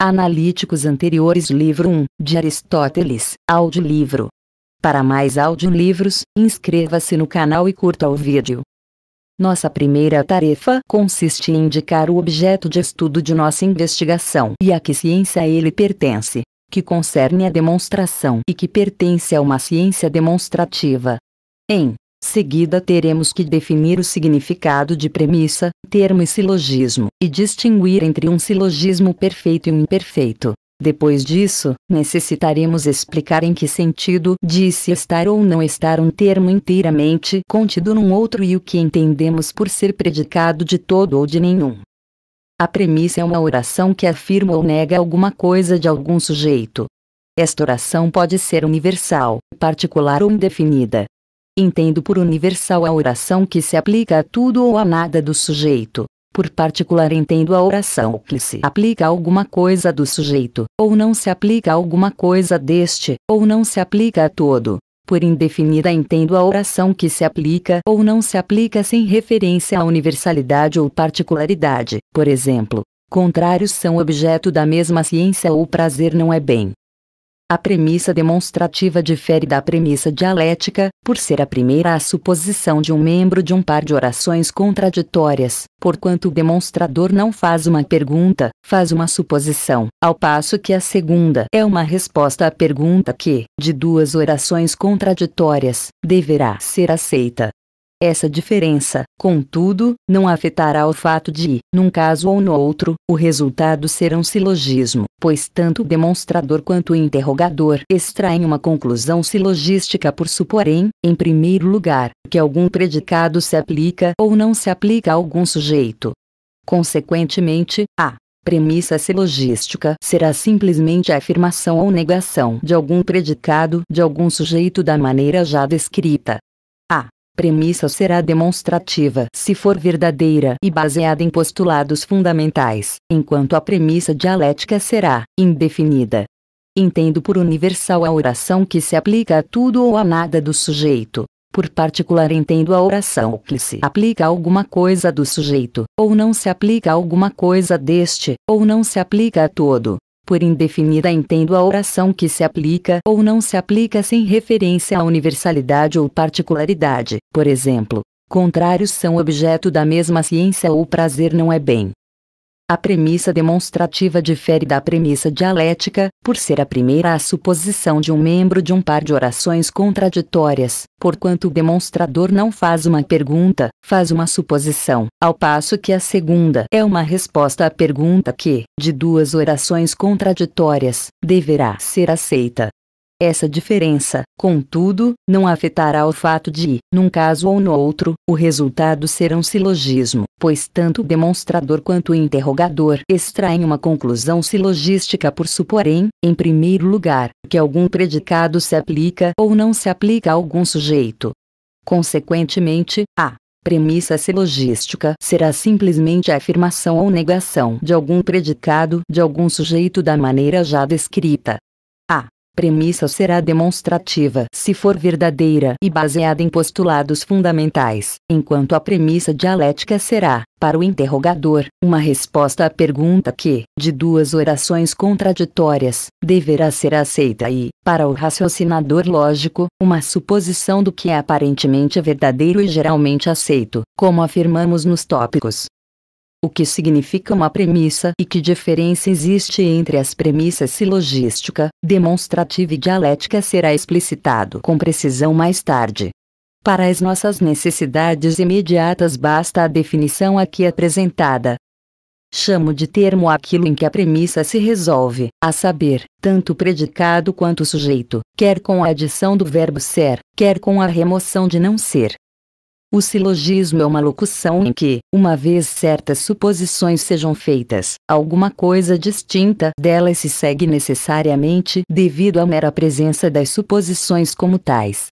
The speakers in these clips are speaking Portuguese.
Analíticos anteriores Livro 1, de Aristóteles, audiolivro. Para mais audiolivros, inscreva-se no canal e curta o vídeo. Nossa primeira tarefa consiste em indicar o objeto de estudo de nossa investigação e a que ciência ele pertence, que concerne a demonstração e que pertence a uma ciência demonstrativa. Em Seguida teremos que definir o significado de premissa, termo e silogismo, e distinguir entre um silogismo perfeito e um imperfeito. Depois disso, necessitaremos explicar em que sentido disse estar ou não estar um termo inteiramente contido num outro e o que entendemos por ser predicado de todo ou de nenhum. A premissa é uma oração que afirma ou nega alguma coisa de algum sujeito. Esta oração pode ser universal, particular ou indefinida. Entendo por universal a oração que se aplica a tudo ou a nada do sujeito. Por particular entendo a oração que se aplica a alguma coisa do sujeito, ou não se aplica a alguma coisa deste, ou não se aplica a todo. Por indefinida entendo a oração que se aplica ou não se aplica sem referência à universalidade ou particularidade. Por exemplo, contrários são objeto da mesma ciência ou prazer não é bem, a premissa demonstrativa difere da premissa dialética, por ser a primeira a suposição de um membro de um par de orações contraditórias, porquanto o demonstrador não faz uma pergunta, faz uma suposição, ao passo que a segunda é uma resposta à pergunta que, de duas orações contraditórias, deverá ser aceita. Essa diferença, contudo, não afetará o fato de, num caso ou no outro, o resultado ser um silogismo, pois tanto o demonstrador quanto o interrogador extraem uma conclusão silogística por suporem, em primeiro lugar, que algum predicado se aplica ou não se aplica a algum sujeito. Consequentemente, a premissa silogística será simplesmente a afirmação ou negação de algum predicado de algum sujeito da maneira já descrita premissa será demonstrativa se for verdadeira e baseada em postulados fundamentais, enquanto a premissa dialética será indefinida. Entendo por universal a oração que se aplica a tudo ou a nada do sujeito. Por particular entendo a oração que se aplica a alguma coisa do sujeito, ou não se aplica a alguma coisa deste, ou não se aplica a todo. Por indefinida entendo a oração que se aplica ou não se aplica sem referência à universalidade ou particularidade. Por exemplo, contrários são objeto da mesma ciência ou prazer não é bem a premissa demonstrativa difere da premissa dialética, por ser a primeira a suposição de um membro de um par de orações contraditórias, porquanto o demonstrador não faz uma pergunta, faz uma suposição, ao passo que a segunda é uma resposta à pergunta que, de duas orações contraditórias, deverá ser aceita. Essa diferença, contudo, não afetará o fato de, num caso ou no outro, o resultado ser um silogismo, pois tanto o demonstrador quanto o interrogador extraem uma conclusão silogística por suporem, em primeiro lugar, que algum predicado se aplica ou não se aplica a algum sujeito. Consequentemente, a premissa silogística será simplesmente a afirmação ou negação de algum predicado de algum sujeito da maneira já descrita premissa será demonstrativa se for verdadeira e baseada em postulados fundamentais, enquanto a premissa dialética será, para o interrogador, uma resposta à pergunta que, de duas orações contraditórias, deverá ser aceita e, para o raciocinador lógico, uma suposição do que é aparentemente verdadeiro e geralmente aceito, como afirmamos nos tópicos o que significa uma premissa e que diferença existe entre as premissas silogística, demonstrativa e dialética será explicitado com precisão mais tarde. Para as nossas necessidades imediatas basta a definição aqui apresentada. Chamo de termo aquilo em que a premissa se resolve, a saber, tanto o predicado quanto o sujeito, quer com a adição do verbo ser, quer com a remoção de não ser. O silogismo é uma locução em que, uma vez certas suposições sejam feitas, alguma coisa distinta delas se segue necessariamente devido à mera presença das suposições como tais.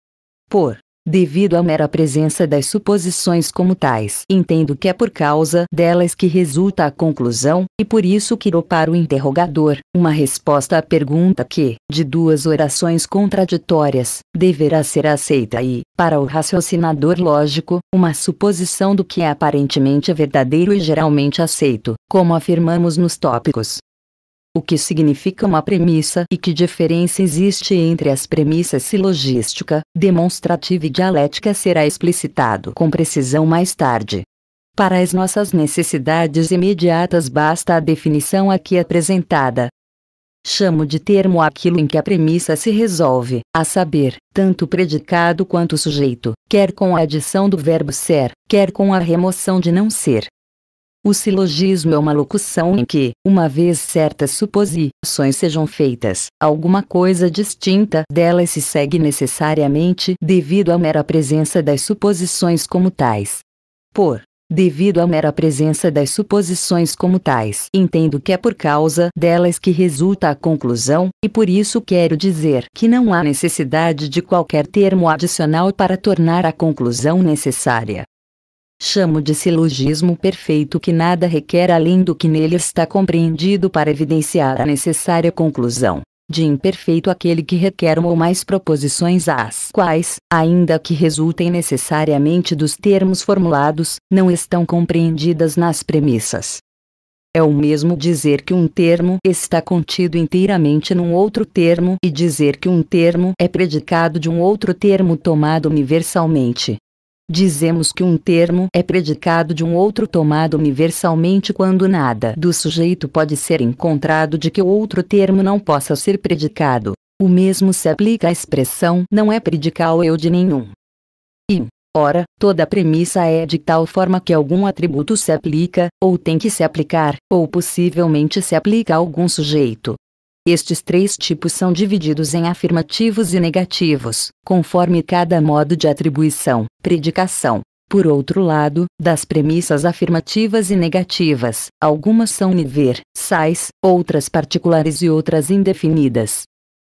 Por devido à mera presença das suposições como tais. Entendo que é por causa delas que resulta a conclusão, e por isso quero para o interrogador uma resposta à pergunta que, de duas orações contraditórias, deverá ser aceita e, para o raciocinador lógico, uma suposição do que é aparentemente verdadeiro e geralmente aceito, como afirmamos nos tópicos o que significa uma premissa e que diferença existe entre as premissas silogística, demonstrativa e dialética será explicitado com precisão mais tarde. Para as nossas necessidades imediatas basta a definição aqui apresentada. Chamo de termo aquilo em que a premissa se resolve, a saber, tanto o predicado quanto o sujeito, quer com a adição do verbo ser, quer com a remoção de não ser. O silogismo é uma locução em que, uma vez certas suposições sejam feitas, alguma coisa distinta delas se segue necessariamente devido à mera presença das suposições como tais. Por devido à mera presença das suposições como tais, entendo que é por causa delas que resulta a conclusão, e por isso quero dizer que não há necessidade de qualquer termo adicional para tornar a conclusão necessária. Chamo de silogismo perfeito que nada requer além do que nele está compreendido para evidenciar a necessária conclusão. De imperfeito aquele que requer uma ou mais proposições as quais, ainda que resultem necessariamente dos termos formulados, não estão compreendidas nas premissas. É o mesmo dizer que um termo está contido inteiramente num outro termo e dizer que um termo é predicado de um outro termo tomado universalmente. Dizemos que um termo é predicado de um outro tomado universalmente quando nada do sujeito pode ser encontrado de que outro termo não possa ser predicado. O mesmo se aplica à expressão não é predical eu de nenhum. E, ora, toda premissa é de tal forma que algum atributo se aplica, ou tem que se aplicar, ou possivelmente se aplica a algum sujeito. Estes três tipos são divididos em afirmativos e negativos, conforme cada modo de atribuição, predicação. Por outro lado, das premissas afirmativas e negativas, algumas são universais, outras particulares e outras indefinidas.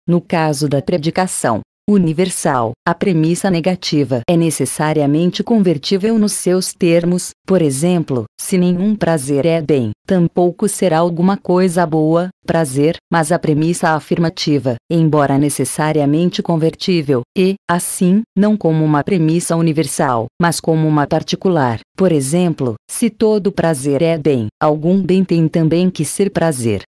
No caso da predicação, universal, a premissa negativa é necessariamente convertível nos seus termos, por exemplo, se nenhum prazer é bem, tampouco será alguma coisa boa, prazer, mas a premissa afirmativa, embora necessariamente convertível, e, assim, não como uma premissa universal, mas como uma particular, por exemplo, se todo prazer é bem, algum bem tem também que ser prazer,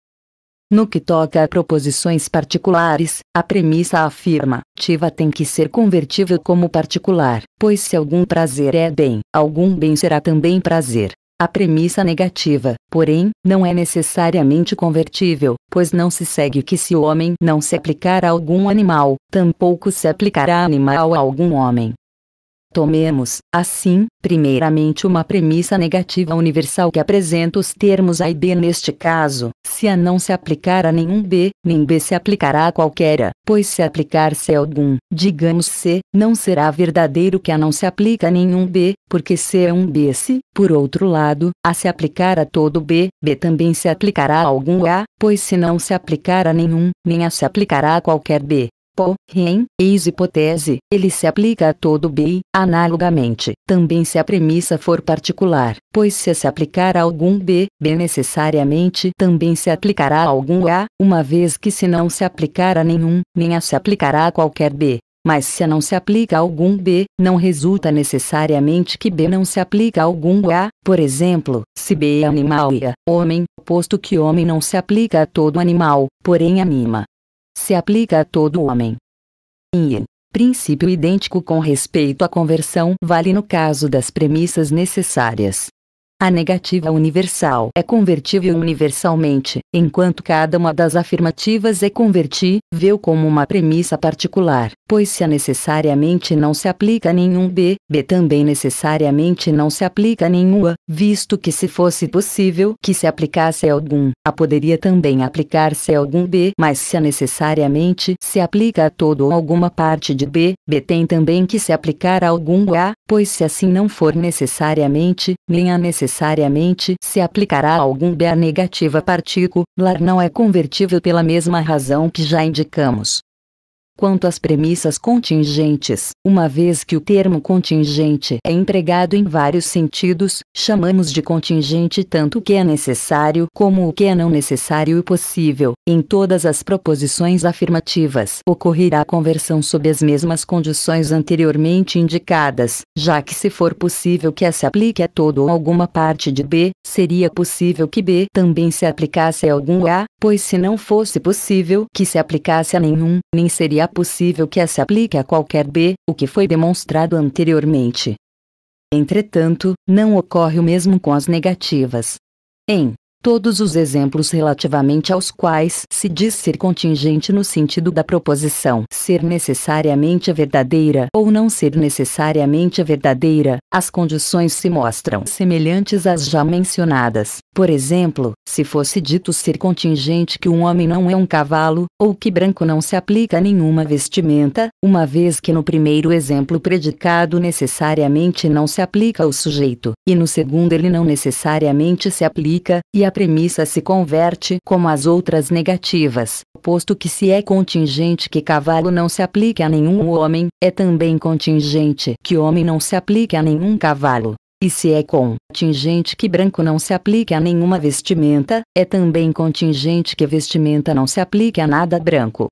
no que toca a proposições particulares, a premissa afirmativa tem que ser convertível como particular, pois se algum prazer é bem, algum bem será também prazer. A premissa negativa, porém, não é necessariamente convertível, pois não se segue que se o homem não se aplicar a algum animal, tampouco se aplicará animal a algum homem. Tomemos, assim, primeiramente uma premissa negativa universal que apresenta os termos A e B neste caso, se A não se aplicar a nenhum B, nem B se aplicará a qualquer A, pois se aplicar-se a algum, digamos C, não será verdadeiro que A não se aplica a nenhum B, porque C é um B se, por outro lado, A se aplicar a todo B, B também se aplicará a algum A, pois se não se aplicar a nenhum, nem A se aplicará a qualquer B. Porém, eis hipotese, ele se aplica a todo bem, analogamente, também se a premissa for particular, pois se se aplicar a algum B, B necessariamente também se aplicará a algum A, uma vez que se não se aplicar a nenhum, nem a se aplicará a qualquer B. Mas se não se aplica a algum B, não resulta necessariamente que B não se aplica a algum A, por exemplo, se B é animal e A, é homem, posto que homem não se aplica a todo animal, porém anima, se aplica a todo homem. IN. Princípio idêntico com respeito à conversão vale no caso das premissas necessárias. A negativa universal é convertível universalmente, enquanto cada uma das afirmativas é convertível como uma premissa particular, pois se a necessariamente não se aplica a nenhum B, B também necessariamente não se aplica a nenhum A, visto que se fosse possível que se aplicasse a algum, A poderia também aplicar-se a algum B, mas se a necessariamente se aplica a todo ou alguma parte de B, B tem também que se aplicar a algum A, pois se assim não for necessariamente, nem a necessariamente necessariamente se aplicará a algum BA negativa lar não é convertível pela mesma razão que já indicamos quanto às premissas contingentes. Uma vez que o termo contingente é empregado em vários sentidos, chamamos de contingente tanto o que é necessário como o que é não necessário e possível. Em todas as proposições afirmativas, ocorrerá a conversão sob as mesmas condições anteriormente indicadas, já que se for possível que A se aplique a todo ou alguma parte de B, seria possível que B também se aplicasse a algum A, pois se não fosse possível que se aplicasse a nenhum, nem seria possível que essa aplique a qualquer B, o que foi demonstrado anteriormente. Entretanto, não ocorre o mesmo com as negativas. Em Todos os exemplos relativamente aos quais se diz ser contingente no sentido da proposição ser necessariamente verdadeira ou não ser necessariamente verdadeira, as condições se mostram semelhantes às já mencionadas. Por exemplo, se fosse dito ser contingente que um homem não é um cavalo, ou que branco não se aplica a nenhuma vestimenta, uma vez que no primeiro exemplo predicado necessariamente não se aplica ao sujeito, e no segundo ele não necessariamente se aplica, e a a premissa se converte como as outras negativas, posto que se é contingente que cavalo não se aplique a nenhum homem, é também contingente que homem não se aplique a nenhum cavalo. E se é contingente que branco não se aplique a nenhuma vestimenta, é também contingente que vestimenta não se aplique a nada branco.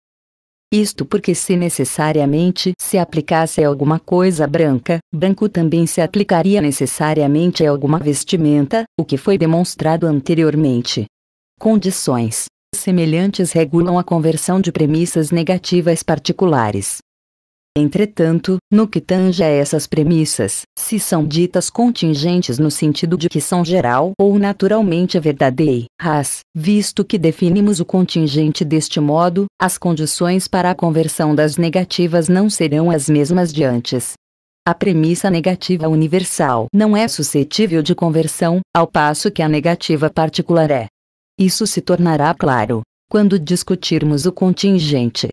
Isto porque se necessariamente se aplicasse a alguma coisa branca, branco também se aplicaria necessariamente a alguma vestimenta, o que foi demonstrado anteriormente. Condições semelhantes regulam a conversão de premissas negativas particulares. Entretanto, no que tange a essas premissas, se são ditas contingentes no sentido de que são geral ou naturalmente verdadeiras, visto que definimos o contingente deste modo, as condições para a conversão das negativas não serão as mesmas de antes. A premissa negativa universal não é suscetível de conversão, ao passo que a negativa particular é. Isso se tornará claro quando discutirmos o contingente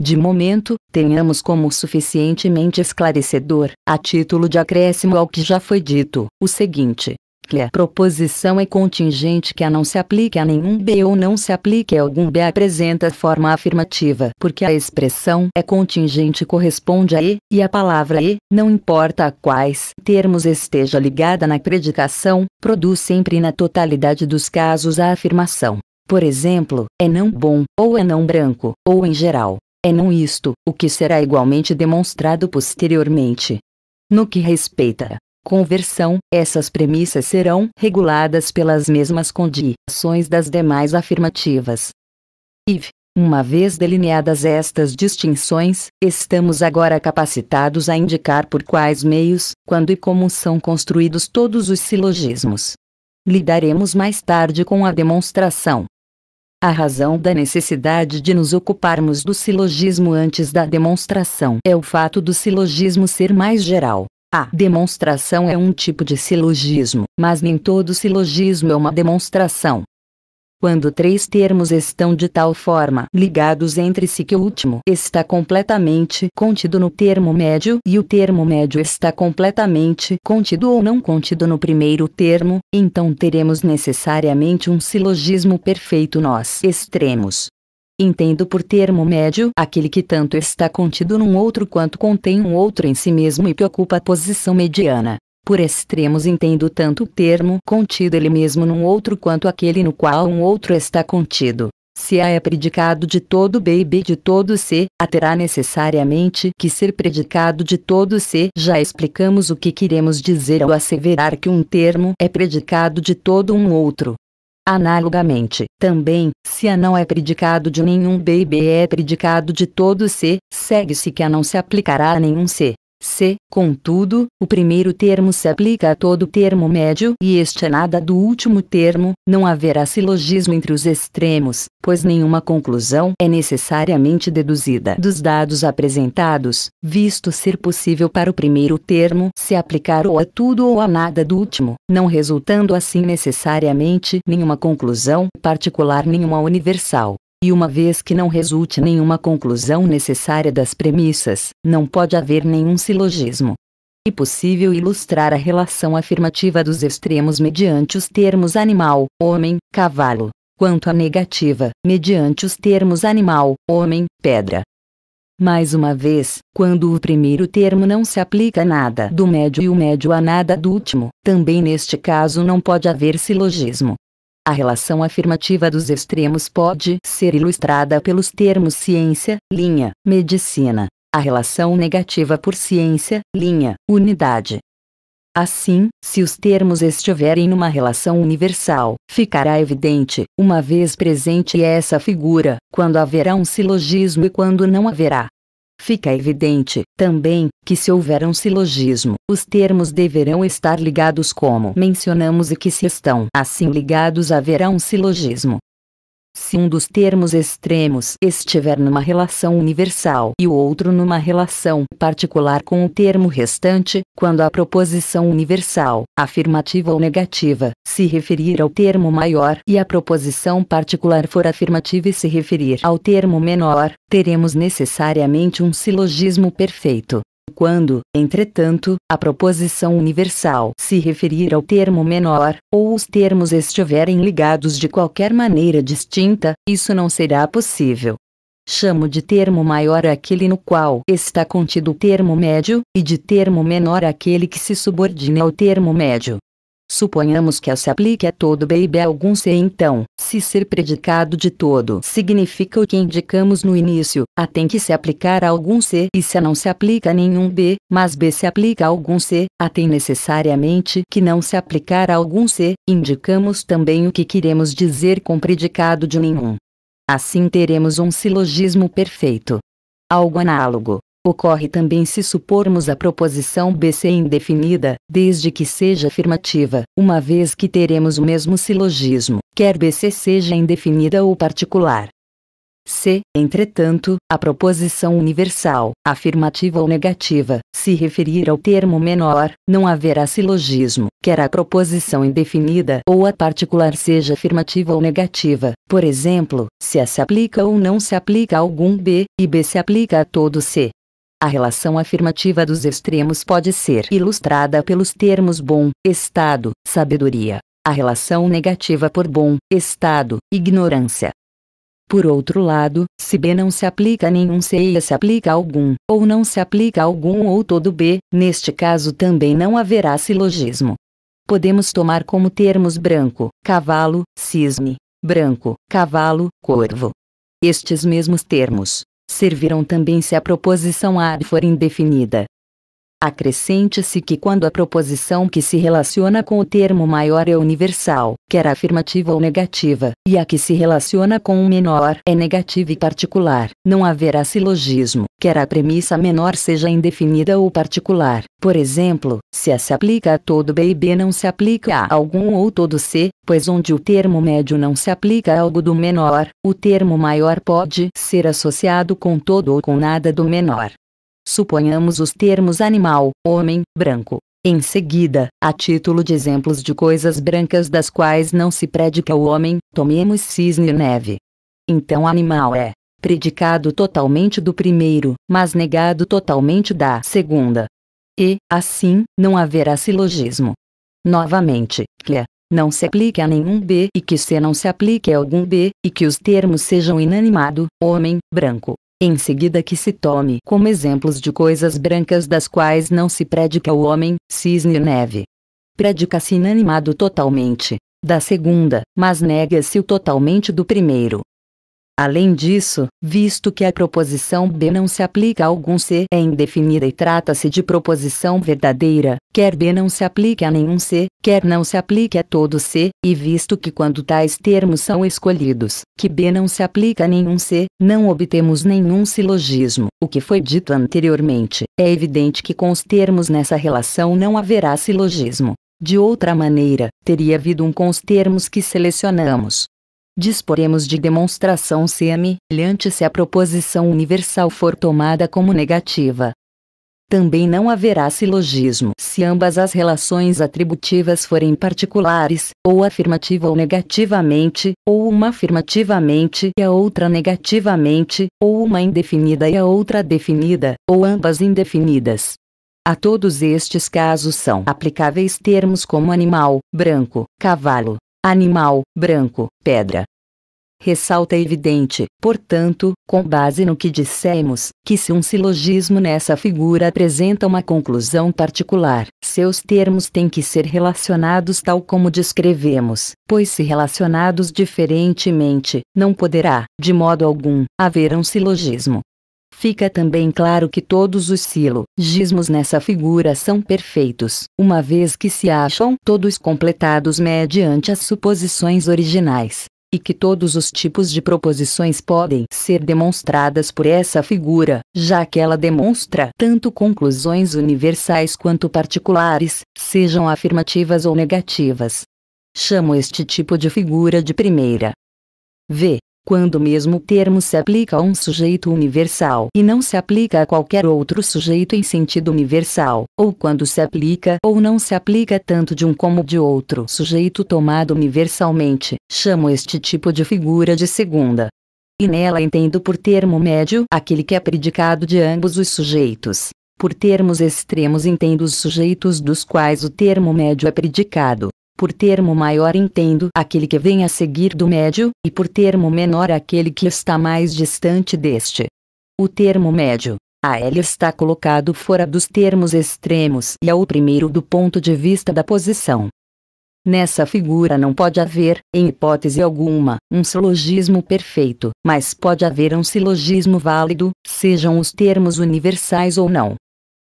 de momento, tenhamos como suficientemente esclarecedor, a título de acréscimo ao que já foi dito, o seguinte. Que a proposição é contingente que a não se aplique a nenhum B ou não se aplique a algum B apresenta forma afirmativa, porque a expressão é contingente corresponde a E, e a palavra E, não importa a quais termos esteja ligada na predicação, produz sempre na totalidade dos casos a afirmação. Por exemplo, é não bom, ou é não branco, ou em geral, é não isto, o que será igualmente demonstrado posteriormente. No que respeita à conversão, essas premissas serão reguladas pelas mesmas condições das demais afirmativas. IV. Uma vez delineadas estas distinções, estamos agora capacitados a indicar por quais meios, quando e como são construídos todos os silogismos. Lidaremos mais tarde com a demonstração. A razão da necessidade de nos ocuparmos do silogismo antes da demonstração é o fato do silogismo ser mais geral. A demonstração é um tipo de silogismo, mas nem todo silogismo é uma demonstração quando três termos estão de tal forma ligados entre si que o último está completamente contido no termo médio e o termo médio está completamente contido ou não contido no primeiro termo, então teremos necessariamente um silogismo perfeito nós extremos. Entendo por termo médio aquele que tanto está contido num outro quanto contém um outro em si mesmo e que ocupa a posição mediana. Por extremos entendo tanto o termo contido ele mesmo num outro quanto aquele no qual um outro está contido. Se A é predicado de todo B e B de todo C, A terá necessariamente que ser predicado de todo C. Já explicamos o que queremos dizer ao asseverar que um termo é predicado de todo um outro. Analogamente, também, se A não é predicado de nenhum B e B é predicado de todo C, segue-se que A não se aplicará a nenhum C. C. Contudo, o primeiro termo se aplica a todo termo médio e este é nada do último termo, não haverá silogismo entre os extremos, pois nenhuma conclusão é necessariamente deduzida dos dados apresentados, visto ser possível para o primeiro termo se aplicar ou a tudo ou a nada do último, não resultando assim necessariamente nenhuma conclusão particular nenhuma universal. E uma vez que não resulte nenhuma conclusão necessária das premissas, não pode haver nenhum silogismo. É possível ilustrar a relação afirmativa dos extremos mediante os termos animal, homem, cavalo, quanto à negativa, mediante os termos animal, homem, pedra. Mais uma vez, quando o primeiro termo não se aplica a nada do médio e o médio a nada do último, também neste caso não pode haver silogismo. A relação afirmativa dos extremos pode ser ilustrada pelos termos ciência, linha, medicina, a relação negativa por ciência, linha, unidade. Assim, se os termos estiverem numa relação universal, ficará evidente, uma vez presente essa figura, quando haverá um silogismo e quando não haverá. Fica evidente, também, que se houver um silogismo, os termos deverão estar ligados como mencionamos e que se estão assim ligados haverá um silogismo. Se um dos termos extremos estiver numa relação universal e o outro numa relação particular com o termo restante, quando a proposição universal, afirmativa ou negativa, se referir ao termo maior e a proposição particular for afirmativa e se referir ao termo menor, teremos necessariamente um silogismo perfeito. Quando, entretanto, a proposição universal se referir ao termo menor, ou os termos estiverem ligados de qualquer maneira distinta, isso não será possível. Chamo de termo maior aquele no qual está contido o termo médio, e de termo menor aquele que se subordina ao termo médio. Suponhamos que se aplique a todo B e B algum C então, se ser predicado de todo significa o que indicamos no início, A tem que se aplicar a algum C e se A não se aplica a nenhum B, mas B se aplica a algum C, A tem necessariamente que não se aplicar a algum C, indicamos também o que queremos dizer com predicado de nenhum. Assim teremos um silogismo perfeito. Algo análogo, Ocorre também se supormos a proposição BC indefinida, desde que seja afirmativa, uma vez que teremos o mesmo silogismo, quer BC seja indefinida ou particular. C. Entretanto, a proposição universal, afirmativa ou negativa, se referir ao termo menor, não haverá silogismo, quer a proposição indefinida ou a particular seja afirmativa ou negativa. Por exemplo, se A se aplica ou não se aplica a algum B, e B se aplica a todo C. A relação afirmativa dos extremos pode ser ilustrada pelos termos bom, estado, sabedoria. A relação negativa por bom, estado, ignorância. Por outro lado, se B não se aplica a nenhum C e se aplica a algum, ou não se aplica a algum ou todo B, neste caso também não haverá silogismo. Podemos tomar como termos branco, cavalo, cisne, branco, cavalo, corvo. Estes mesmos termos, servirão também se a proposição AB for indefinida. Acrescente-se que quando a proposição que se relaciona com o termo maior é universal, quer afirmativa ou negativa, e a que se relaciona com o menor é negativa e particular, não haverá silogismo, quer a premissa menor seja indefinida ou particular. Por exemplo, se A se aplica a todo B e B não se aplica a algum ou todo C, pois onde o termo médio não se aplica a algo do menor, o termo maior pode ser associado com todo ou com nada do menor. Suponhamos os termos animal, homem, branco. Em seguida, a título de exemplos de coisas brancas das quais não se predica o homem, tomemos cisne e neve. Então animal é predicado totalmente do primeiro, mas negado totalmente da segunda. E, assim, não haverá silogismo. Novamente, que não se aplique a nenhum B e que C não se aplique a algum B, e que os termos sejam inanimado, homem, branco, em seguida que se tome como exemplos de coisas brancas das quais não se predica o homem, cisne e neve. Predica-se inanimado totalmente, da segunda, mas nega-se o totalmente do primeiro. Além disso, visto que a proposição B não se aplica a algum C é indefinida e trata-se de proposição verdadeira, quer B não se aplique a nenhum C, quer não se aplique a todo C, e visto que quando tais termos são escolhidos, que B não se aplica a nenhum C, não obtemos nenhum silogismo. O que foi dito anteriormente, é evidente que com os termos nessa relação não haverá silogismo. De outra maneira, teria havido um com os termos que selecionamos disporemos de demonstração semelhante se a proposição universal for tomada como negativa. Também não haverá silogismo se ambas as relações atributivas forem particulares, ou afirmativa ou negativamente, ou uma afirmativamente e a outra negativamente, ou uma indefinida e a outra definida, ou ambas indefinidas. A todos estes casos são aplicáveis termos como animal, branco, cavalo, animal, branco, pedra. Ressalta evidente, portanto, com base no que dissemos, que se um silogismo nessa figura apresenta uma conclusão particular, seus termos têm que ser relacionados tal como descrevemos, pois se relacionados diferentemente, não poderá, de modo algum, haver um silogismo. Fica também claro que todos os silogismos nessa figura são perfeitos, uma vez que se acham todos completados mediante as suposições originais, e que todos os tipos de proposições podem ser demonstradas por essa figura, já que ela demonstra tanto conclusões universais quanto particulares, sejam afirmativas ou negativas. Chamo este tipo de figura de primeira. V quando mesmo o termo se aplica a um sujeito universal e não se aplica a qualquer outro sujeito em sentido universal, ou quando se aplica ou não se aplica tanto de um como de outro sujeito tomado universalmente, chamo este tipo de figura de segunda. E nela entendo por termo médio aquele que é predicado de ambos os sujeitos. Por termos extremos entendo os sujeitos dos quais o termo médio é predicado por termo maior entendo aquele que vem a seguir do médio, e por termo menor aquele que está mais distante deste. O termo médio, a L está colocado fora dos termos extremos e é o primeiro do ponto de vista da posição. Nessa figura não pode haver, em hipótese alguma, um silogismo perfeito, mas pode haver um silogismo válido, sejam os termos universais ou não.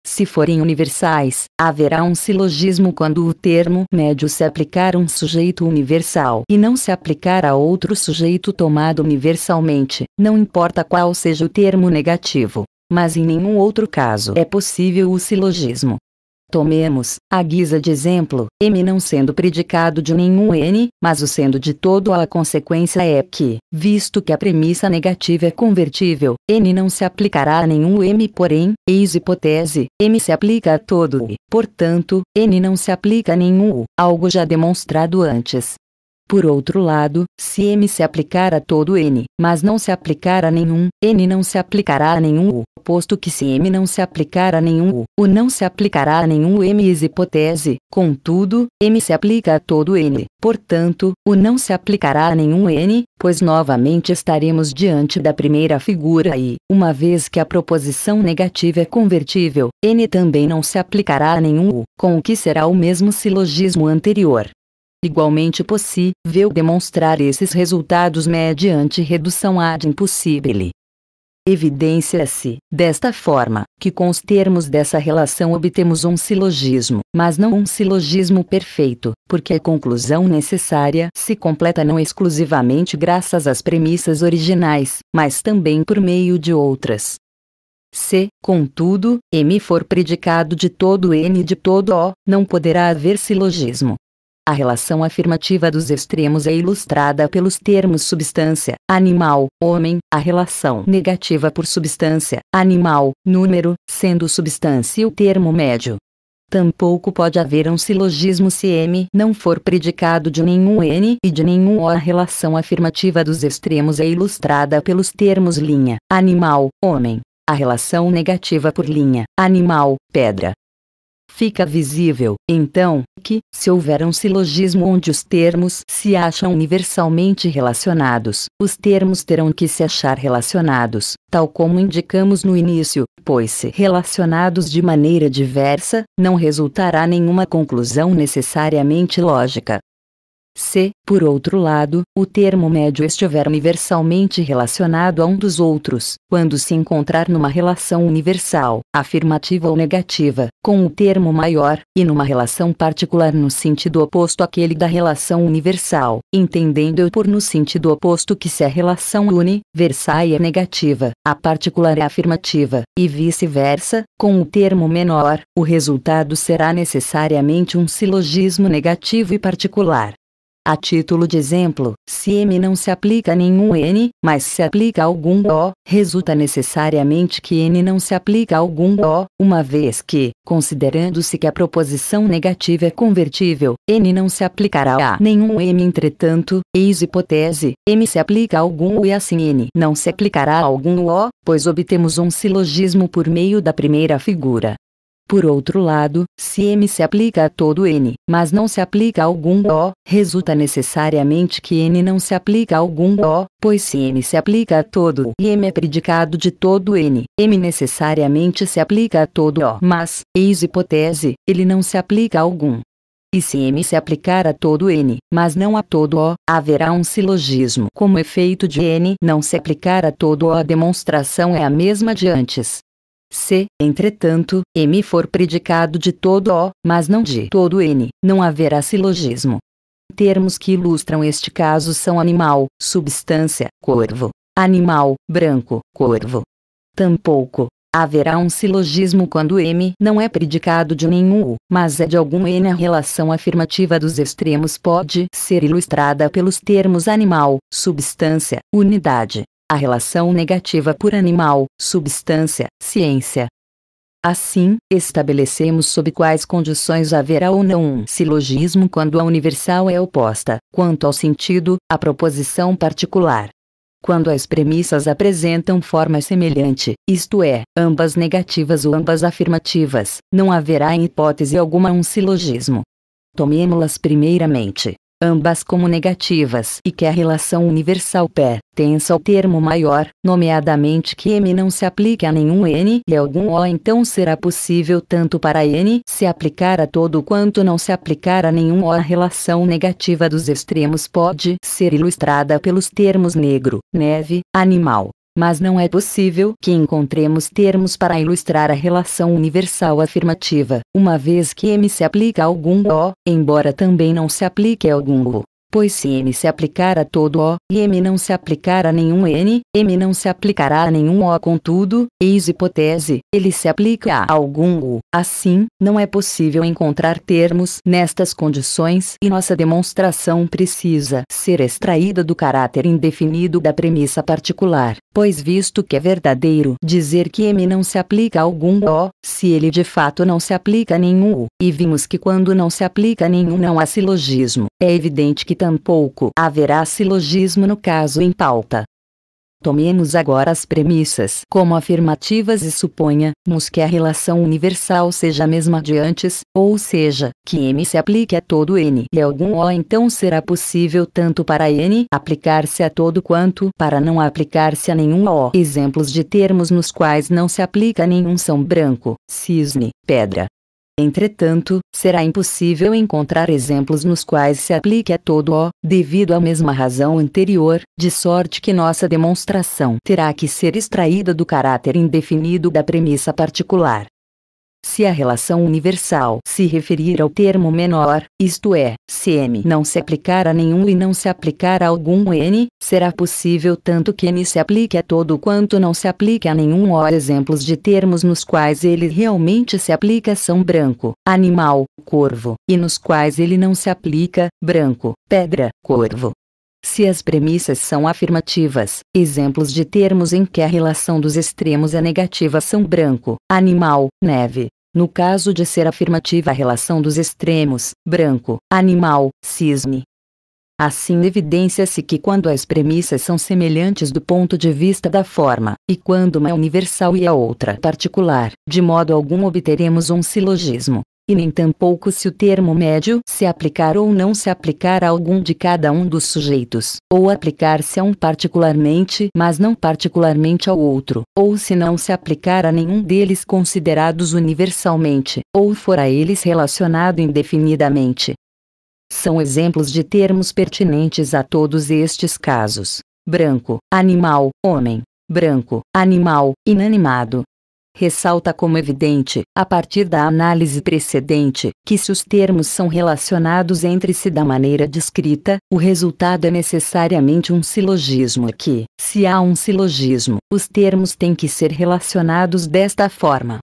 Se forem universais, haverá um silogismo quando o termo médio se aplicar a um sujeito universal e não se aplicar a outro sujeito tomado universalmente, não importa qual seja o termo negativo. Mas em nenhum outro caso é possível o silogismo. Tomemos, a guisa de exemplo, M não sendo predicado de nenhum N, mas o sendo de todo a consequência é que, visto que a premissa negativa é convertível, N não se aplicará a nenhum M porém, eis hipótese, M se aplica a todo e, portanto, N não se aplica a nenhum U, algo já demonstrado antes. Por outro lado, se M se aplicar a todo N, mas não se aplicar a nenhum, N não se aplicará a nenhum U, posto que se M não se aplicar a nenhum U, U não se aplicará a nenhum M ex hipótese, contudo, M se aplica a todo N, portanto, U não se aplicará a nenhum N, pois novamente estaremos diante da primeira figura e, uma vez que a proposição negativa é convertível, N também não se aplicará a nenhum U, com o que será o mesmo silogismo anterior. Igualmente possível demonstrar esses resultados mediante redução ad impossível. Evidência-se, desta forma, que com os termos dessa relação obtemos um silogismo, mas não um silogismo perfeito, porque a conclusão necessária se completa não exclusivamente graças às premissas originais, mas também por meio de outras. Se, contudo, M for predicado de todo N e de todo O, não poderá haver silogismo, a relação afirmativa dos extremos é ilustrada pelos termos substância, animal, homem, a relação negativa por substância, animal, número, sendo substância o termo médio. Tampouco pode haver um silogismo se M não for predicado de nenhum N e de nenhum O. A relação afirmativa dos extremos é ilustrada pelos termos linha, animal, homem. A relação negativa por linha, animal, pedra, fica visível, então, que, se houver um silogismo onde os termos se acham universalmente relacionados, os termos terão que se achar relacionados, tal como indicamos no início, pois se relacionados de maneira diversa, não resultará nenhuma conclusão necessariamente lógica. Se, por outro lado, o termo médio estiver universalmente relacionado a um dos outros, quando se encontrar numa relação universal, afirmativa ou negativa, com o termo maior, e numa relação particular no sentido oposto àquele da relação universal, entendendo por no sentido oposto que se a relação universal é negativa, a particular é afirmativa, e vice-versa, com o termo menor, o resultado será necessariamente um silogismo negativo e particular. A título de exemplo, se M não se aplica a nenhum N, mas se aplica a algum O, resulta necessariamente que N não se aplica a algum O, uma vez que, considerando-se que a proposição negativa é convertível, N não se aplicará a nenhum M. Entretanto, eis hipótese, M se aplica a algum O e assim N não se aplicará a algum O, pois obtemos um silogismo por meio da primeira figura. Por outro lado, se M se aplica a todo N, mas não se aplica a algum O, resulta necessariamente que N não se aplica a algum O, pois se N se aplica a todo e M é predicado de todo N, M necessariamente se aplica a todo O, mas, eis hipotese, ele não se aplica a algum. E se M se aplicar a todo N, mas não a todo O, haverá um silogismo. Como efeito de N não se aplicar a todo O, a demonstração é a mesma de antes. Se, entretanto, M for predicado de todo O, mas não de todo N, não haverá silogismo. Termos que ilustram este caso são animal, substância, corvo, animal, branco, corvo. Tampouco haverá um silogismo quando M não é predicado de nenhum U, mas é de algum N. A relação afirmativa dos extremos pode ser ilustrada pelos termos animal, substância, unidade, a relação negativa por animal, substância, ciência. Assim, estabelecemos sob quais condições haverá ou não um silogismo quando a universal é oposta, quanto ao sentido, à proposição particular. Quando as premissas apresentam forma semelhante, isto é, ambas negativas ou ambas afirmativas, não haverá em hipótese alguma um silogismo. Tomemos-las primeiramente ambas como negativas, e que a relação universal pé tensa ao termo maior, nomeadamente que M não se aplique a nenhum N e algum O então será possível tanto para N se aplicar a todo quanto não se aplicar a nenhum O. A relação negativa dos extremos pode ser ilustrada pelos termos negro, neve, animal, mas não é possível que encontremos termos para ilustrar a relação universal afirmativa, uma vez que M se aplica a algum O, embora também não se aplique a algum O. Pois se M se aplicar a todo O, e M não se aplicar a nenhum N, M não se aplicará a nenhum O contudo, eis hipótese, ele se aplica a algum U. Assim, não é possível encontrar termos nestas condições e nossa demonstração precisa ser extraída do caráter indefinido da premissa particular, pois visto que é verdadeiro dizer que M não se aplica a algum O, se ele de fato não se aplica a nenhum U, e vimos que quando não se aplica a nenhum não há silogismo, é evidente que tampouco haverá silogismo no caso em pauta. Tomemos agora as premissas como afirmativas e suponhamos que a relação universal seja a mesma de antes, ou seja, que M se aplique a todo N e algum O então será possível tanto para N aplicar-se a todo quanto para não aplicar-se a nenhum O. Exemplos de termos nos quais não se aplica nenhum são branco, cisne, pedra, Entretanto, será impossível encontrar exemplos nos quais se aplique a todo o, devido à mesma razão anterior, de sorte que nossa demonstração terá que ser extraída do caráter indefinido da premissa particular. Se a relação universal se referir ao termo menor, isto é, se m não se aplicar a nenhum e não se aplicar a algum n, será possível tanto que n se aplique a todo quanto não se aplique a nenhum. Or exemplos de termos nos quais ele realmente se aplica são branco, animal, corvo, e nos quais ele não se aplica, branco, pedra, corvo. Se as premissas são afirmativas, exemplos de termos em que a relação dos extremos é negativa são branco, animal, neve, no caso de ser afirmativa a relação dos extremos, branco, animal, cisne. Assim evidencia-se que quando as premissas são semelhantes do ponto de vista da forma, e quando uma é universal e a outra particular, de modo algum obteremos um silogismo, e nem tampouco se o termo médio se aplicar ou não se aplicar a algum de cada um dos sujeitos, ou aplicar-se a um particularmente, mas não particularmente ao outro, ou se não se aplicar a nenhum deles considerados universalmente, ou for a eles relacionado indefinidamente. São exemplos de termos pertinentes a todos estes casos: branco, animal, homem, branco, animal, inanimado, ressalta como evidente, a partir da análise precedente, que se os termos são relacionados entre si da maneira descrita, o resultado é necessariamente um silogismo aqui. Se há um silogismo, os termos têm que ser relacionados desta forma.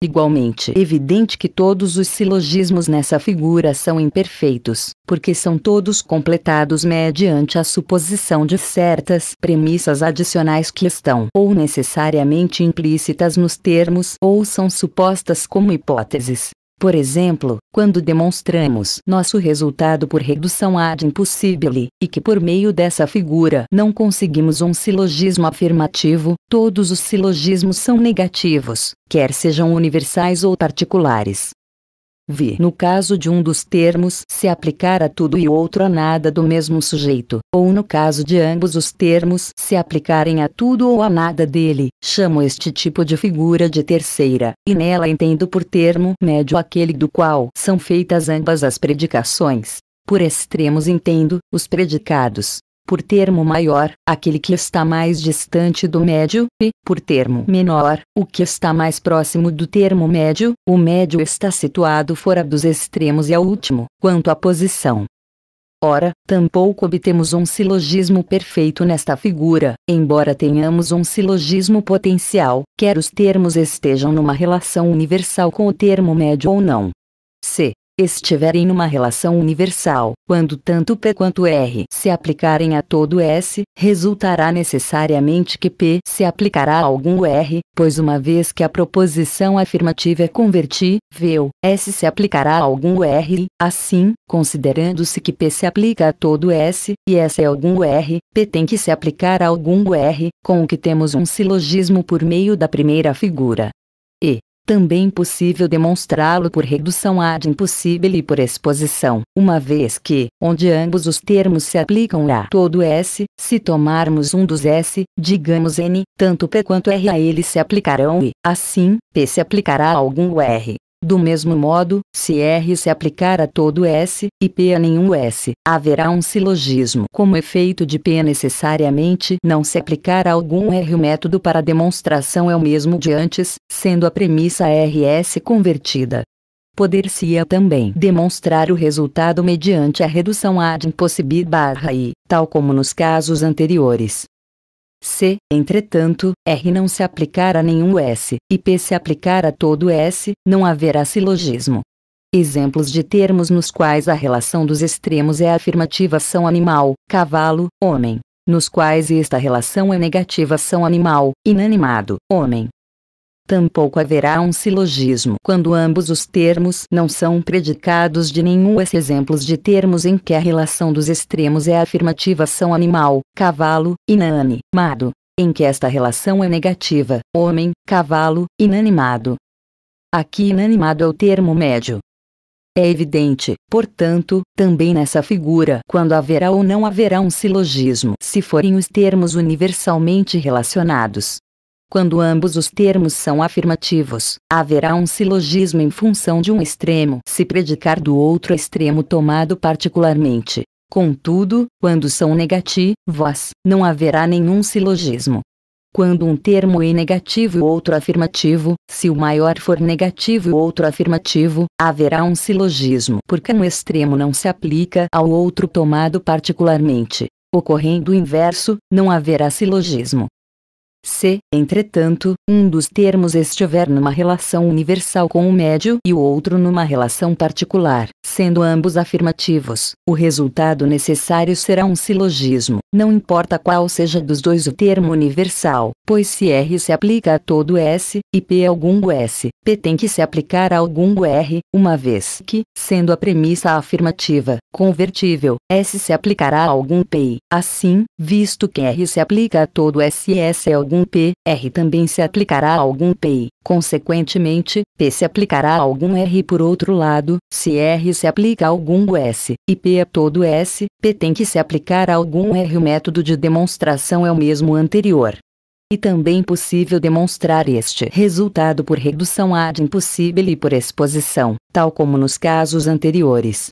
Igualmente evidente que todos os silogismos nessa figura são imperfeitos, porque são todos completados mediante a suposição de certas premissas adicionais que estão ou necessariamente implícitas nos termos ou são supostas como hipóteses por exemplo, quando demonstramos nosso resultado por redução ad impossibile, e que por meio dessa figura não conseguimos um silogismo afirmativo, todos os silogismos são negativos, quer sejam universais ou particulares v. No caso de um dos termos se aplicar a tudo e outro a nada do mesmo sujeito, ou no caso de ambos os termos se aplicarem a tudo ou a nada dele, chamo este tipo de figura de terceira, e nela entendo por termo médio aquele do qual são feitas ambas as predicações. Por extremos entendo os predicados, por termo maior, aquele que está mais distante do médio, e, por termo menor, o que está mais próximo do termo médio, o médio está situado fora dos extremos e ao último, quanto à posição. Ora, tampouco obtemos um silogismo perfeito nesta figura, embora tenhamos um silogismo potencial, quer os termos estejam numa relação universal com o termo médio ou não estiverem numa relação universal, quando tanto P quanto R se aplicarem a todo S, resultará necessariamente que P se aplicará a algum R, pois uma vez que a proposição afirmativa é veu S se aplicará a algum R, assim, considerando-se que P se aplica a todo S, e S é algum R, P tem que se aplicar a algum R, com o que temos um silogismo por meio da primeira figura. E também possível demonstrá-lo por redução ad impossível e por exposição, uma vez que, onde ambos os termos se aplicam a todo S, se tomarmos um dos S, digamos N, tanto P quanto R a ele se aplicarão e, assim, P se aplicará a algum R. Do mesmo modo, se R se aplicar a todo S, e P a nenhum S, haverá um silogismo. Como efeito de P necessariamente não se aplicar a algum R, o método para demonstração é o mesmo de antes, sendo a premissa RS convertida poder-se-ia também demonstrar o resultado mediante a redução ad impossibit barra i, tal como nos casos anteriores. Se, entretanto, R não se aplicar a nenhum S, e P se aplicar a todo S, não haverá silogismo. Exemplos de termos nos quais a relação dos extremos é afirmativa são animal, cavalo, homem. Nos quais esta relação é negativa são animal, inanimado, homem. Tampouco haverá um silogismo quando ambos os termos não são predicados de nenhum. Esses exemplos de termos em que a relação dos extremos é afirmativa são animal, cavalo, inane, mado, em que esta relação é negativa, homem, cavalo, inanimado. Aqui inanimado é o termo médio. É evidente, portanto, também nessa figura quando haverá ou não haverá um silogismo se forem os termos universalmente relacionados. Quando ambos os termos são afirmativos, haverá um silogismo em função de um extremo se predicar do outro extremo tomado particularmente. Contudo, quando são negativos, não haverá nenhum silogismo. Quando um termo é negativo e outro afirmativo, se o maior for negativo e outro afirmativo, haverá um silogismo porque um extremo não se aplica ao outro tomado particularmente. Ocorrendo o inverso, não haverá silogismo. Se, entretanto, um dos termos estiver numa relação universal com o médio e o outro numa relação particular, sendo ambos afirmativos, o resultado necessário será um silogismo, não importa qual seja dos dois o termo universal, pois se R se aplica a todo S, e P a algum S, P tem que se aplicar a algum R, uma vez que, sendo a premissa afirmativa, convertível, S se aplicará a algum P, assim, visto que R se aplica a todo S e S é algum algum P, R também se aplicará a algum PI. Consequentemente, P se aplicará a algum R por outro lado, se R se aplica a algum S e P a é todo S, P tem que se aplicar a algum R. O método de demonstração é o mesmo anterior. E também possível demonstrar este resultado por redução ad impossível e por exposição, tal como nos casos anteriores.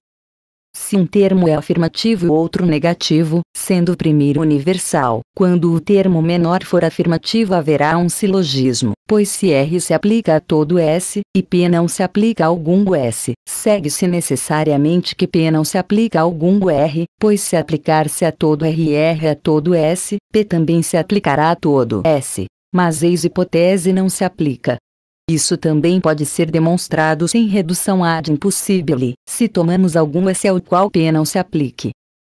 Se um termo é afirmativo e outro negativo, sendo o primeiro universal, quando o termo menor for afirmativo haverá um silogismo, pois se R se aplica a todo S, e P não se aplica a algum S, segue-se necessariamente que P não se aplica a algum R, pois se aplicar-se a todo R e R a todo S, P também se aplicará a todo S. Mas eis hipótese não se aplica, isso também pode ser demonstrado sem redução ad impossibile, se tomamos algum S ao qual P não se aplique.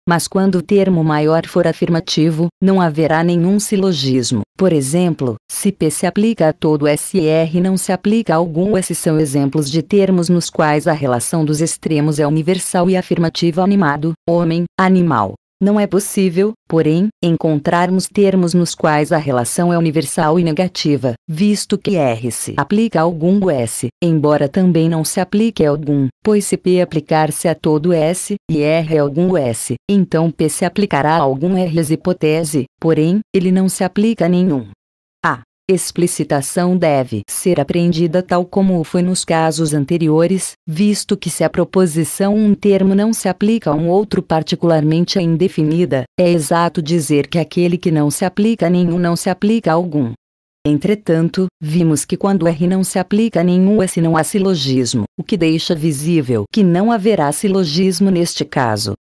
Mas quando o termo maior for afirmativo, não haverá nenhum silogismo. Por exemplo, se P se aplica a todo S e R não se aplica a algum S são exemplos de termos nos quais a relação dos extremos é universal e afirmativa animado, homem, animal. Não é possível, porém, encontrarmos termos nos quais a relação é universal e negativa, visto que R se aplica a algum S, embora também não se aplique a algum, pois se P aplicar-se a todo S, e R a algum S, então P se aplicará a algum R hipótese, porém, ele não se aplica a nenhum explicitação deve ser apreendida tal como foi nos casos anteriores, visto que se a proposição um termo não se aplica a um outro particularmente a indefinida, é exato dizer que aquele que não se aplica a nenhum não se aplica a algum. Entretanto, vimos que quando R não se aplica a nenhum S não há silogismo, o que deixa visível que não haverá silogismo neste caso.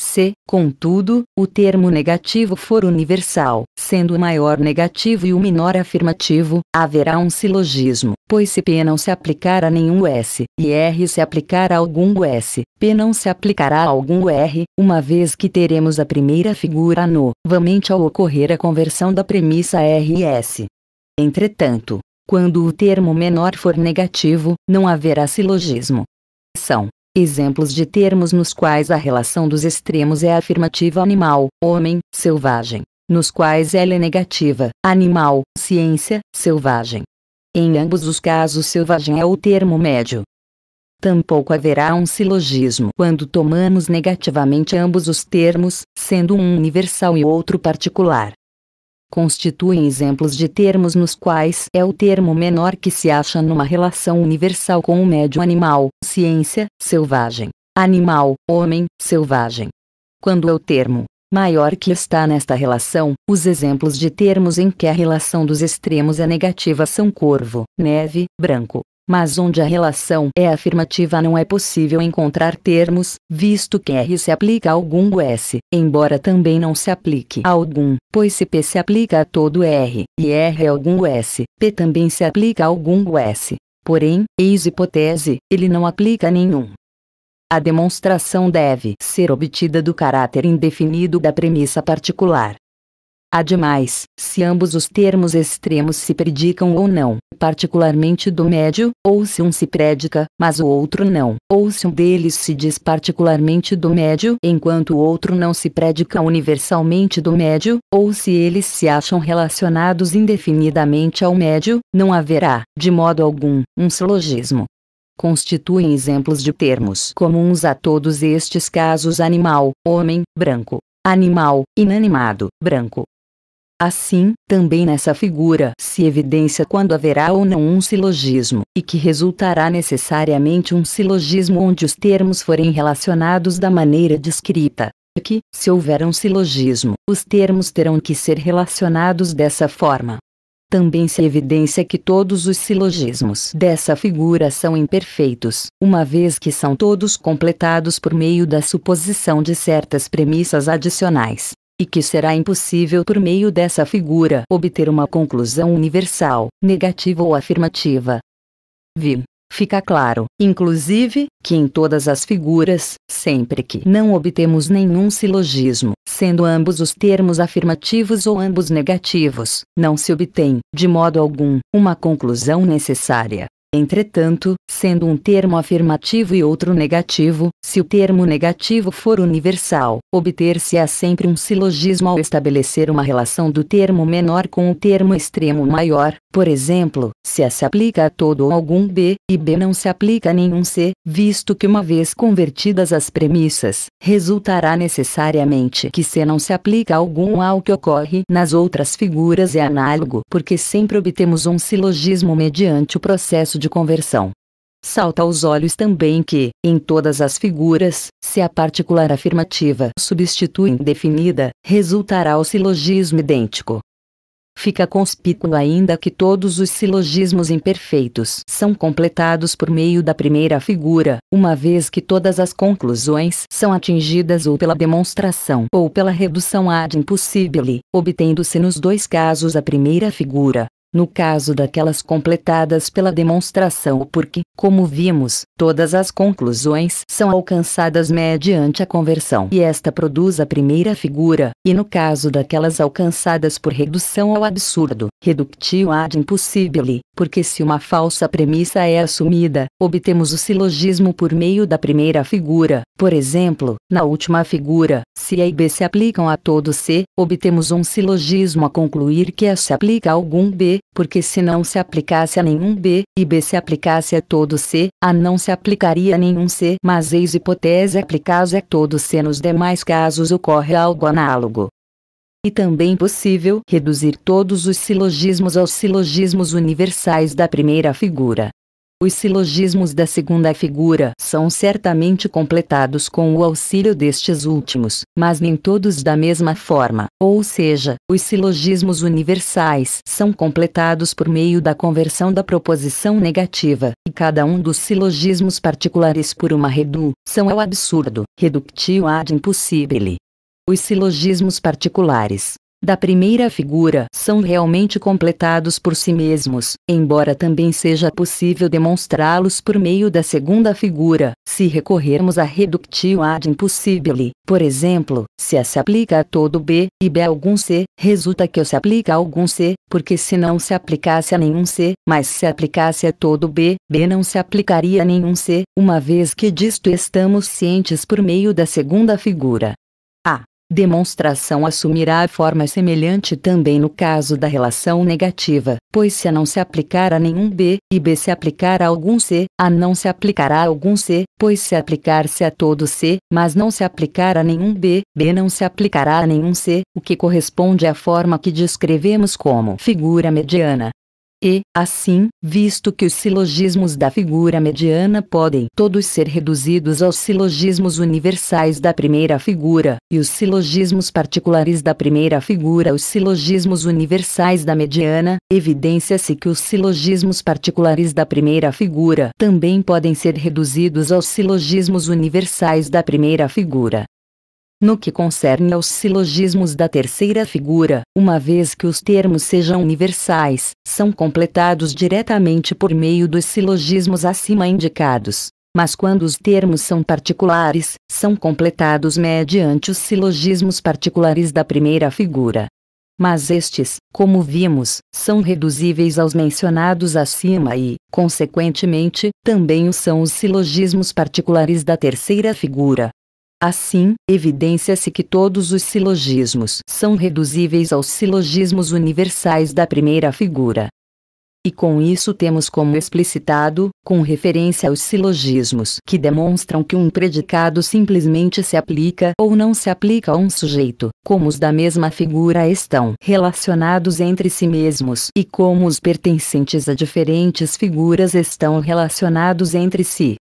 Se, contudo, o termo negativo for universal, sendo o maior negativo e o menor afirmativo, haverá um silogismo, pois se P não se aplicar a nenhum S, e R se aplicar a algum S, P não se aplicará a algum R, uma vez que teremos a primeira figura novamente ao ocorrer a conversão da premissa R e S. Entretanto, quando o termo menor for negativo, não haverá silogismo. São Exemplos de termos nos quais a relação dos extremos é afirmativa animal, homem, selvagem, nos quais ela é negativa, animal, ciência, selvagem. Em ambos os casos selvagem é o termo médio. Tampouco haverá um silogismo quando tomamos negativamente ambos os termos, sendo um universal e outro particular constituem exemplos de termos nos quais é o termo menor que se acha numa relação universal com o médio animal, ciência, selvagem, animal, homem, selvagem. Quando é o termo maior que está nesta relação, os exemplos de termos em que a relação dos extremos é negativa são corvo, neve, branco, mas onde a relação é afirmativa não é possível encontrar termos, visto que R se aplica a algum S, embora também não se aplique a algum, pois se P se aplica a todo R, e R é algum S, P também se aplica a algum S. Porém, eis hipotese, ele não aplica a nenhum. A demonstração deve ser obtida do caráter indefinido da premissa particular, Ademais, se ambos os termos extremos se predicam ou não, particularmente do médio, ou se um se predica, mas o outro não, ou se um deles se diz particularmente do médio, enquanto o outro não se predica universalmente do médio, ou se eles se acham relacionados indefinidamente ao médio, não haverá, de modo algum, um silogismo constituem exemplos de termos comuns a todos estes casos animal, homem, branco, animal, inanimado, branco, Assim, também nessa figura se evidencia quando haverá ou não um silogismo, e que resultará necessariamente um silogismo onde os termos forem relacionados da maneira descrita. E que, se houver um silogismo, os termos terão que ser relacionados dessa forma. Também se evidencia que todos os silogismos dessa figura são imperfeitos, uma vez que são todos completados por meio da suposição de certas premissas adicionais e que será impossível por meio dessa figura obter uma conclusão universal, negativa ou afirmativa. Vim. Fica claro, inclusive, que em todas as figuras, sempre que não obtemos nenhum silogismo, sendo ambos os termos afirmativos ou ambos negativos, não se obtém, de modo algum, uma conclusão necessária. Entretanto, sendo um termo afirmativo e outro negativo, se o termo negativo for universal, obter-se-á sempre um silogismo ao estabelecer uma relação do termo menor com o termo extremo maior. Por exemplo, se A se aplica a todo ou algum B, e B não se aplica a nenhum C, visto que uma vez convertidas as premissas, resultará necessariamente que C não se aplica a algum A que ocorre nas outras figuras é análogo, porque sempre obtemos um silogismo mediante o processo de de conversão. Salta aos olhos também que, em todas as figuras, se a particular afirmativa substitui indefinida, resultará o silogismo idêntico. Fica conspícuo ainda que todos os silogismos imperfeitos são completados por meio da primeira figura, uma vez que todas as conclusões são atingidas ou pela demonstração ou pela redução ad impossibile, obtendo-se nos dois casos a primeira figura, no caso daquelas completadas pela demonstração, porque, como vimos, todas as conclusões são alcançadas mediante a conversão e esta produz a primeira figura, e no caso daquelas alcançadas por redução ao absurdo, reductio ad impossibile, porque se uma falsa premissa é assumida, obtemos o silogismo por meio da primeira figura, por exemplo, na última figura, se A e B se aplicam a todo C, obtemos um silogismo a concluir que A se aplica a algum B porque se não se aplicasse a nenhum B, e B se aplicasse a todo C, A não se aplicaria a nenhum C, mas eis hipótese aplicada a todo C nos demais casos ocorre algo análogo. E também possível reduzir todos os silogismos aos silogismos universais da primeira figura. Os silogismos da segunda figura são certamente completados com o auxílio destes últimos, mas nem todos da mesma forma, ou seja, os silogismos universais são completados por meio da conversão da proposição negativa, e cada um dos silogismos particulares por uma redução ao absurdo, reductio ad impossibile. Os silogismos particulares da primeira figura são realmente completados por si mesmos, embora também seja possível demonstrá-los por meio da segunda figura, se recorrermos à reductio ad impossibile. Por exemplo, se A se aplica a todo B, e B a algum C, resulta que O se aplica a algum C, porque se não se aplicasse a nenhum C, mas se aplicasse a todo B, B não se aplicaria a nenhum C, uma vez que disto estamos cientes por meio da segunda figura demonstração assumirá a forma semelhante também no caso da relação negativa, pois se A não se aplicar a nenhum B, e B se aplicar a algum C, A não se aplicará a algum C, pois se aplicar-se a todo C, mas não se aplicar a nenhum B, B não se aplicará a nenhum C, o que corresponde à forma que descrevemos como figura mediana. E, assim, visto que os silogismos da figura mediana podem todos ser reduzidos aos silogismos universais da primeira figura, e os silogismos particulares da primeira figura aos silogismos universais da mediana, evidência-se que os silogismos particulares da primeira figura também podem ser reduzidos aos silogismos universais da primeira figura. No que concerne aos silogismos da terceira figura, uma vez que os termos sejam universais, são completados diretamente por meio dos silogismos acima indicados. Mas quando os termos são particulares, são completados mediante os silogismos particulares da primeira figura. Mas estes, como vimos, são reduzíveis aos mencionados acima e, consequentemente, também o são os silogismos particulares da terceira figura. Assim, evidência-se que todos os silogismos são reduzíveis aos silogismos universais da primeira figura. E com isso temos como explicitado, com referência aos silogismos que demonstram que um predicado simplesmente se aplica ou não se aplica a um sujeito, como os da mesma figura estão relacionados entre si mesmos e como os pertencentes a diferentes figuras estão relacionados entre si.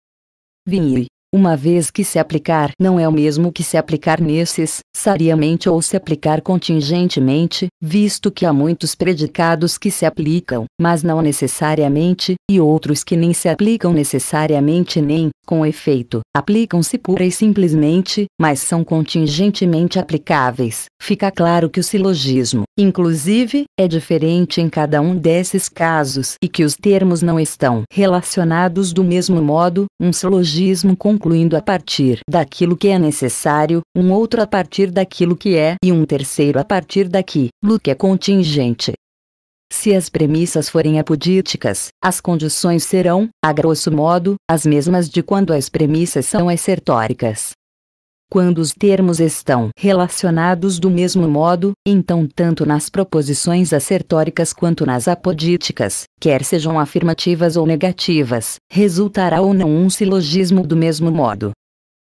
Vinhe, uma vez que se aplicar não é o mesmo que se aplicar necessariamente ou se aplicar contingentemente, visto que há muitos predicados que se aplicam, mas não necessariamente, e outros que nem se aplicam necessariamente nem, com efeito, aplicam-se pura e simplesmente, mas são contingentemente aplicáveis. Fica claro que o silogismo inclusive, é diferente em cada um desses casos e que os termos não estão relacionados do mesmo modo, um silogismo concluindo a partir daquilo que é necessário, um outro a partir daquilo que é e um terceiro a partir daquilo que é contingente. Se as premissas forem apodíticas, as condições serão, a grosso modo, as mesmas de quando as premissas são assertóricas. Quando os termos estão relacionados do mesmo modo, então tanto nas proposições assertóricas quanto nas apodíticas, quer sejam afirmativas ou negativas, resultará ou não um silogismo do mesmo modo.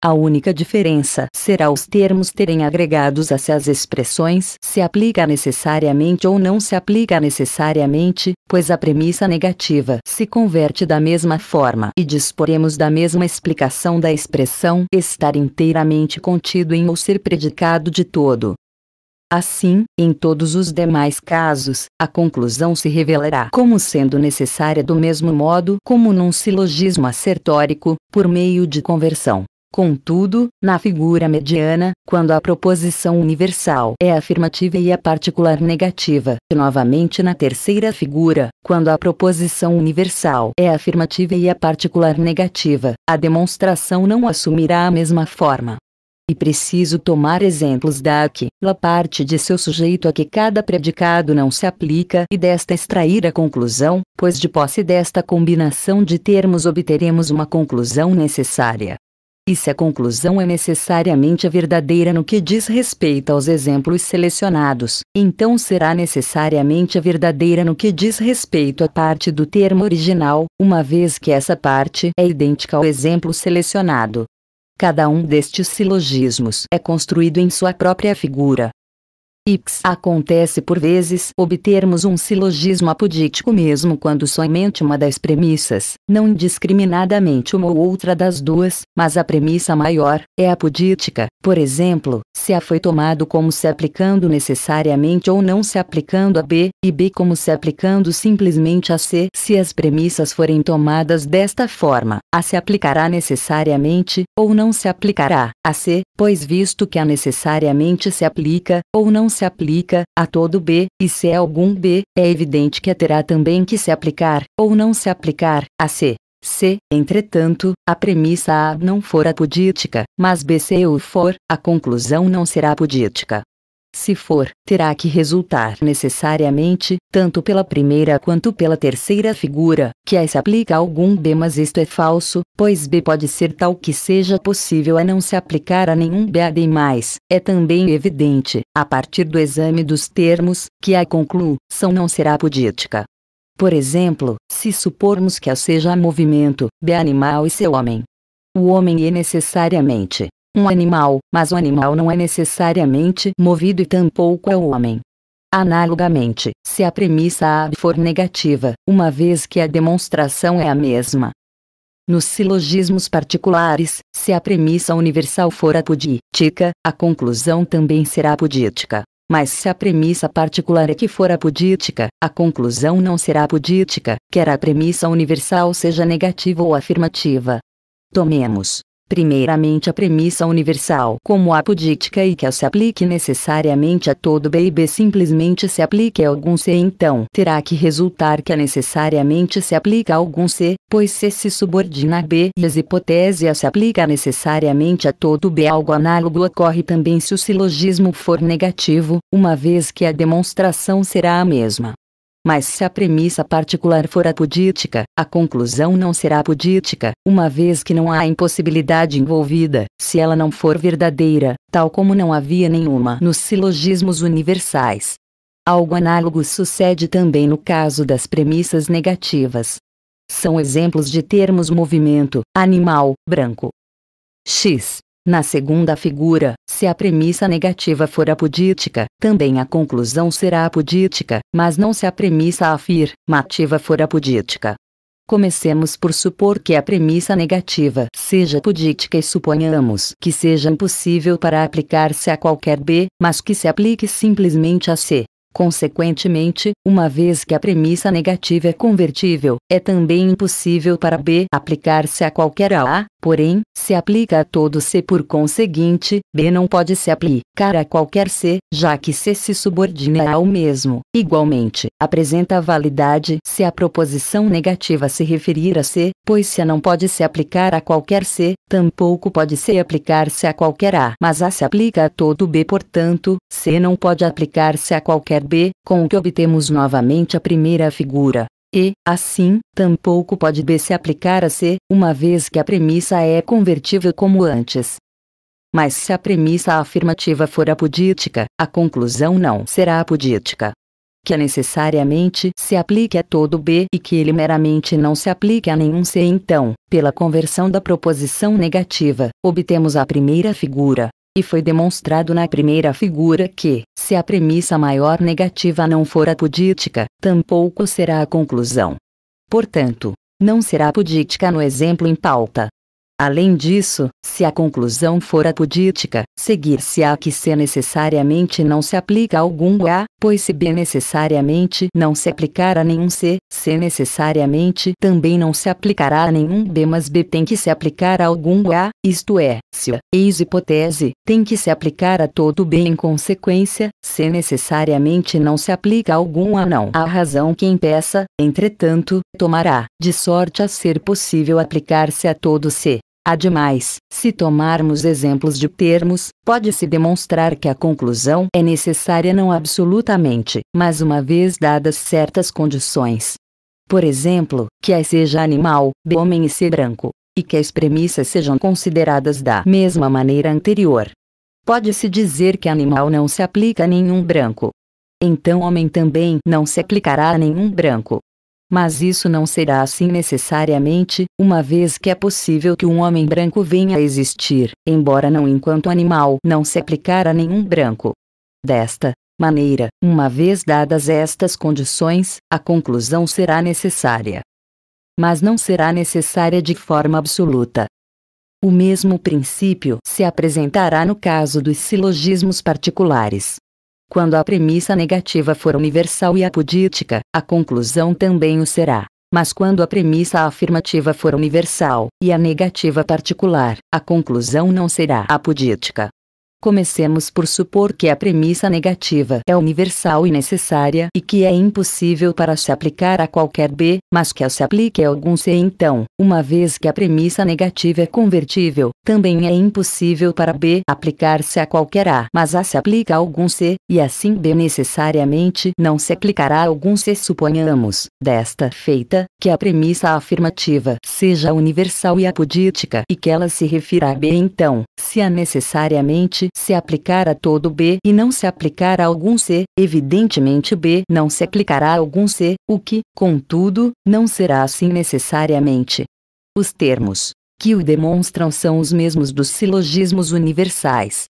A única diferença será os termos terem agregados a se as expressões se aplica necessariamente ou não se aplica necessariamente, pois a premissa negativa se converte da mesma forma e disporemos da mesma explicação da expressão estar inteiramente contido em ou ser predicado de todo. Assim, em todos os demais casos, a conclusão se revelará como sendo necessária do mesmo modo como num silogismo assertórico, por meio de conversão. Contudo, na figura mediana, quando a proposição universal é afirmativa e a particular negativa, e novamente na terceira figura, quando a proposição universal é afirmativa e a particular negativa, a demonstração não assumirá a mesma forma. E preciso tomar exemplos da que, la parte de seu sujeito a que cada predicado não se aplica e desta extrair a conclusão, pois de posse desta combinação de termos obteremos uma conclusão necessária e se a conclusão é necessariamente a verdadeira no que diz respeito aos exemplos selecionados, então será necessariamente a verdadeira no que diz respeito à parte do termo original, uma vez que essa parte é idêntica ao exemplo selecionado. Cada um destes silogismos é construído em sua própria figura, X. Acontece por vezes obtermos um silogismo apodítico mesmo quando somente uma das premissas, não indiscriminadamente uma ou outra das duas, mas a premissa maior, é apodítica. Por exemplo, se A foi tomado como se aplicando necessariamente ou não se aplicando a B, e B como se aplicando simplesmente a C. Se as premissas forem tomadas desta forma, A se aplicará necessariamente, ou não se aplicará, a C, pois visto que A necessariamente se aplica, ou não se aplica a todo B, e se é algum B, é evidente que terá também que se aplicar, ou não se aplicar, a C. Se, entretanto, a premissa A não for apodítica, mas B se eu for, a conclusão não será apodítica. Se for, terá que resultar necessariamente, tanto pela primeira quanto pela terceira figura, que a se aplica a algum B mas isto é falso, pois B pode ser tal que seja possível a não se aplicar a nenhum B a é também evidente, a partir do exame dos termos, que a são não será apodítica. Por exemplo, se supormos que A seja movimento, B animal e C homem. O homem é necessariamente um animal, mas o animal não é necessariamente movido e tampouco é o homem. Analogamente, se a premissa A for negativa, uma vez que a demonstração é a mesma. Nos silogismos particulares, se a premissa universal for apodítica, a conclusão também será apodítica. Mas se a premissa particular é que for apodítica, a conclusão não será apodítica, quer a premissa universal seja negativa ou afirmativa. Tomemos, Primeiramente a premissa universal como a política e que a se aplique necessariamente a todo B B simplesmente se aplique a algum C então terá que resultar que a necessariamente se aplica a algum C, pois C se subordina a B e as a se aplica necessariamente a todo B. Algo análogo ocorre também se o silogismo for negativo, uma vez que a demonstração será a mesma. Mas se a premissa particular for apodítica, a conclusão não será apodítica, uma vez que não há impossibilidade envolvida, se ela não for verdadeira, tal como não havia nenhuma nos silogismos universais. Algo análogo sucede também no caso das premissas negativas. São exemplos de termos movimento, animal, branco. X, na segunda figura, se a premissa negativa for apodítica, também a conclusão será apodítica, mas não se a premissa afirmativa for apodítica. Comecemos por supor que a premissa negativa seja apodítica e suponhamos que seja impossível para aplicar-se a qualquer B, mas que se aplique simplesmente a C. Consequentemente, uma vez que a premissa negativa é convertível, é também impossível para B aplicar-se a qualquer A, porém, se aplica a todo C por conseguinte, B não pode se aplicar a qualquer C, já que C se subordina ao mesmo. Igualmente, apresenta validade se a proposição negativa se referir a C, pois se A não pode se aplicar a qualquer C, tampouco pode se aplicar-se a qualquer A. Mas A se aplica a todo B, portanto, C não pode aplicar-se a qualquer B, com o que obtemos novamente a primeira figura e, assim, tampouco pode B se aplicar a C, uma vez que a premissa é convertível como antes. Mas se a premissa afirmativa for apodítica, a conclusão não será apodítica. Que é necessariamente se aplique a todo B e que ele meramente não se aplique a nenhum C. Então, pela conversão da proposição negativa, obtemos a primeira figura, e foi demonstrado na primeira figura que, se a premissa maior negativa não for apodítica, tampouco será a conclusão. Portanto, não será apodítica no exemplo em pauta. Além disso, se a conclusão for apodítica, seguir-se-á que se necessariamente não se aplica algum a, pois se B necessariamente não se aplicar a nenhum C, C necessariamente também não se aplicará a nenhum B mas B tem que se aplicar a algum A, isto é, se A, eis hipótese, tem que se aplicar a todo B em consequência, C necessariamente não se aplica a algum A não há razão que impeça, entretanto, tomará, de sorte a ser possível aplicar-se a todo C, Ademais, se tomarmos exemplos de termos, pode-se demonstrar que a conclusão é necessária não absolutamente, mas uma vez dadas certas condições. Por exemplo, que a seja animal, b homem e ser branco, e que as premissas sejam consideradas da mesma maneira anterior. Pode-se dizer que animal não se aplica a nenhum branco. Então homem também não se aplicará a nenhum branco. Mas isso não será assim necessariamente, uma vez que é possível que um homem branco venha a existir, embora não enquanto animal não se aplicar a nenhum branco. Desta maneira, uma vez dadas estas condições, a conclusão será necessária. Mas não será necessária de forma absoluta. O mesmo princípio se apresentará no caso dos silogismos particulares. Quando a premissa negativa for universal e apodítica, a conclusão também o será. Mas quando a premissa afirmativa for universal e a negativa particular, a conclusão não será apodítica. Comecemos por supor que a premissa negativa é universal e necessária e que é impossível para se aplicar a qualquer B, mas que se aplique a algum C então, uma vez que a premissa negativa é convertível, também é impossível para B aplicar-se a qualquer A, mas A se aplica a algum C, e assim B necessariamente não se aplicará a algum C suponhamos, desta feita, que a premissa afirmativa seja universal e apodítica e que ela se refira a B então, se A é necessariamente se aplicar a todo B e não se aplicar a algum C, evidentemente B não se aplicará a algum C, o que, contudo, não será assim necessariamente. Os termos que o demonstram são os mesmos dos silogismos universais.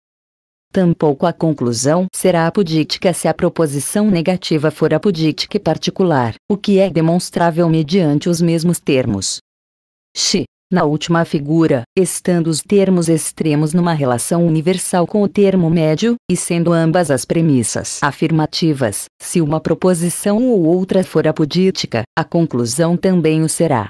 Tampouco a conclusão será apodítica se a proposição negativa for apodítica e particular, o que é demonstrável mediante os mesmos termos. X na última figura, estando os termos extremos numa relação universal com o termo médio, e sendo ambas as premissas afirmativas, se uma proposição ou outra for apodítica, a conclusão também o será.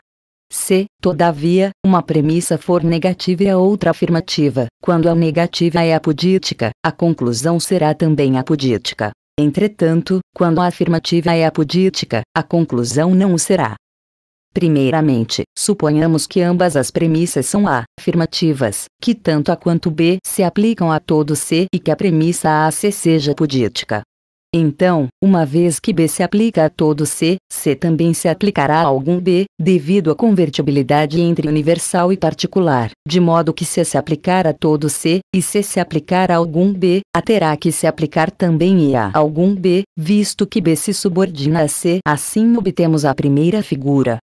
Se, todavia, uma premissa for negativa e a outra afirmativa, quando a negativa é apodítica, a conclusão será também apodítica. Entretanto, quando a afirmativa é apodítica, a conclusão não o será. Primeiramente, suponhamos que ambas as premissas são A, afirmativas, que tanto A quanto B se aplicam a todo C e que a premissa A-C seja pudítica. Então, uma vez que B se aplica a todo C, C também se aplicará a algum B, devido à convertibilidade entre universal e particular, de modo que se se aplicar a todo C, e C se aplicar a algum B, A terá que se aplicar também e a algum B, visto que B se subordina a C. Assim obtemos a primeira figura,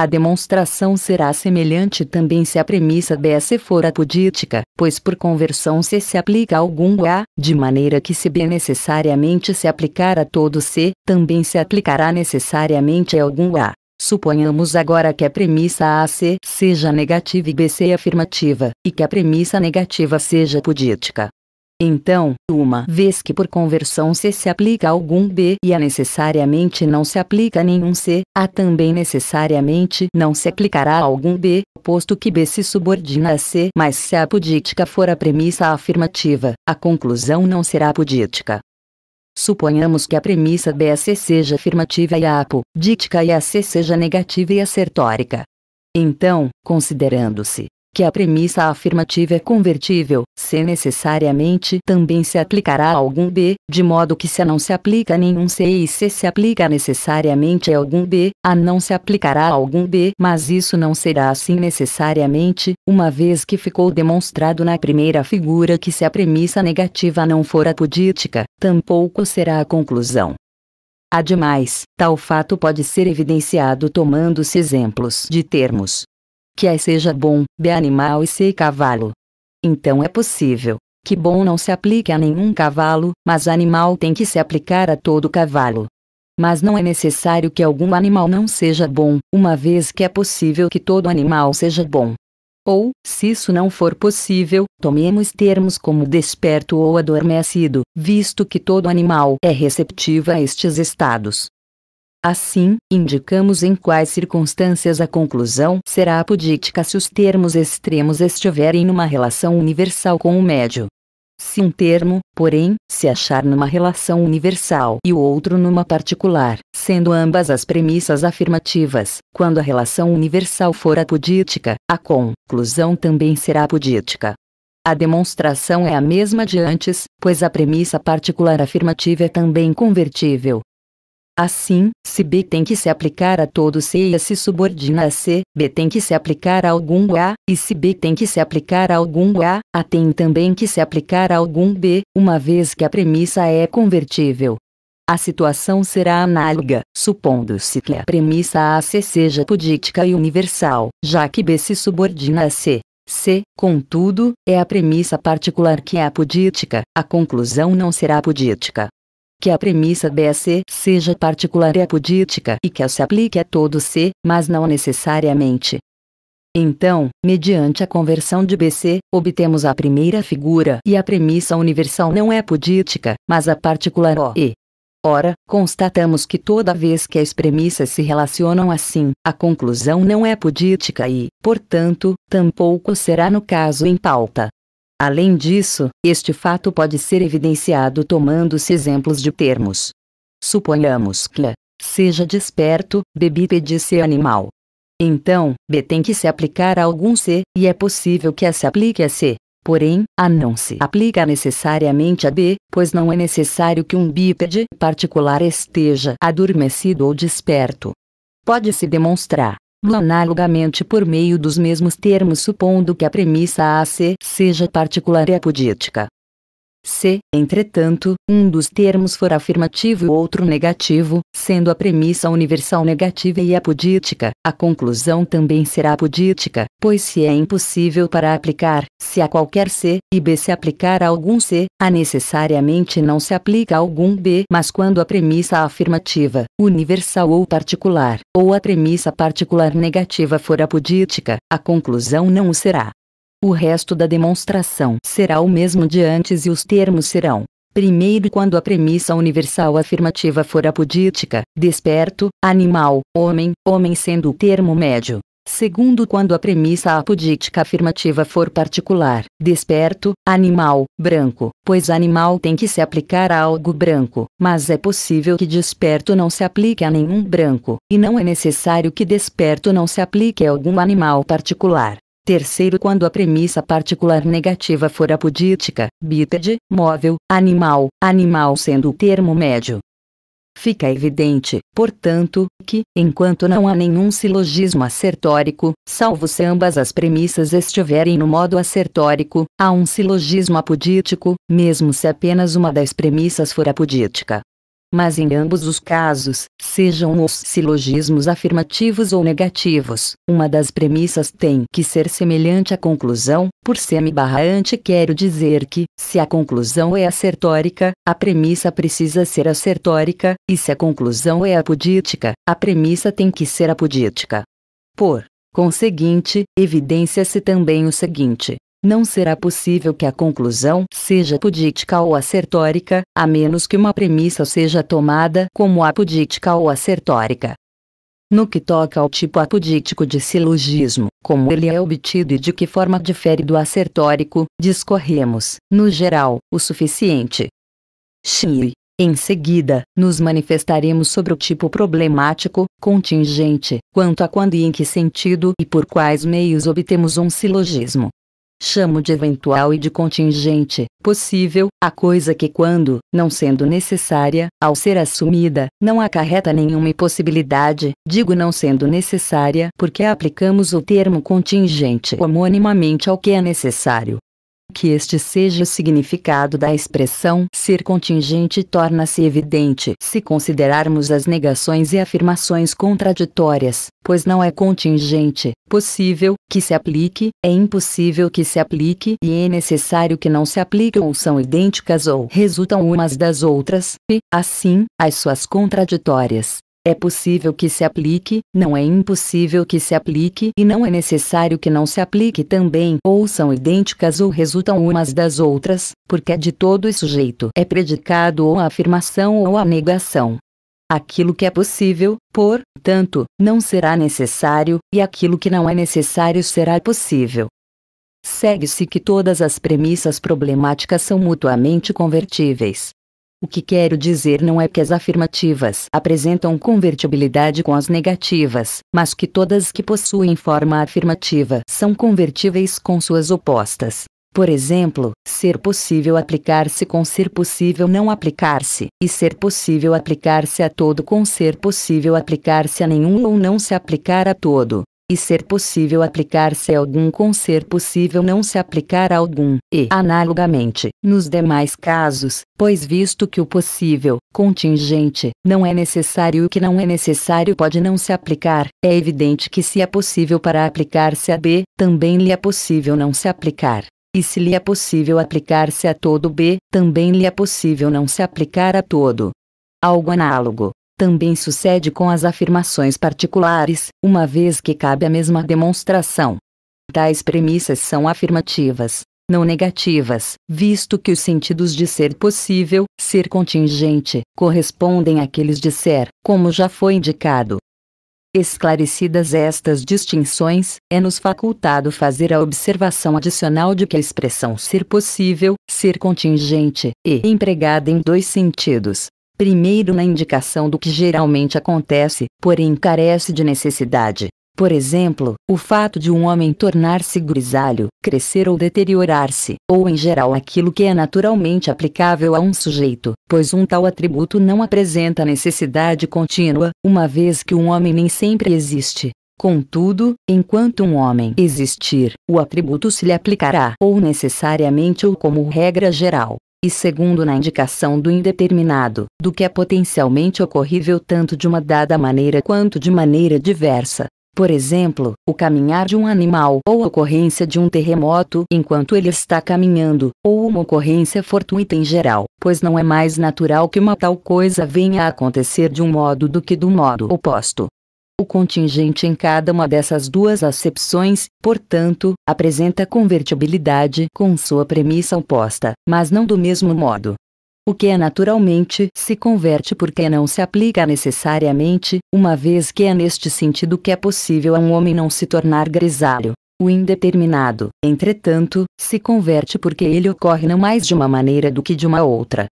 a demonstração será semelhante também se a premissa BS for apodítica, pois por conversão C se aplica a algum A, de maneira que se B necessariamente se aplicar a todo C, também se aplicará necessariamente a algum A. Suponhamos agora que a premissa AC seja negativa e BC afirmativa, e que a premissa negativa seja apodítica. Então, uma vez que por conversão C se aplica algum B e a necessariamente não se aplica nenhum C, a também necessariamente não se aplicará algum B, posto que B se subordina a C, mas se a apodítica for a premissa afirmativa, a conclusão não será apodítica. Suponhamos que a premissa B a C seja afirmativa e a apodítica e a C seja negativa e assertórica. Então, considerando-se que a premissa afirmativa é convertível, se necessariamente também se aplicará a algum B, de modo que se a não se aplica nenhum C e C se aplica necessariamente a algum B, a não se aplicará a algum B, mas isso não será assim necessariamente, uma vez que ficou demonstrado na primeira figura que se a premissa negativa não for apodítica, tampouco será a conclusão. Ademais, tal fato pode ser evidenciado tomando-se exemplos de termos que aí é seja bom, b animal e c cavalo. Então é possível que bom não se aplique a nenhum cavalo, mas animal tem que se aplicar a todo cavalo. Mas não é necessário que algum animal não seja bom, uma vez que é possível que todo animal seja bom. Ou, se isso não for possível, tomemos termos como desperto ou adormecido, visto que todo animal é receptivo a estes estados. Assim, indicamos em quais circunstâncias a conclusão será apodítica se os termos extremos estiverem numa relação universal com o médio. Se um termo, porém, se achar numa relação universal e o outro numa particular, sendo ambas as premissas afirmativas, quando a relação universal for apodítica, a conclusão também será apodítica. A demonstração é a mesma de antes, pois a premissa particular afirmativa é também convertível, Assim, se B tem que se aplicar a todo C e A se subordina a C, B tem que se aplicar a algum A, e se B tem que se aplicar a algum A, A tem também que se aplicar a algum B, uma vez que a premissa é convertível. A situação será análoga, supondo-se que a premissa a c seja pudítica e universal, já que B se subordina a C. C, contudo, é a premissa particular que é pudítica. a conclusão não será pudítica que a premissa BC seja particular e apodítica e que a se aplique a todo C, mas não necessariamente. Então, mediante a conversão de BC, obtemos a primeira figura e a premissa universal não é apodítica, mas a particular O e. Ora, constatamos que toda vez que as premissas se relacionam assim, a conclusão não é apodítica e, portanto, tampouco será no caso em pauta. Além disso, este fato pode ser evidenciado tomando-se exemplos de termos. Suponhamos que A seja desperto, bebípede se animal. Então, B tem que se aplicar a algum C, e é possível que A se aplique a C. Porém, A não se aplica necessariamente a B, pois não é necessário que um bípede particular esteja adormecido ou desperto. Pode-se demonstrar analogamente por meio dos mesmos termos supondo que a premissa AC seja particular e apodítica. Se, entretanto, um dos termos for afirmativo e outro negativo, sendo a premissa universal negativa e apodítica, a conclusão também será apodítica, pois se é impossível para aplicar, se a qualquer C, e B se aplicar a algum C, a necessariamente não se aplica a algum B. Mas quando a premissa afirmativa, universal ou particular, ou a premissa particular negativa for apodítica, a conclusão não o será. O resto da demonstração será o mesmo de antes e os termos serão: primeiro, quando a premissa universal afirmativa for apodítica, desperto, animal, homem, homem sendo o termo médio. Segundo, quando a premissa apodítica afirmativa for particular, desperto, animal, branco, pois animal tem que se aplicar a algo branco, mas é possível que desperto não se aplique a nenhum branco, e não é necessário que desperto não se aplique a algum animal particular. Terceiro, quando a premissa particular negativa for apodítica, bípede, móvel, animal, animal sendo o termo médio. Fica evidente, portanto, que, enquanto não há nenhum silogismo assertórico, salvo se ambas as premissas estiverem no modo assertórico, há um silogismo apodítico, mesmo se apenas uma das premissas for apodítica mas em ambos os casos, sejam os silogismos afirmativos ou negativos, uma das premissas tem que ser semelhante à conclusão, por semi barra ante quero dizer que, se a conclusão é acertórica, a premissa precisa ser acertórica, e se a conclusão é apodítica, a premissa tem que ser apodítica. Por conseguinte, evidencia-se também o seguinte: não será possível que a conclusão seja apodítica ou acertórica, a menos que uma premissa seja tomada como apodítica ou acertórica. No que toca ao tipo apodítico de silogismo, como ele é obtido e de que forma difere do acertórico, discorremos, no geral, o suficiente. Xi. Em seguida, nos manifestaremos sobre o tipo problemático, contingente, quanto a quando e em que sentido e por quais meios obtemos um silogismo. Chamo de eventual e de contingente, possível, a coisa que quando, não sendo necessária, ao ser assumida, não acarreta nenhuma impossibilidade, digo não sendo necessária porque aplicamos o termo contingente homonimamente ao que é necessário que este seja o significado da expressão ser contingente torna-se evidente se considerarmos as negações e afirmações contraditórias, pois não é contingente, possível, que se aplique, é impossível que se aplique e é necessário que não se aplique ou são idênticas ou resultam umas das outras, e, assim, as suas contraditórias é possível que se aplique, não é impossível que se aplique e não é necessário que não se aplique também, ou são idênticas ou resultam umas das outras, porque é de todo sujeito é predicado ou a afirmação ou a negação. Aquilo que é possível, portanto, não será necessário, e aquilo que não é necessário será possível. Segue-se que todas as premissas problemáticas são mutuamente convertíveis. O que quero dizer não é que as afirmativas apresentam convertibilidade com as negativas, mas que todas que possuem forma afirmativa são convertíveis com suas opostas. Por exemplo, ser possível aplicar-se com ser possível não aplicar-se, e ser possível aplicar-se a todo com ser possível aplicar-se a nenhum ou não se aplicar a todo e ser possível aplicar-se algum com ser possível não se aplicar algum, e analogamente, nos demais casos, pois visto que o possível, contingente, não é necessário e o que não é necessário pode não se aplicar, é evidente que se é possível para aplicar-se a B, também lhe é possível não se aplicar. E se lhe é possível aplicar-se a todo B, também lhe é possível não se aplicar a todo. Algo análogo, também sucede com as afirmações particulares, uma vez que cabe a mesma demonstração. Tais premissas são afirmativas, não negativas, visto que os sentidos de ser possível, ser contingente, correspondem àqueles de ser, como já foi indicado. Esclarecidas estas distinções, é-nos facultado fazer a observação adicional de que a expressão ser possível, ser contingente, é empregada em dois sentidos, Primeiro na indicação do que geralmente acontece, porém carece de necessidade. Por exemplo, o fato de um homem tornar-se grisalho, crescer ou deteriorar-se, ou em geral aquilo que é naturalmente aplicável a um sujeito, pois um tal atributo não apresenta necessidade contínua, uma vez que um homem nem sempre existe. Contudo, enquanto um homem existir, o atributo se lhe aplicará ou necessariamente ou como regra geral, e segundo na indicação do indeterminado, do que é potencialmente ocorrível tanto de uma dada maneira quanto de maneira diversa. Por exemplo, o caminhar de um animal ou a ocorrência de um terremoto enquanto ele está caminhando, ou uma ocorrência fortuita em geral, pois não é mais natural que uma tal coisa venha a acontecer de um modo do que do modo oposto. O contingente em cada uma dessas duas acepções, portanto, apresenta convertibilidade com sua premissa oposta, mas não do mesmo modo. O que é naturalmente se converte porque não se aplica necessariamente, uma vez que é neste sentido que é possível a um homem não se tornar grisalho. O indeterminado, entretanto, se converte porque ele ocorre não mais de uma maneira do que de uma outra.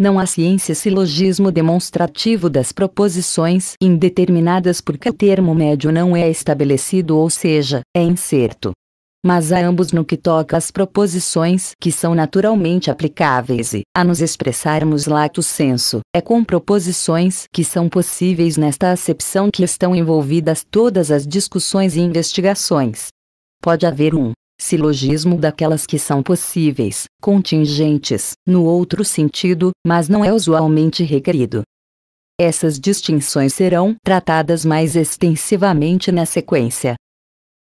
Não há ciência silogismo demonstrativo das proposições indeterminadas porque o termo médio não é estabelecido ou seja, é incerto. Mas há ambos no que toca às proposições que são naturalmente aplicáveis e, a nos expressarmos lato senso, é com proposições que são possíveis nesta acepção que estão envolvidas todas as discussões e investigações. Pode haver um silogismo daquelas que são possíveis, contingentes, no outro sentido, mas não é usualmente requerido. Essas distinções serão tratadas mais extensivamente na sequência.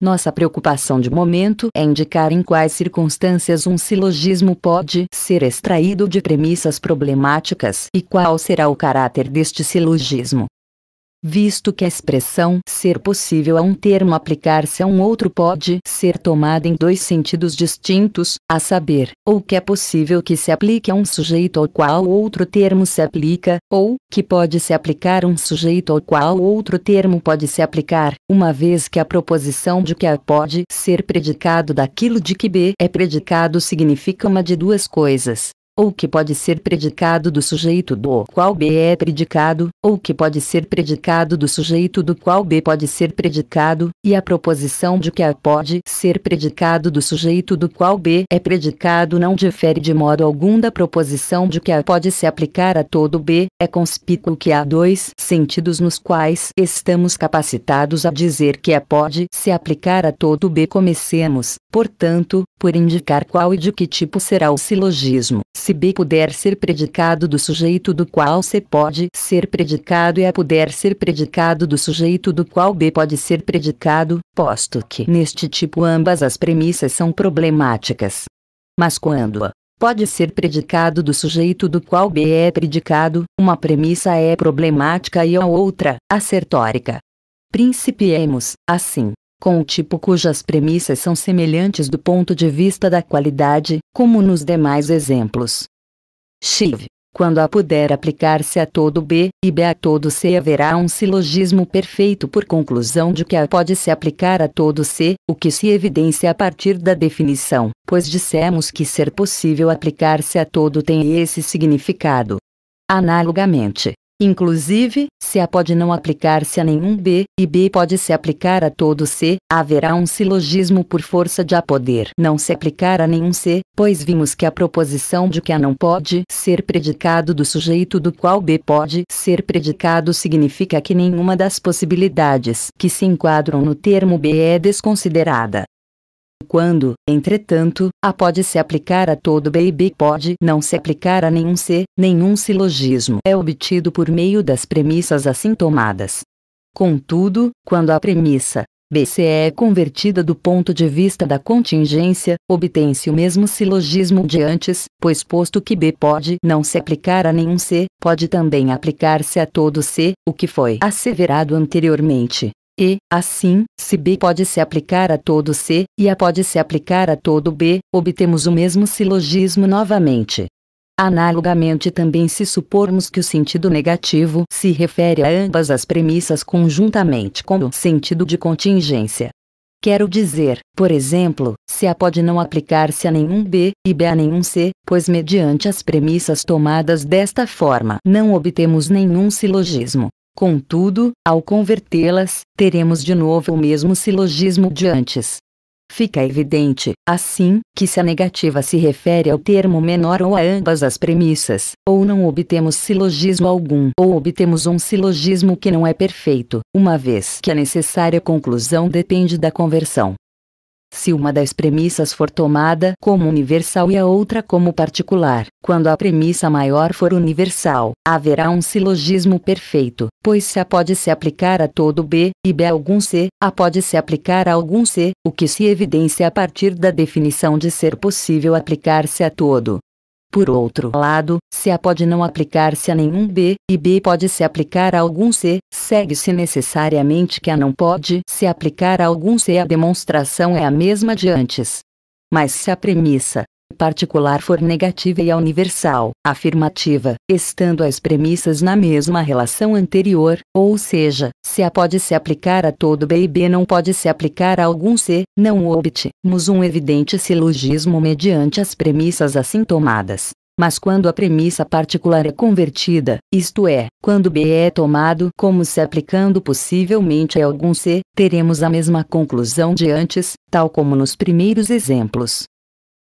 Nossa preocupação de momento é indicar em quais circunstâncias um silogismo pode ser extraído de premissas problemáticas e qual será o caráter deste silogismo visto que a expressão ser possível a um termo aplicar-se a um outro pode ser tomada em dois sentidos distintos, a saber, ou que é possível que se aplique a um sujeito ao qual outro termo se aplica, ou que pode se aplicar um sujeito ao qual outro termo pode se aplicar, uma vez que a proposição de que A pode ser predicado daquilo de que B é predicado significa uma de duas coisas, ou que pode ser predicado do sujeito do qual B é predicado, ou que pode ser predicado do sujeito do qual B pode ser predicado, e a proposição de que A pode ser predicado do sujeito do qual B é predicado não difere de modo algum da proposição de que A pode se aplicar a todo B, é conspícuo que há dois sentidos nos quais estamos capacitados a dizer que A pode se aplicar a todo B. Comecemos, portanto, por indicar qual e de que tipo será o silogismo se B puder ser predicado do sujeito do qual C pode ser predicado e A puder ser predicado do sujeito do qual B pode ser predicado, posto que neste tipo ambas as premissas são problemáticas. Mas quando A pode ser predicado do sujeito do qual B é predicado, uma premissa é problemática e a outra, acertórica. Principiemos, assim, com o tipo cujas premissas são semelhantes do ponto de vista da qualidade, como nos demais exemplos. Chive, quando A puder aplicar-se a todo B e B a todo C haverá um silogismo perfeito por conclusão de que A pode se aplicar a todo C, o que se evidencia a partir da definição, pois dissemos que ser possível aplicar-se a todo tem esse significado. Analogamente, Inclusive, se A pode não aplicar-se a nenhum B, e B pode se aplicar a todo C, haverá um silogismo por força de A poder não se aplicar a nenhum C, pois vimos que a proposição de que A não pode ser predicado do sujeito do qual B pode ser predicado significa que nenhuma das possibilidades que se enquadram no termo B é desconsiderada. Quando, entretanto, a pode se aplicar a todo B e B pode não se aplicar a nenhum C, nenhum silogismo é obtido por meio das premissas assim tomadas. Contudo, quando a premissa BC é convertida do ponto de vista da contingência, obtém-se o mesmo silogismo de antes, pois posto que B pode não se aplicar a nenhum C, pode também aplicar-se a todo C, o que foi asseverado anteriormente. E, assim, se B pode se aplicar a todo C e A pode se aplicar a todo B, obtemos o mesmo silogismo novamente. Analogamente também se supormos que o sentido negativo se refere a ambas as premissas conjuntamente com o sentido de contingência. Quero dizer, por exemplo, se A pode não aplicar-se a nenhum B, e B a nenhum C, pois mediante as premissas tomadas desta forma não obtemos nenhum silogismo. Contudo, ao convertê-las, teremos de novo o mesmo silogismo de antes. Fica evidente, assim, que se a negativa se refere ao termo menor ou a ambas as premissas, ou não obtemos silogismo algum, ou obtemos um silogismo que não é perfeito, uma vez que a necessária conclusão depende da conversão. Se uma das premissas for tomada como universal e a outra como particular, quando a premissa maior for universal, haverá um silogismo perfeito, pois se A pode se aplicar a todo B, e B a algum C, A pode se aplicar a algum C, o que se evidencia a partir da definição de ser possível aplicar-se a todo. Por outro lado, se A pode não aplicar-se a nenhum B, e B pode se aplicar a algum C, segue-se necessariamente que A não pode se aplicar a algum C. A demonstração é a mesma de antes. Mas se a premissa particular for negativa e a universal, afirmativa, estando as premissas na mesma relação anterior, ou seja, se A pode se aplicar a todo B e B não pode se aplicar a algum C, não obtemos um evidente silogismo mediante as premissas assim tomadas. Mas quando a premissa particular é convertida, isto é, quando B é tomado como se aplicando possivelmente a algum C, teremos a mesma conclusão de antes, tal como nos primeiros exemplos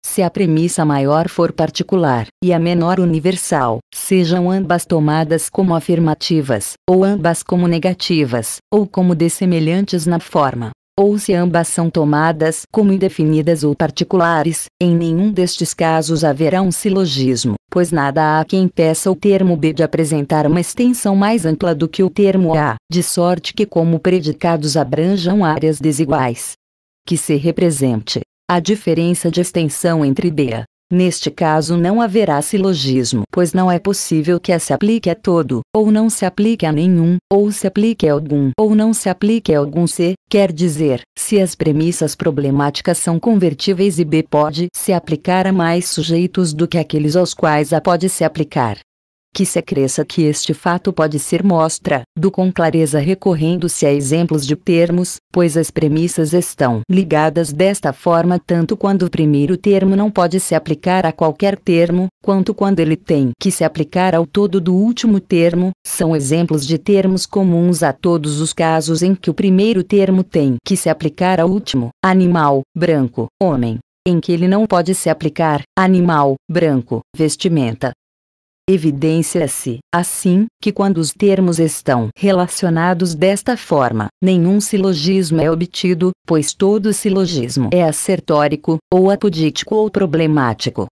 se a premissa maior for particular e a menor universal, sejam ambas tomadas como afirmativas, ou ambas como negativas, ou como dessemelhantes na forma, ou se ambas são tomadas como indefinidas ou particulares, em nenhum destes casos haverá um silogismo, pois nada há que impeça o termo B de apresentar uma extensão mais ampla do que o termo A, de sorte que como predicados abranjam áreas desiguais. Que se represente a diferença de extensão entre DEA. Neste caso não haverá silogismo, pois não é possível que se aplique a todo, ou não se aplique a nenhum, ou se aplique a algum, ou não se aplique a algum C, quer dizer, se as premissas problemáticas são convertíveis e B pode se aplicar a mais sujeitos do que aqueles aos quais A pode se aplicar que se acresça que este fato pode ser mostra, do com clareza recorrendo-se a exemplos de termos, pois as premissas estão ligadas desta forma tanto quando o primeiro termo não pode se aplicar a qualquer termo, quanto quando ele tem que se aplicar ao todo do último termo, são exemplos de termos comuns a todos os casos em que o primeiro termo tem que se aplicar ao último, animal, branco, homem, em que ele não pode se aplicar, animal, branco, vestimenta, Evidência-se, assim, que quando os termos estão relacionados desta forma, nenhum silogismo é obtido, pois todo silogismo é acertórico, ou apodítico ou problemático.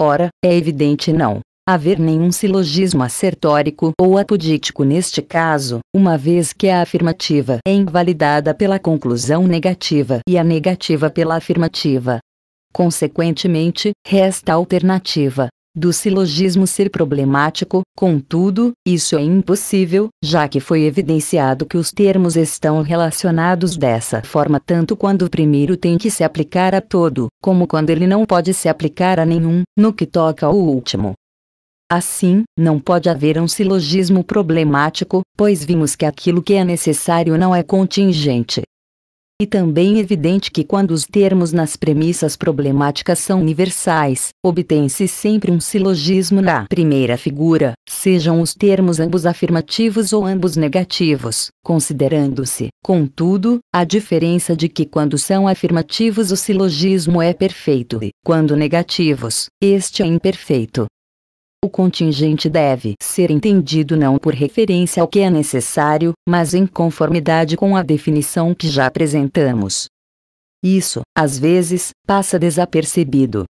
Ora, é evidente não haver nenhum silogismo acertórico ou apodítico neste caso, uma vez que a afirmativa é invalidada pela conclusão negativa e a negativa pela afirmativa. Consequentemente, resta a alternativa do silogismo ser problemático, contudo, isso é impossível, já que foi evidenciado que os termos estão relacionados dessa forma tanto quando o primeiro tem que se aplicar a todo, como quando ele não pode se aplicar a nenhum, no que toca ao último. Assim, não pode haver um silogismo problemático, pois vimos que aquilo que é necessário não é contingente, e também é evidente que quando os termos nas premissas problemáticas são universais, obtém-se sempre um silogismo na primeira figura, sejam os termos ambos afirmativos ou ambos negativos, considerando-se, contudo, a diferença de que quando são afirmativos o silogismo é perfeito e, quando negativos, este é imperfeito. O contingente deve ser entendido não por referência ao que é necessário, mas em conformidade com a definição que já apresentamos. Isso, às vezes, passa desapercebido.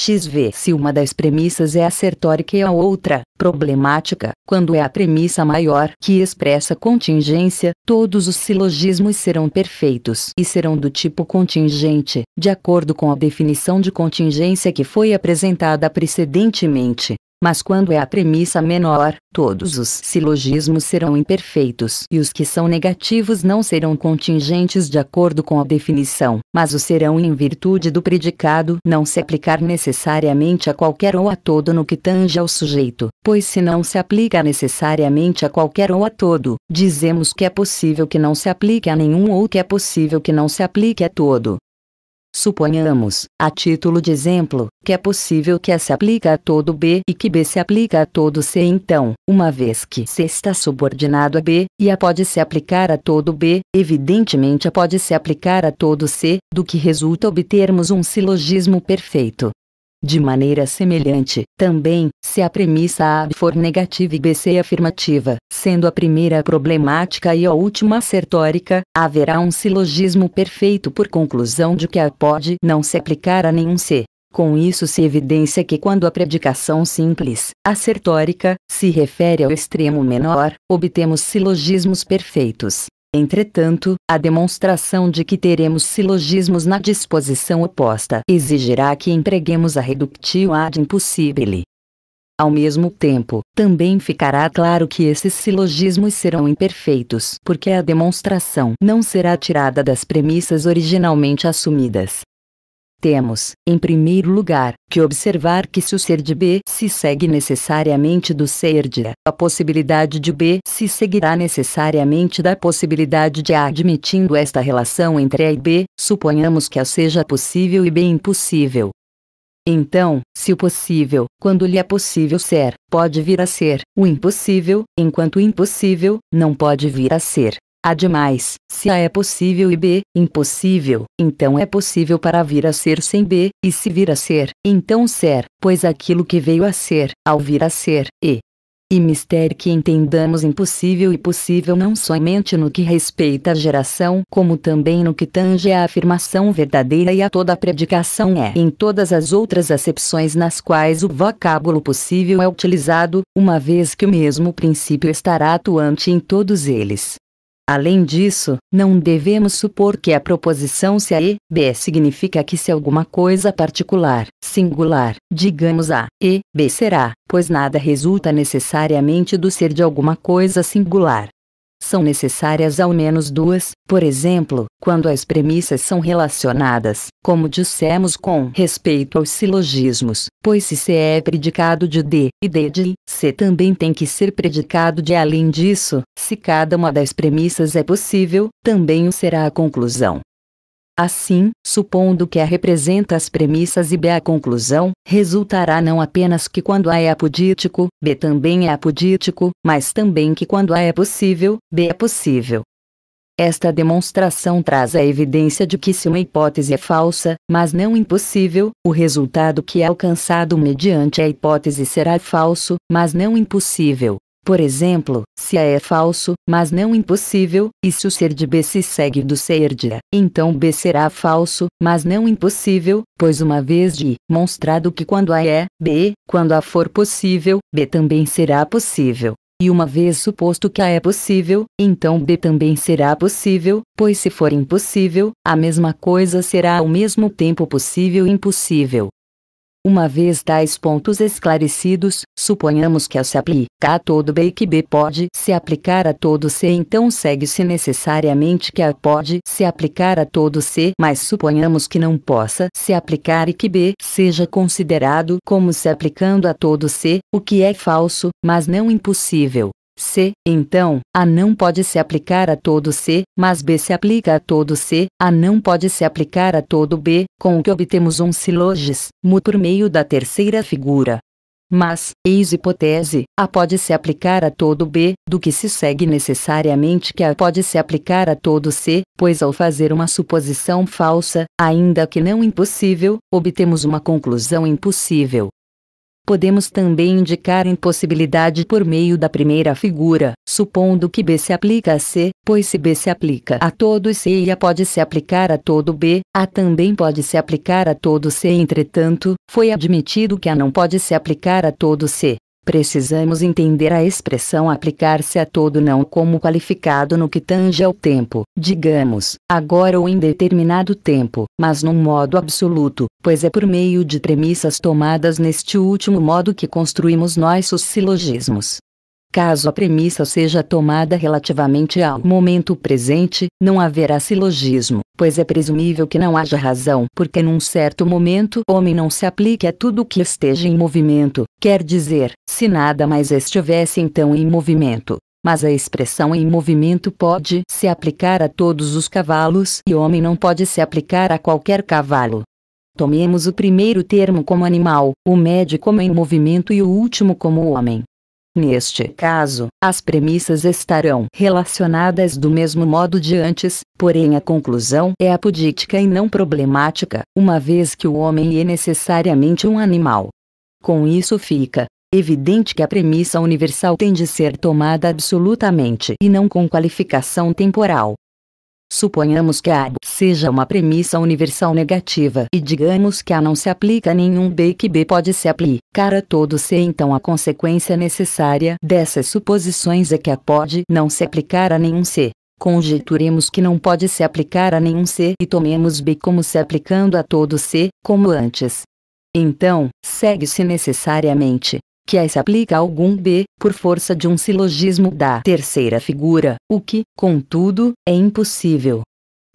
XV. Se uma das premissas é acertórica e a outra, problemática, quando é a premissa maior que expressa contingência, todos os silogismos serão perfeitos e serão do tipo contingente, de acordo com a definição de contingência que foi apresentada precedentemente. Mas quando é a premissa menor, todos os silogismos serão imperfeitos e os que são negativos não serão contingentes de acordo com a definição, mas o serão em virtude do predicado não se aplicar necessariamente a qualquer ou a todo no que tange ao sujeito, pois se não se aplica necessariamente a qualquer ou a todo, dizemos que é possível que não se aplique a nenhum ou que é possível que não se aplique a todo. Suponhamos, a título de exemplo, que é possível que A se aplique a todo B e que B se aplique a todo C então, uma vez que C está subordinado a B, e A pode se aplicar a todo B, evidentemente A pode se aplicar a todo C, do que resulta obtermos um silogismo perfeito. De maneira semelhante, também, se a premissa A for negativa e B C afirmativa, sendo a primeira problemática e a última assertórica, haverá um silogismo perfeito por conclusão de que A pode não se aplicar a nenhum C. Com isso se evidencia que quando a predicação simples, acertórica, se refere ao extremo menor, obtemos silogismos perfeitos. Entretanto, a demonstração de que teremos silogismos na disposição oposta exigirá que empreguemos a reductio ad impossibile. Ao mesmo tempo, também ficará claro que esses silogismos serão imperfeitos, porque a demonstração não será tirada das premissas originalmente assumidas. Temos, em primeiro lugar, que observar que se o ser de B se segue necessariamente do ser de A, a possibilidade de B se seguirá necessariamente da possibilidade de A. Admitindo esta relação entre A e B, suponhamos que A seja possível e B impossível. Então, se o possível, quando lhe é possível ser, pode vir a ser, o impossível, enquanto o impossível, não pode vir a ser. Ademais, se A é possível e B, impossível, então é possível para vir a ser sem B, e se vir a ser, então ser, pois aquilo que veio a ser, ao vir a ser, e. É. E mistério que entendamos impossível e possível não somente no que respeita à geração, como também no que tange à afirmação verdadeira e a toda a predicação é. Em todas as outras acepções nas quais o vocábulo possível é utilizado, uma vez que o mesmo princípio estará atuante em todos eles. Além disso, não devemos supor que a proposição se a e b significa que se alguma coisa particular, singular, digamos a e b será, pois nada resulta necessariamente do ser de alguma coisa singular são necessárias ao menos duas, por exemplo, quando as premissas são relacionadas, como dissemos com respeito aos silogismos, pois se C é predicado de D e D de I, C também tem que ser predicado de além disso, se cada uma das premissas é possível, também o será a conclusão. Assim, supondo que A representa as premissas e B a conclusão, resultará não apenas que quando A é apodítico, B também é apodítico, mas também que quando A é possível, B é possível. Esta demonstração traz a evidência de que se uma hipótese é falsa, mas não impossível, o resultado que é alcançado mediante a hipótese será falso, mas não impossível. Por exemplo, se A é falso, mas não impossível, e se o ser de B se segue do ser de A, então B será falso, mas não impossível, pois uma vez de mostrado que quando A é B, quando A for possível, B também será possível. E uma vez suposto que A é possível, então B também será possível, pois se for impossível, a mesma coisa será ao mesmo tempo possível e impossível. Uma vez tais pontos esclarecidos, suponhamos que a se aplicar a todo B e que B pode se aplicar a todo C, então segue-se necessariamente que A pode se aplicar a todo C, mas suponhamos que não possa se aplicar e que B seja considerado como se aplicando a todo C, o que é falso, mas não impossível. C. Então, A não pode se aplicar a todo C, mas B se aplica a todo C, A não pode se aplicar a todo B, com o que obtemos um silogismo mu por meio da terceira figura. Mas, eis hipotese, A pode se aplicar a todo B, do que se segue necessariamente que A pode se aplicar a todo C, pois ao fazer uma suposição falsa, ainda que não impossível, obtemos uma conclusão impossível podemos também indicar impossibilidade por meio da primeira figura, supondo que B se aplica a C, pois se B se aplica a todo C e A pode se aplicar a todo B, A também pode se aplicar a todo C entretanto, foi admitido que A não pode se aplicar a todo C. Precisamos entender a expressão aplicar-se a todo não como qualificado no que tange ao tempo, digamos, agora ou em determinado tempo, mas num modo absoluto, pois é por meio de premissas tomadas neste último modo que construímos nossos silogismos. Caso a premissa seja tomada relativamente ao momento presente, não haverá silogismo, pois é presumível que não haja razão porque num certo momento homem não se aplique a tudo que esteja em movimento, quer dizer, se nada mais estivesse então em movimento. Mas a expressão em movimento pode se aplicar a todos os cavalos e homem não pode se aplicar a qualquer cavalo. Tomemos o primeiro termo como animal, o médio como em movimento e o último como homem. Neste caso, as premissas estarão relacionadas do mesmo modo de antes, porém a conclusão é apodítica e não problemática, uma vez que o homem é necessariamente um animal. Com isso fica evidente que a premissa universal tem de ser tomada absolutamente e não com qualificação temporal. Suponhamos que a seja uma premissa universal negativa e digamos que A não se aplica a nenhum B e que B pode se aplicar a todo C então a consequência necessária dessas suposições é que A pode não se aplicar a nenhum C. Conjeturemos que não pode se aplicar a nenhum C e tomemos B como se aplicando a todo C, como antes. Então, segue-se necessariamente que a é se aplica a algum B, por força de um silogismo da terceira figura, o que, contudo, é impossível.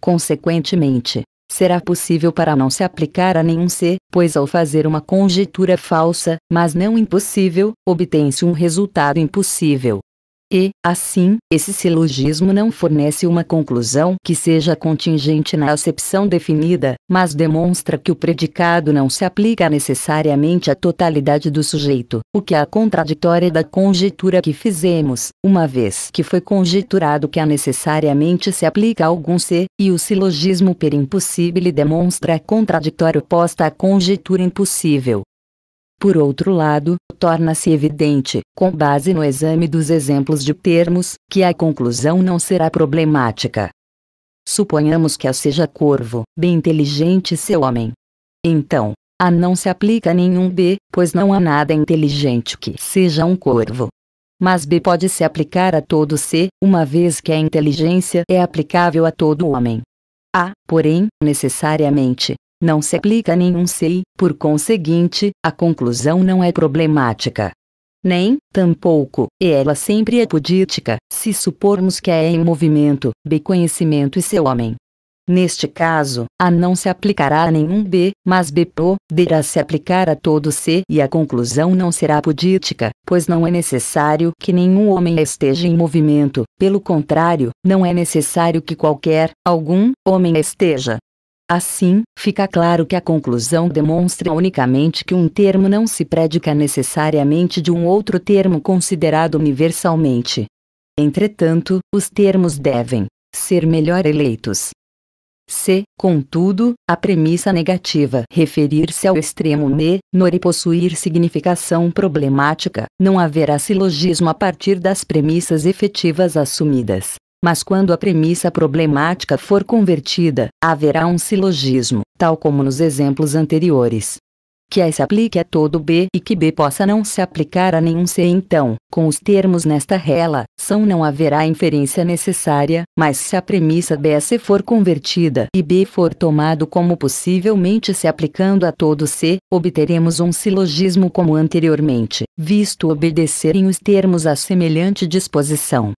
Consequentemente, será possível para não se aplicar a nenhum C, pois ao fazer uma conjetura falsa, mas não impossível, obtém-se um resultado impossível. E, assim, esse silogismo não fornece uma conclusão que seja contingente na acepção definida, mas demonstra que o predicado não se aplica necessariamente à totalidade do sujeito, o que é contraditória da conjetura que fizemos, uma vez que foi conjeturado que a necessariamente se aplica a algum ser, e o silogismo per impossível demonstra a contraditória oposta à conjetura impossível, por outro lado, torna-se evidente, com base no exame dos exemplos de termos, que a conclusão não será problemática. Suponhamos que A seja corvo, bem inteligente seu homem. Então, A não se aplica a nenhum B, pois não há nada inteligente que seja um corvo. Mas B pode se aplicar a todo C, uma vez que a inteligência é aplicável a todo homem. A, porém, necessariamente, não se aplica nenhum SEI, por conseguinte, a conclusão não é problemática. Nem, tampouco, e ela sempre é pudítica, se supormos que é em movimento, B conhecimento e seu homem. Neste caso, A não se aplicará a nenhum B, mas BPO deverá se aplicar a todo C e a conclusão não será pudítica, pois não é necessário que nenhum homem esteja em movimento, pelo contrário, não é necessário que qualquer, algum, homem esteja. Assim, fica claro que a conclusão demonstra unicamente que um termo não se predica necessariamente de um outro termo considerado universalmente. Entretanto, os termos devem ser melhor eleitos. C. Contudo, a premissa negativa referir-se ao extremo ne, nor e possuir significação problemática, não haverá silogismo a partir das premissas efetivas assumidas. Mas quando a premissa problemática for convertida, haverá um silogismo, tal como nos exemplos anteriores. Que A se aplique a todo B e que B possa não se aplicar a nenhum C. Então, com os termos nesta relação não haverá inferência necessária, mas se a premissa B a C for convertida e B for tomado como possivelmente se aplicando a todo C, obteremos um silogismo como anteriormente, visto obedecerem os termos a semelhante disposição.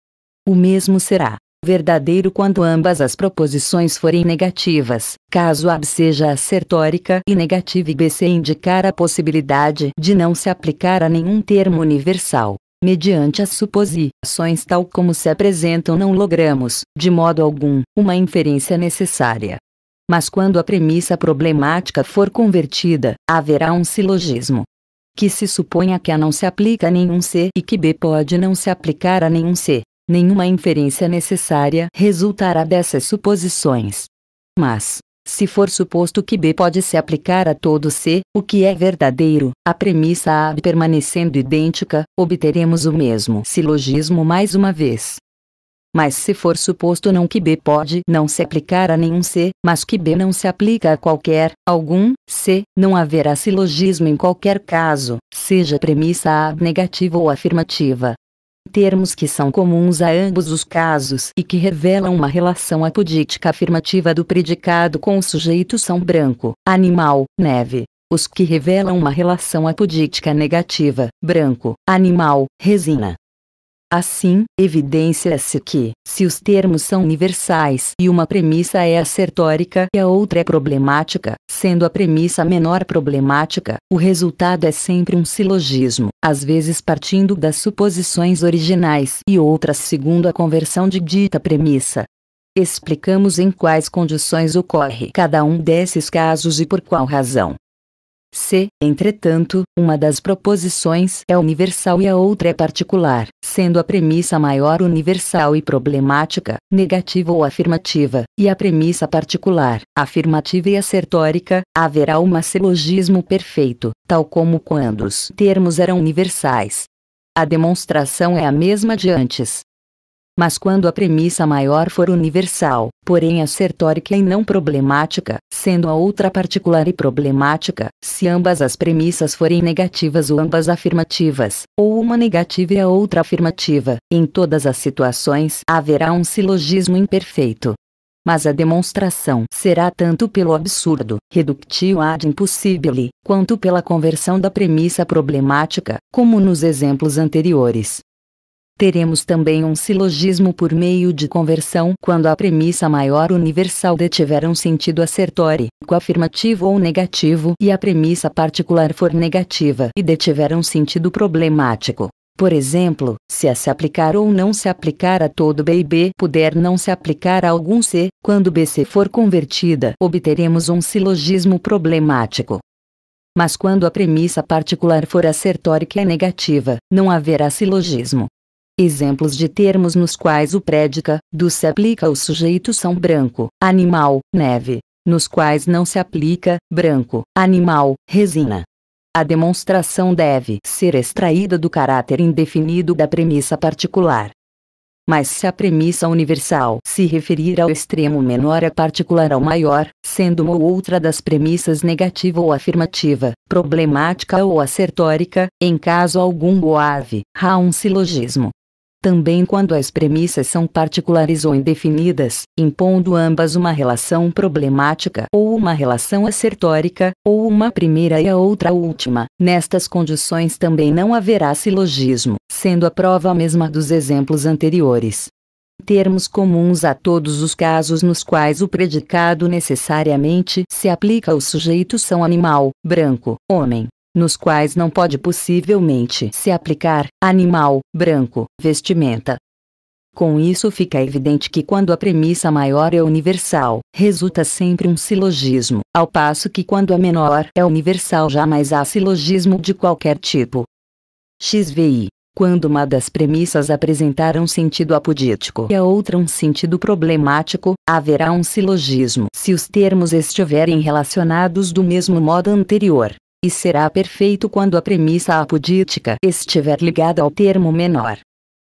O mesmo será verdadeiro quando ambas as proposições forem negativas, caso AB seja assertórica e negativa e BC indicar a possibilidade de não se aplicar a nenhum termo universal. Mediante as suposições tal como se apresentam não logramos, de modo algum, uma inferência necessária. Mas quando a premissa problemática for convertida, haverá um silogismo. Que se suponha que A não se aplica a nenhum C e que B pode não se aplicar a nenhum C nenhuma inferência necessária resultará dessas suposições. Mas, se for suposto que B pode se aplicar a todo C, o que é verdadeiro, a premissa A permanecendo idêntica, obteremos o mesmo silogismo mais uma vez. Mas se for suposto não que B pode não se aplicar a nenhum C, mas que B não se aplica a qualquer, algum, C, não haverá silogismo em qualquer caso, seja premissa A negativa ou afirmativa, termos que são comuns a ambos os casos e que revelam uma relação apodítica afirmativa do predicado com o sujeito são branco, animal, neve. Os que revelam uma relação apodítica negativa, branco, animal, resina. Assim, evidência-se que, se os termos são universais e uma premissa é assertórica e a outra é problemática, sendo a premissa menor problemática, o resultado é sempre um silogismo, às vezes partindo das suposições originais e outras segundo a conversão de dita premissa. Explicamos em quais condições ocorre cada um desses casos e por qual razão. C. Entretanto, uma das proposições é universal e a outra é particular, sendo a premissa maior universal e problemática, negativa ou afirmativa, e a premissa particular, afirmativa e assertórica. haverá uma silogismo perfeito, tal como quando os termos eram universais. A demonstração é a mesma de antes, mas quando a premissa maior for universal, porém assertórica e não problemática, sendo a outra particular e problemática, se ambas as premissas forem negativas ou ambas afirmativas, ou uma negativa e a outra afirmativa, em todas as situações haverá um silogismo imperfeito mas a demonstração será tanto pelo absurdo, reductio ad impossibile, quanto pela conversão da premissa problemática, como nos exemplos anteriores. Teremos também um silogismo por meio de conversão quando a premissa maior universal detiver um sentido acertório, afirmativo ou negativo e a premissa particular for negativa e detiver um sentido problemático. Por exemplo, se a se aplicar ou não se aplicar a todo B e B puder não se aplicar a algum C, quando BC for convertida, obteremos um silogismo problemático. Mas quando a premissa particular for acertórica e é negativa, não haverá silogismo. Exemplos de termos nos quais o prédica do se aplica ao sujeito são branco, animal, neve, nos quais não se aplica branco, animal, resina. A demonstração deve ser extraída do caráter indefinido da premissa particular. Mas se a premissa universal se referir ao extremo menor é particular ao maior, sendo uma ou outra das premissas negativa ou afirmativa, problemática ou assertórica, em caso algum ave, há um silogismo, também quando as premissas são particulares ou indefinidas, impondo ambas uma relação problemática ou uma relação assertórica ou uma primeira e a outra última. Nestas condições também não haverá silogismo, sendo a prova a mesma dos exemplos anteriores termos comuns a todos os casos nos quais o predicado necessariamente se aplica ao sujeito são animal, branco, homem, nos quais não pode possivelmente se aplicar animal, branco, vestimenta. Com isso fica evidente que quando a premissa maior é universal, resulta sempre um silogismo, ao passo que quando a menor é universal jamais há silogismo de qualquer tipo. XVI quando uma das premissas apresentar um sentido apodítico e a outra um sentido problemático, haverá um silogismo se os termos estiverem relacionados do mesmo modo anterior e será perfeito quando a premissa apodítica estiver ligada ao termo menor.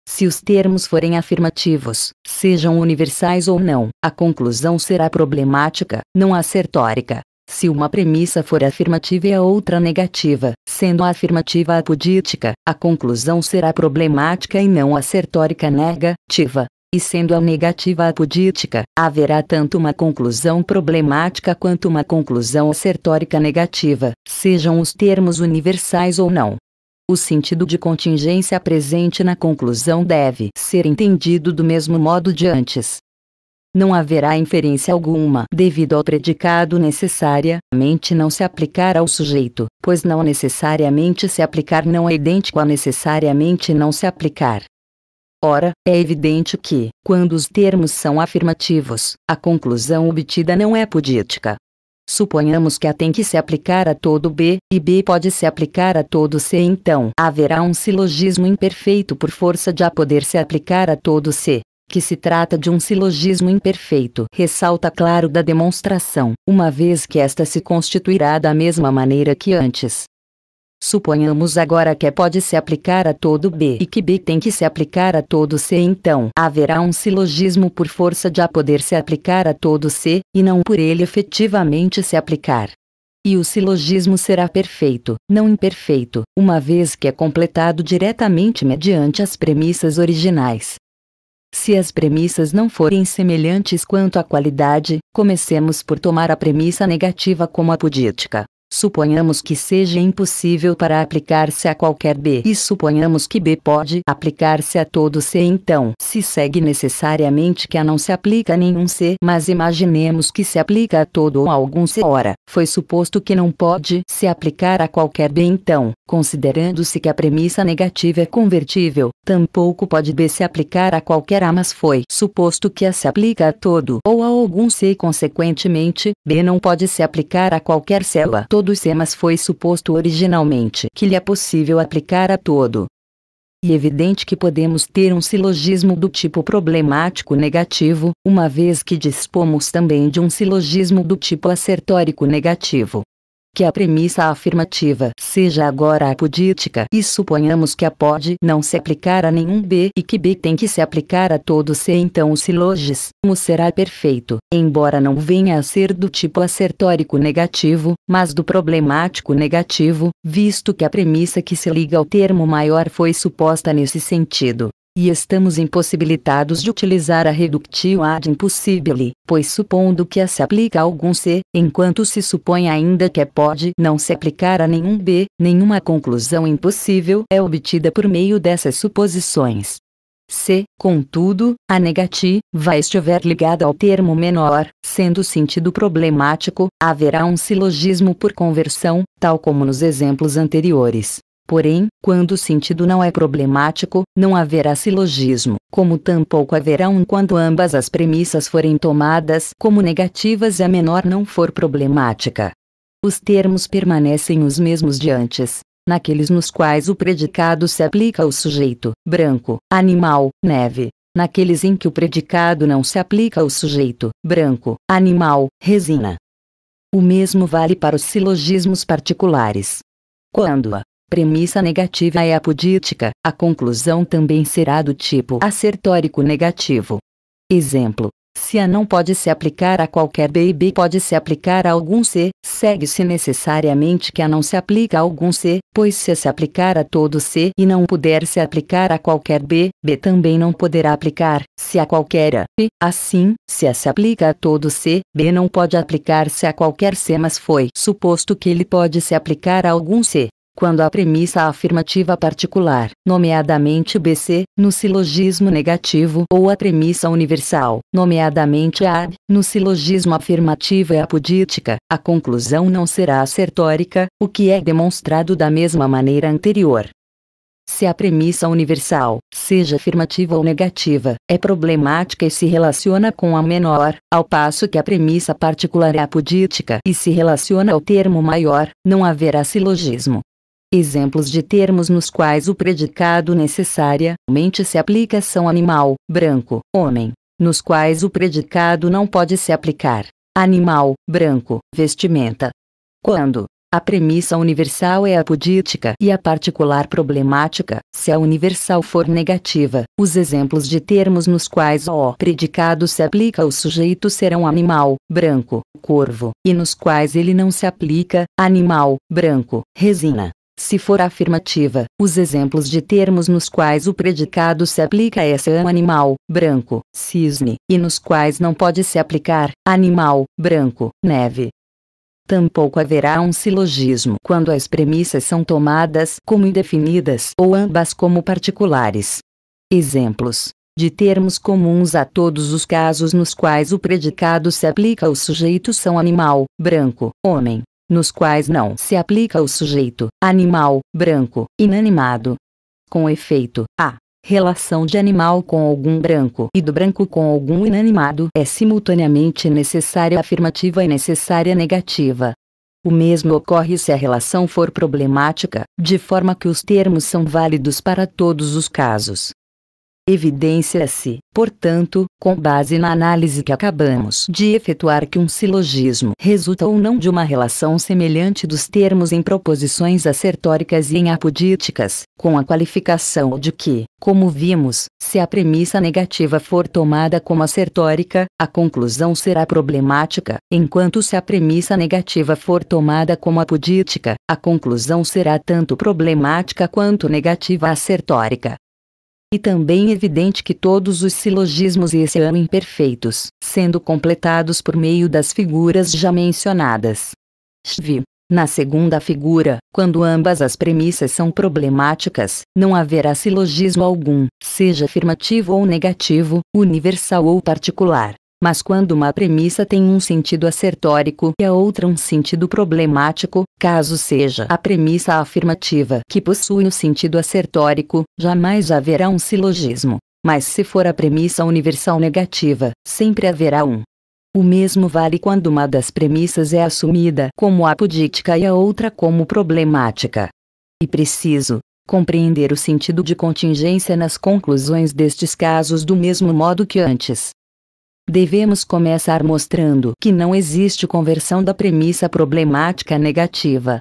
Se os termos forem afirmativos, sejam universais ou não, a conclusão será problemática, não acertórica. Se uma premissa for afirmativa e a outra negativa, sendo a afirmativa apodítica, a conclusão será problemática e não acertórica negativa e sendo a negativa apodítica, haverá tanto uma conclusão problemática quanto uma conclusão assertórica negativa, sejam os termos universais ou não. O sentido de contingência presente na conclusão deve ser entendido do mesmo modo de antes. Não haverá inferência alguma devido ao predicado necessariamente não se aplicar ao sujeito, pois não necessariamente se aplicar não é idêntico a necessariamente não se aplicar. Ora, é evidente que, quando os termos são afirmativos, a conclusão obtida não é pudítica. Suponhamos que A tem que se aplicar a todo B, e B pode se aplicar a todo C então haverá um silogismo imperfeito por força de A poder se aplicar a todo C que se trata de um silogismo imperfeito, ressalta claro da demonstração, uma vez que esta se constituirá da mesma maneira que antes. Suponhamos agora que A pode se aplicar a todo B e que B tem que se aplicar a todo C então haverá um silogismo por força de A poder se aplicar a todo C, e não por ele efetivamente se aplicar. E o silogismo será perfeito, não imperfeito, uma vez que é completado diretamente mediante as premissas originais. Se as premissas não forem semelhantes quanto à qualidade, comecemos por tomar a premissa negativa como apodítica. Suponhamos que seja impossível para aplicar-se a qualquer B e suponhamos que B pode aplicar-se a todo C então se segue necessariamente que A não se aplica a nenhum C mas imaginemos que se aplica a todo ou a algum C ora, foi suposto que não pode se aplicar a qualquer B então, considerando-se que a premissa negativa é convertível, tampouco pode B se aplicar a qualquer A mas foi suposto que A se aplica a todo ou a algum C e consequentemente, B não pode se aplicar a qualquer célula Todos C, mas foi suposto originalmente que lhe é possível aplicar a todo. E evidente que podemos ter um silogismo do tipo problemático negativo, uma vez que dispomos também de um silogismo do tipo assertórico negativo que a premissa afirmativa seja agora apodítica e suponhamos que a pode não se aplicar a nenhum B e que B tem que se aplicar a todo C então o silogismo será perfeito, embora não venha a ser do tipo acertórico negativo, mas do problemático negativo, visto que a premissa que se liga ao termo maior foi suposta nesse sentido e estamos impossibilitados de utilizar a reductio ad impossibile, pois supondo que a se aplica a algum C, enquanto se supõe ainda que pode não se aplicar a nenhum B, nenhuma conclusão impossível é obtida por meio dessas suposições. C, contudo, a negativa estiver ligada ao termo menor, sendo sentido problemático, haverá um silogismo por conversão, tal como nos exemplos anteriores. Porém, quando o sentido não é problemático, não haverá silogismo, como tampouco haverá um quando ambas as premissas forem tomadas como negativas e a menor não for problemática. Os termos permanecem os mesmos de antes, naqueles nos quais o predicado se aplica ao sujeito, branco, animal, neve, naqueles em que o predicado não se aplica ao sujeito, branco, animal, resina. O mesmo vale para os silogismos particulares. Quando a premissa negativa é apodítica, a conclusão também será do tipo assertórico negativo. Exemplo. Se A não pode se aplicar a qualquer B e B pode se aplicar a algum C, segue-se necessariamente que A não se aplica a algum C, pois se se aplicar a todo C e não puder se aplicar a qualquer B, B também não poderá aplicar-se a qualquer A. E, assim, se A se aplica a todo C, B não pode aplicar-se a qualquer C mas foi suposto que ele pode se aplicar a algum C quando a premissa afirmativa particular, nomeadamente BC, no silogismo negativo ou a premissa universal, nomeadamente AB, no silogismo afirmativo é apodítica, a conclusão não será acertórica, o que é demonstrado da mesma maneira anterior. Se a premissa universal, seja afirmativa ou negativa, é problemática e se relaciona com a menor, ao passo que a premissa particular é apodítica e se relaciona ao termo maior, não haverá silogismo. Exemplos de termos nos quais o predicado necessariamente se aplica são animal, branco, homem, nos quais o predicado não pode se aplicar, animal, branco, vestimenta. Quando a premissa universal é apodítica e a particular problemática, se a universal for negativa, os exemplos de termos nos quais o predicado se aplica ao sujeito serão animal, branco, corvo, e nos quais ele não se aplica, animal, branco, resina. Se for afirmativa, os exemplos de termos nos quais o predicado se aplica é são animal, branco, cisne, e nos quais não pode se aplicar, animal, branco, neve. Tampouco haverá um silogismo quando as premissas são tomadas como indefinidas ou ambas como particulares. Exemplos de termos comuns a todos os casos nos quais o predicado se aplica ao sujeito são animal, branco, homem, nos quais não se aplica o sujeito, animal, branco, inanimado. Com efeito, a relação de animal com algum branco e do branco com algum inanimado é simultaneamente necessária afirmativa e necessária negativa. O mesmo ocorre se a relação for problemática, de forma que os termos são válidos para todos os casos. Evidência-se, portanto, com base na análise que acabamos de efetuar que um silogismo resulta ou não de uma relação semelhante dos termos em proposições assertóricas e em apodíticas, com a qualificação de que, como vimos, se a premissa negativa for tomada como assertórica, a conclusão será problemática, enquanto se a premissa negativa for tomada como apodítica, a conclusão será tanto problemática quanto negativa assertórica. E também é evidente que todos os silogismos são imperfeitos, sendo completados por meio das figuras já mencionadas. Shvi. Na segunda figura, quando ambas as premissas são problemáticas, não haverá silogismo algum, seja afirmativo ou negativo, universal ou particular. Mas quando uma premissa tem um sentido acertórico e a outra um sentido problemático, caso seja a premissa afirmativa que possui o sentido acertórico, jamais haverá um silogismo. Mas se for a premissa universal negativa, sempre haverá um. O mesmo vale quando uma das premissas é assumida como apodítica e a outra como problemática. E preciso, compreender o sentido de contingência nas conclusões destes casos do mesmo modo que antes, Devemos começar mostrando que não existe conversão da premissa problemática negativa.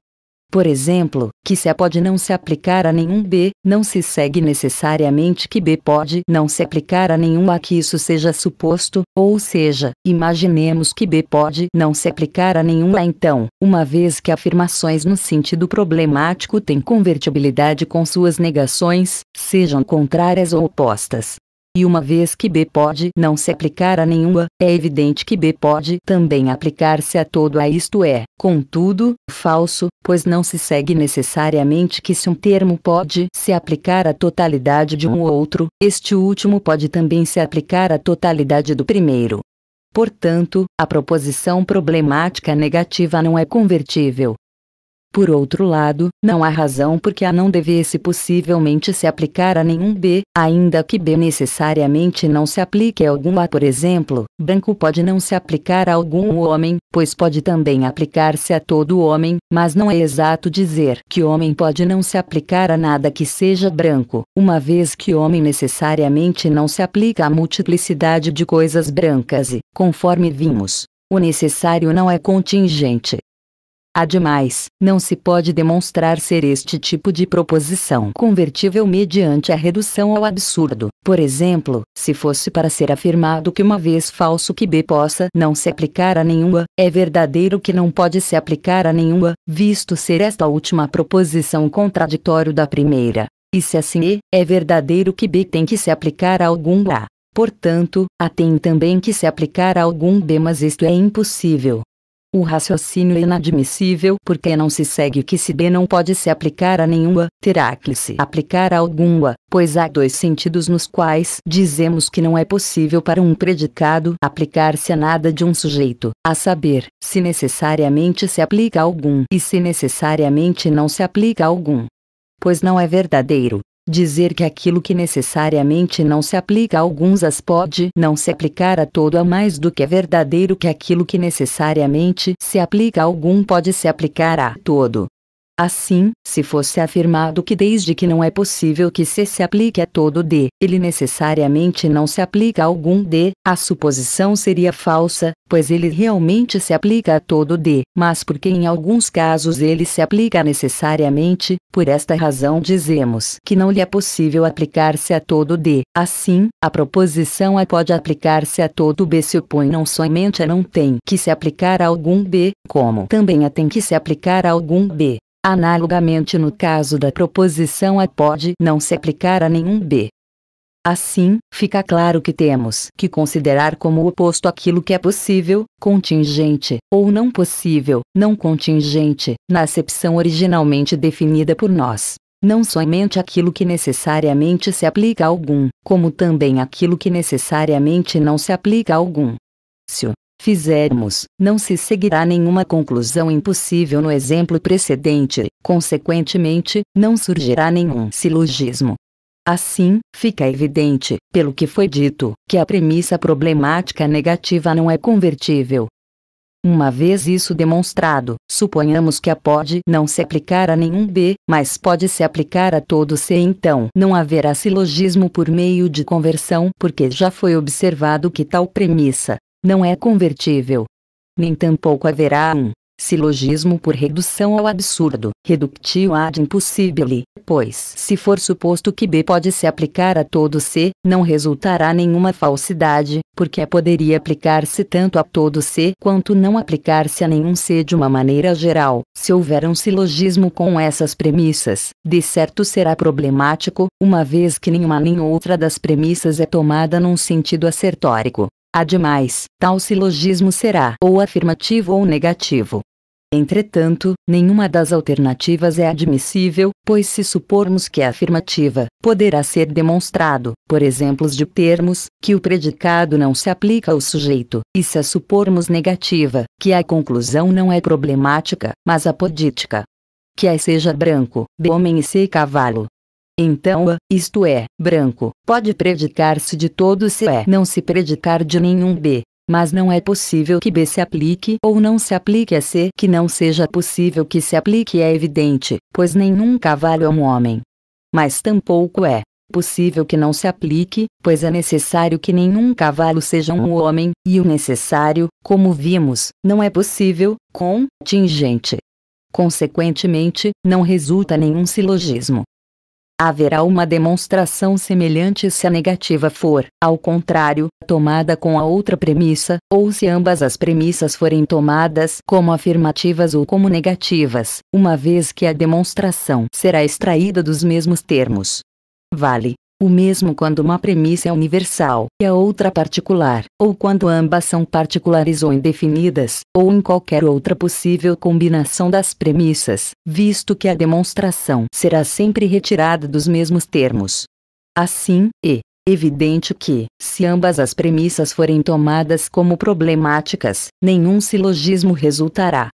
Por exemplo, que se A pode não se aplicar a nenhum B, não se segue necessariamente que B pode não se aplicar a nenhum A que isso seja suposto, ou seja, imaginemos que B pode não se aplicar a nenhum A então, uma vez que afirmações no sentido problemático têm convertibilidade com suas negações, sejam contrárias ou opostas, e uma vez que B pode não se aplicar a nenhuma, é evidente que B pode também aplicar-se a todo A isto é, contudo, falso, pois não se segue necessariamente que se um termo pode se aplicar à totalidade de um ou outro, este último pode também se aplicar à totalidade do primeiro. Portanto, a proposição problemática negativa não é convertível. Por outro lado, não há razão porque A não devesse possivelmente se aplicar a nenhum B, ainda que B necessariamente não se aplique a algum A. Por exemplo, branco pode não se aplicar a algum homem, pois pode também aplicar-se a todo homem, mas não é exato dizer que homem pode não se aplicar a nada que seja branco, uma vez que homem necessariamente não se aplica à multiplicidade de coisas brancas e, conforme vimos, o necessário não é contingente, Ademais, não se pode demonstrar ser este tipo de proposição convertível mediante a redução ao absurdo. Por exemplo, se fosse para ser afirmado que uma vez falso que B possa não se aplicar a nenhuma, é verdadeiro que não pode se aplicar a nenhuma, visto ser esta última proposição contraditório da primeira. E se assim E, é, é verdadeiro que B tem que se aplicar a algum A. Portanto, A tem também que se aplicar a algum B, mas isto é impossível, o raciocínio é inadmissível porque não se segue que se B não pode se aplicar a nenhuma, terá que se aplicar a alguma, pois há dois sentidos nos quais dizemos que não é possível para um predicado aplicar-se a nada de um sujeito, a saber, se necessariamente se aplica a algum e se necessariamente não se aplica a algum. Pois não é verdadeiro Dizer que aquilo que necessariamente não se aplica a alguns as pode não se aplicar a todo a mais do que é verdadeiro que aquilo que necessariamente se aplica a algum pode se aplicar a todo. Assim, se fosse afirmado que desde que não é possível que C se aplique a todo D, ele necessariamente não se aplica a algum D, a suposição seria falsa, pois ele realmente se aplica a todo D, mas porque em alguns casos ele se aplica necessariamente, por esta razão dizemos que não lhe é possível aplicar-se a todo D. Assim, a proposição A pode aplicar-se a todo B se opõe não somente a não tem que se aplicar a algum B, como também a tem que se aplicar a algum B. Analogamente no caso da proposição A pode não se aplicar a nenhum B. Assim, fica claro que temos que considerar como oposto aquilo que é possível, contingente, ou não possível, não contingente, na acepção originalmente definida por nós. Não somente aquilo que necessariamente se aplica a algum, como também aquilo que necessariamente não se aplica a algum. Se o fizermos, não se seguirá nenhuma conclusão impossível no exemplo precedente, consequentemente, não surgirá nenhum silogismo. Assim, fica evidente, pelo que foi dito, que a premissa problemática negativa não é convertível. Uma vez isso demonstrado, suponhamos que a pode não se aplicar a nenhum B, mas pode se aplicar a todo C então não haverá silogismo por meio de conversão porque já foi observado que tal premissa não é convertível. Nem tampouco haverá um silogismo por redução ao absurdo, reductio ad impossibile, pois se for suposto que B pode se aplicar a todo C, não resultará nenhuma falsidade, porque A poderia aplicar-se tanto a todo C quanto não aplicar-se a nenhum C de uma maneira geral. Se houver um silogismo com essas premissas, de certo será problemático, uma vez que nenhuma nem outra das premissas é tomada num sentido assertórico. Ademais, tal silogismo será ou afirmativo ou negativo. Entretanto, nenhuma das alternativas é admissível, pois se supormos que é afirmativa, poderá ser demonstrado, por exemplos de termos, que o predicado não se aplica ao sujeito, e se a supormos negativa, que a conclusão não é problemática, mas apodítica. Que a seja branco, homem e se cavalo, então isto é, branco, pode predicar-se de todo se é não se predicar de nenhum B. Mas não é possível que B se aplique ou não se aplique a C. Que não seja possível que se aplique é evidente, pois nenhum cavalo é um homem. Mas tampouco é possível que não se aplique, pois é necessário que nenhum cavalo seja um homem, e o necessário, como vimos, não é possível, contingente. Consequentemente, não resulta nenhum silogismo haverá uma demonstração semelhante se a negativa for, ao contrário, tomada com a outra premissa, ou se ambas as premissas forem tomadas como afirmativas ou como negativas, uma vez que a demonstração será extraída dos mesmos termos. Vale o mesmo quando uma premissa é universal e a outra particular, ou quando ambas são particulares ou indefinidas, ou em qualquer outra possível combinação das premissas, visto que a demonstração será sempre retirada dos mesmos termos. Assim, e é evidente que, se ambas as premissas forem tomadas como problemáticas, nenhum silogismo resultará.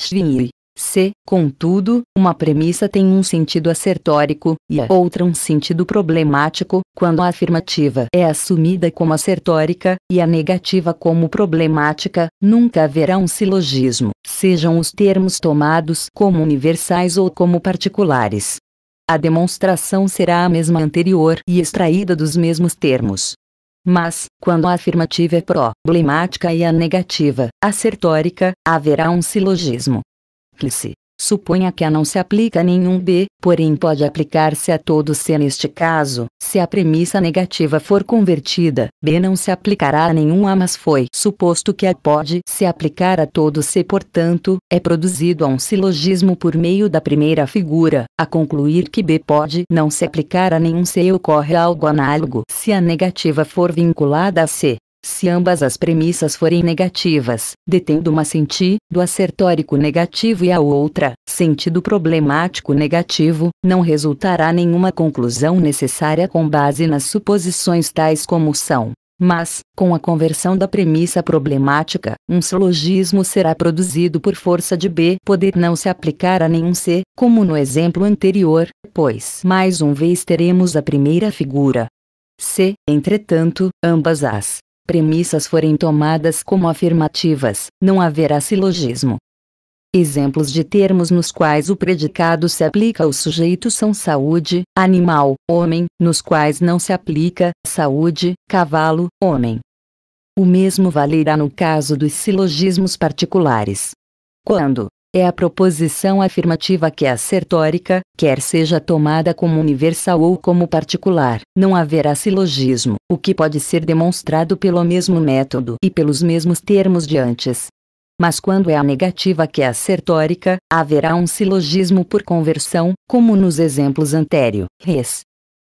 Schwinge se, contudo, uma premissa tem um sentido acertórico e a outra um sentido problemático, quando a afirmativa é assumida como assertórica e a negativa como problemática, nunca haverá um silogismo, sejam os termos tomados como universais ou como particulares. A demonstração será a mesma anterior e extraída dos mesmos termos. Mas, quando a afirmativa é problemática e a negativa, assertórica, haverá um silogismo. Clice. Suponha que A não se aplica a nenhum B, porém pode aplicar-se a todo C neste caso, se a premissa negativa for convertida, B não se aplicará a nenhum A mas foi suposto que A pode se aplicar a todo C portanto, é produzido a um silogismo por meio da primeira figura, a concluir que B pode não se aplicar a nenhum C e ocorre algo análogo se a negativa for vinculada a C. Se ambas as premissas forem negativas, detendo uma sentido acertórico negativo e a outra sentido problemático negativo, não resultará nenhuma conclusão necessária com base nas suposições tais como são. Mas, com a conversão da premissa problemática, um silogismo será produzido por força de B poder não se aplicar a nenhum C, como no exemplo anterior, pois mais uma vez teremos a primeira figura. C, entretanto, ambas as premissas forem tomadas como afirmativas, não haverá silogismo. Exemplos de termos nos quais o predicado se aplica ao sujeito são saúde, animal, homem, nos quais não se aplica, saúde, cavalo, homem. O mesmo valerá no caso dos silogismos particulares. Quando, é a proposição afirmativa que é assertórica quer seja tomada como universal ou como particular. Não haverá silogismo, o que pode ser demonstrado pelo mesmo método e pelos mesmos termos de antes. Mas quando é a negativa que é assertórica haverá um silogismo por conversão, como nos exemplos anteriores.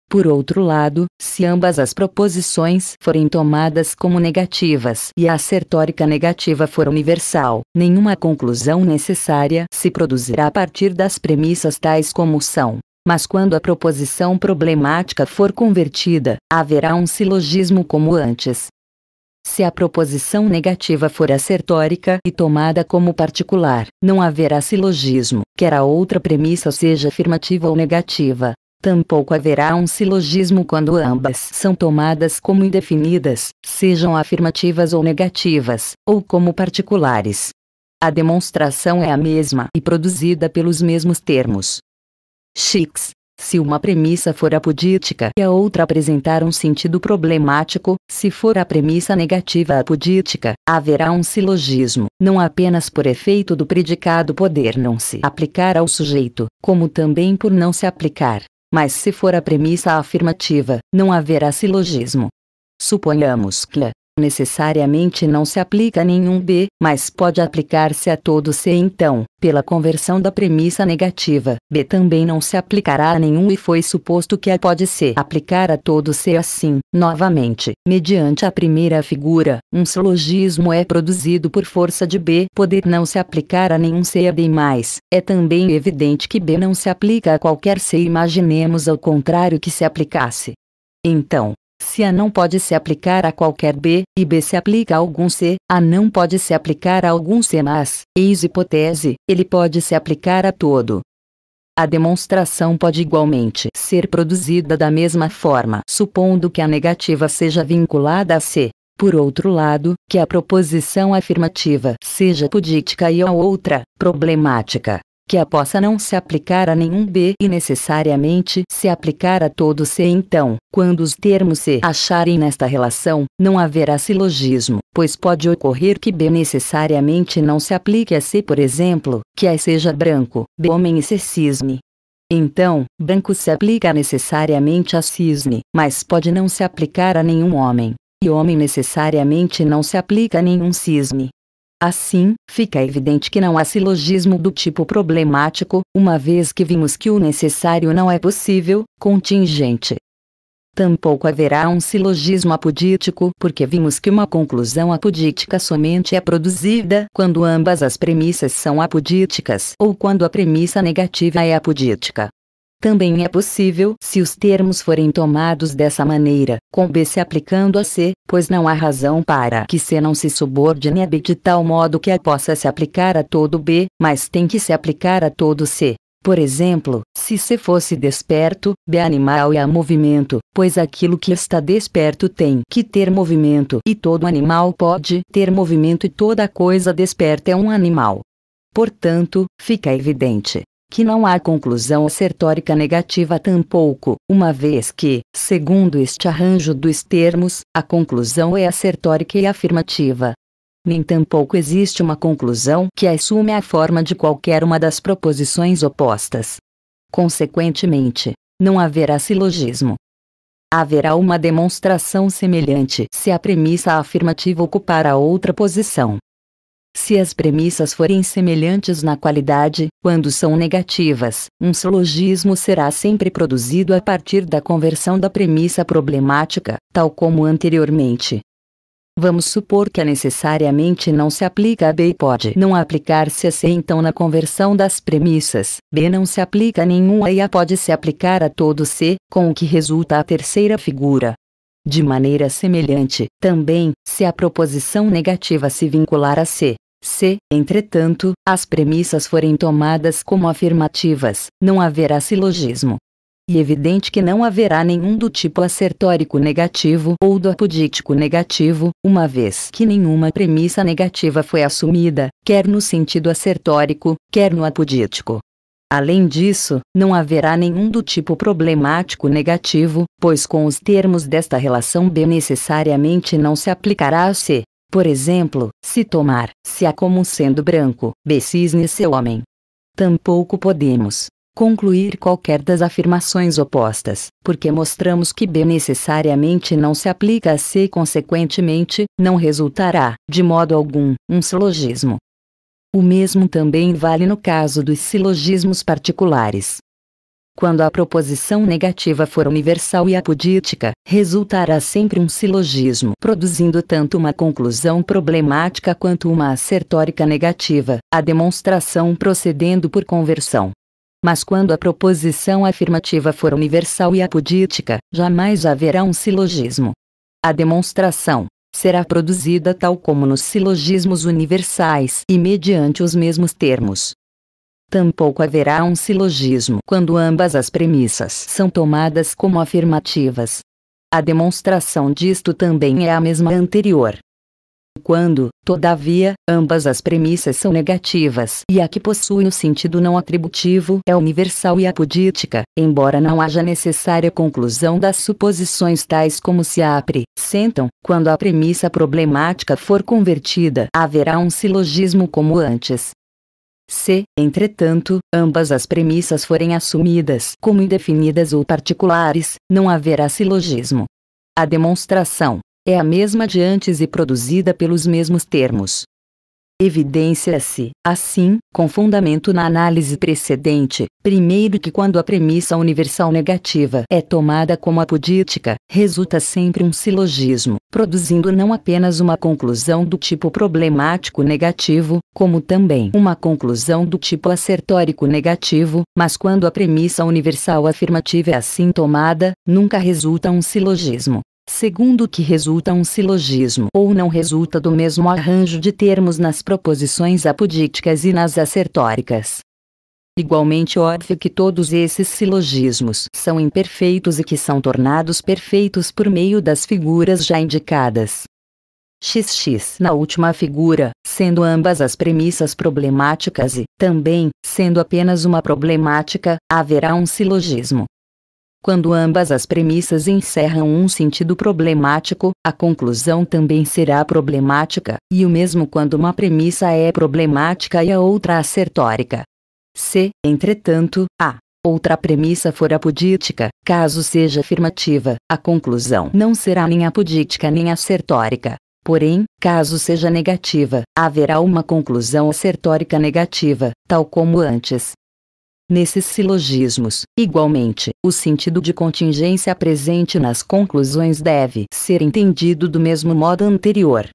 Por outro lado, se ambas as proposições forem tomadas como negativas e a assertórica negativa for universal, nenhuma conclusão necessária se produzirá a partir das premissas tais como são. Mas quando a proposição problemática for convertida, haverá um silogismo como antes. Se a proposição negativa for assertórica e tomada como particular, não haverá silogismo, quer a outra premissa seja afirmativa ou negativa. Tampouco haverá um silogismo quando ambas são tomadas como indefinidas, sejam afirmativas ou negativas, ou como particulares. A demonstração é a mesma e produzida pelos mesmos termos. X. Se uma premissa for apodítica e a outra apresentar um sentido problemático, se for a premissa negativa apodítica, haverá um silogismo, não apenas por efeito do predicado poder não se aplicar ao sujeito, como também por não se aplicar mas se for a premissa afirmativa, não haverá silogismo. Suponhamos que A necessariamente não se aplica a nenhum B, mas pode aplicar-se a todo C então, pela conversão da premissa negativa, B também não se aplicará a nenhum e foi suposto que A pode se aplicar a todo C assim. Novamente, mediante a primeira figura, um silogismo é produzido por força de B poder não se aplicar a nenhum C a D mais. É também evidente que B não se aplica a qualquer C imaginemos ao contrário que se aplicasse. Então, se A não pode se aplicar a qualquer B, e B se aplica a algum C, A não pode se aplicar a algum C, mas, eis hipótese, ele pode se aplicar a todo. A demonstração pode igualmente ser produzida da mesma forma, supondo que a negativa seja vinculada a C. Por outro lado, que a proposição afirmativa seja pudítica e a outra, problemática que a possa não se aplicar a nenhum B e necessariamente se aplicar a todo C. Então, quando os termos se acharem nesta relação, não haverá silogismo, pois pode ocorrer que B necessariamente não se aplique a C, por exemplo, que A seja branco, B homem e C cisne. Então, branco se aplica necessariamente a cisne, mas pode não se aplicar a nenhum homem, e homem necessariamente não se aplica a nenhum cisne. Assim, fica evidente que não há silogismo do tipo problemático, uma vez que vimos que o necessário não é possível, contingente. Tampouco haverá um silogismo apodítico, porque vimos que uma conclusão apodítica somente é produzida quando ambas as premissas são apodíticas ou quando a premissa negativa é apodítica. Também é possível, se os termos forem tomados dessa maneira, com B se aplicando a C, pois não há razão para que C não se subordine a B de tal modo que A possa se aplicar a todo B, mas tem que se aplicar a todo C. Por exemplo, se C fosse desperto, B animal e A movimento, pois aquilo que está desperto tem que ter movimento e todo animal pode ter movimento e toda coisa desperta é um animal. Portanto, fica evidente que não há conclusão assertórica negativa tampouco, uma vez que, segundo este arranjo dos termos, a conclusão é acertórica e afirmativa. Nem tampouco existe uma conclusão que assume a forma de qualquer uma das proposições opostas. Consequentemente, não haverá silogismo. Haverá uma demonstração semelhante se a premissa afirmativa ocupar a outra posição. Se as premissas forem semelhantes na qualidade, quando são negativas, um silogismo será sempre produzido a partir da conversão da premissa problemática, tal como anteriormente. Vamos supor que a necessariamente não se aplica a B e pode não aplicar-se a C então na conversão das premissas, B não se aplica a nenhum A e A pode se aplicar a todo C, com o que resulta a terceira figura, de maneira semelhante, também, se a proposição negativa se vincular a C, se, entretanto, as premissas forem tomadas como afirmativas, não haverá silogismo. E evidente que não haverá nenhum do tipo assertórico negativo ou do apodítico negativo, uma vez que nenhuma premissa negativa foi assumida, quer no sentido assertórico, quer no apodítico. Além disso, não haverá nenhum do tipo problemático negativo, pois com os termos desta relação B necessariamente não se aplicará a C. Por exemplo, se tomar se A como sendo branco, B cisne seu homem. Tampouco podemos concluir qualquer das afirmações opostas, porque mostramos que B necessariamente não se aplica a C e consequentemente, não resultará, de modo algum, um silogismo. O mesmo também vale no caso dos silogismos particulares. Quando a proposição negativa for universal e apodítica, resultará sempre um silogismo, produzindo tanto uma conclusão problemática quanto uma assertórica negativa, a demonstração procedendo por conversão. Mas quando a proposição afirmativa for universal e apodítica, jamais haverá um silogismo. A demonstração, será produzida tal como nos silogismos universais e mediante os mesmos termos. Tampouco haverá um silogismo quando ambas as premissas são tomadas como afirmativas. A demonstração disto também é a mesma anterior quando, todavia, ambas as premissas são negativas e a que possui o sentido não atributivo é universal e apodítica, embora não haja necessária conclusão das suposições tais como se apre, sentam, quando a premissa problemática for convertida, haverá um silogismo como antes. Se, entretanto, ambas as premissas forem assumidas como indefinidas ou particulares, não haverá silogismo. A demonstração é a mesma de antes e produzida pelos mesmos termos. Evidência-se, assim, com fundamento na análise precedente, primeiro que quando a premissa universal negativa é tomada como apodítica, resulta sempre um silogismo, produzindo não apenas uma conclusão do tipo problemático negativo, como também uma conclusão do tipo assertórico negativo, mas quando a premissa universal afirmativa é assim tomada, nunca resulta um silogismo, segundo que resulta um silogismo ou não resulta do mesmo arranjo de termos nas proposições apodíticas e nas assertóricas. Igualmente óbvio que todos esses silogismos são imperfeitos e que são tornados perfeitos por meio das figuras já indicadas. XX na última figura, sendo ambas as premissas problemáticas e, também, sendo apenas uma problemática, haverá um silogismo. Quando ambas as premissas encerram um sentido problemático, a conclusão também será problemática, e o mesmo quando uma premissa é problemática e a outra acertórica. Se, entretanto, a outra premissa for apodítica, caso seja afirmativa, a conclusão não será nem apodítica nem acertórica. Porém, caso seja negativa, haverá uma conclusão acertórica negativa, tal como antes. Nesses silogismos, igualmente, o sentido de contingência presente nas conclusões deve ser entendido do mesmo modo anterior.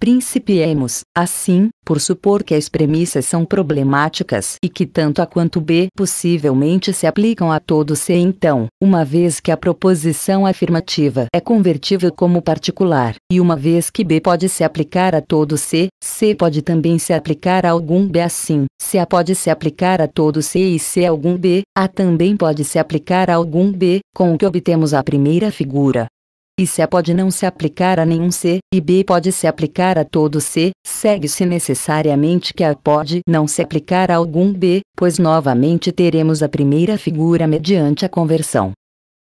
Principiemos, assim, por supor que as premissas são problemáticas e que tanto a quanto b possivelmente se aplicam a todo c então, uma vez que a proposição afirmativa é convertível como particular, e uma vez que b pode se aplicar a todo c, c pode também se aplicar a algum b assim, se a pode se aplicar a todo c e C algum b, a também pode se aplicar a algum b, com o que obtemos a primeira figura, e se A pode não se aplicar a nenhum C, e B pode se aplicar a todo C, segue-se necessariamente que A pode não se aplicar a algum B, pois novamente teremos a primeira figura mediante a conversão.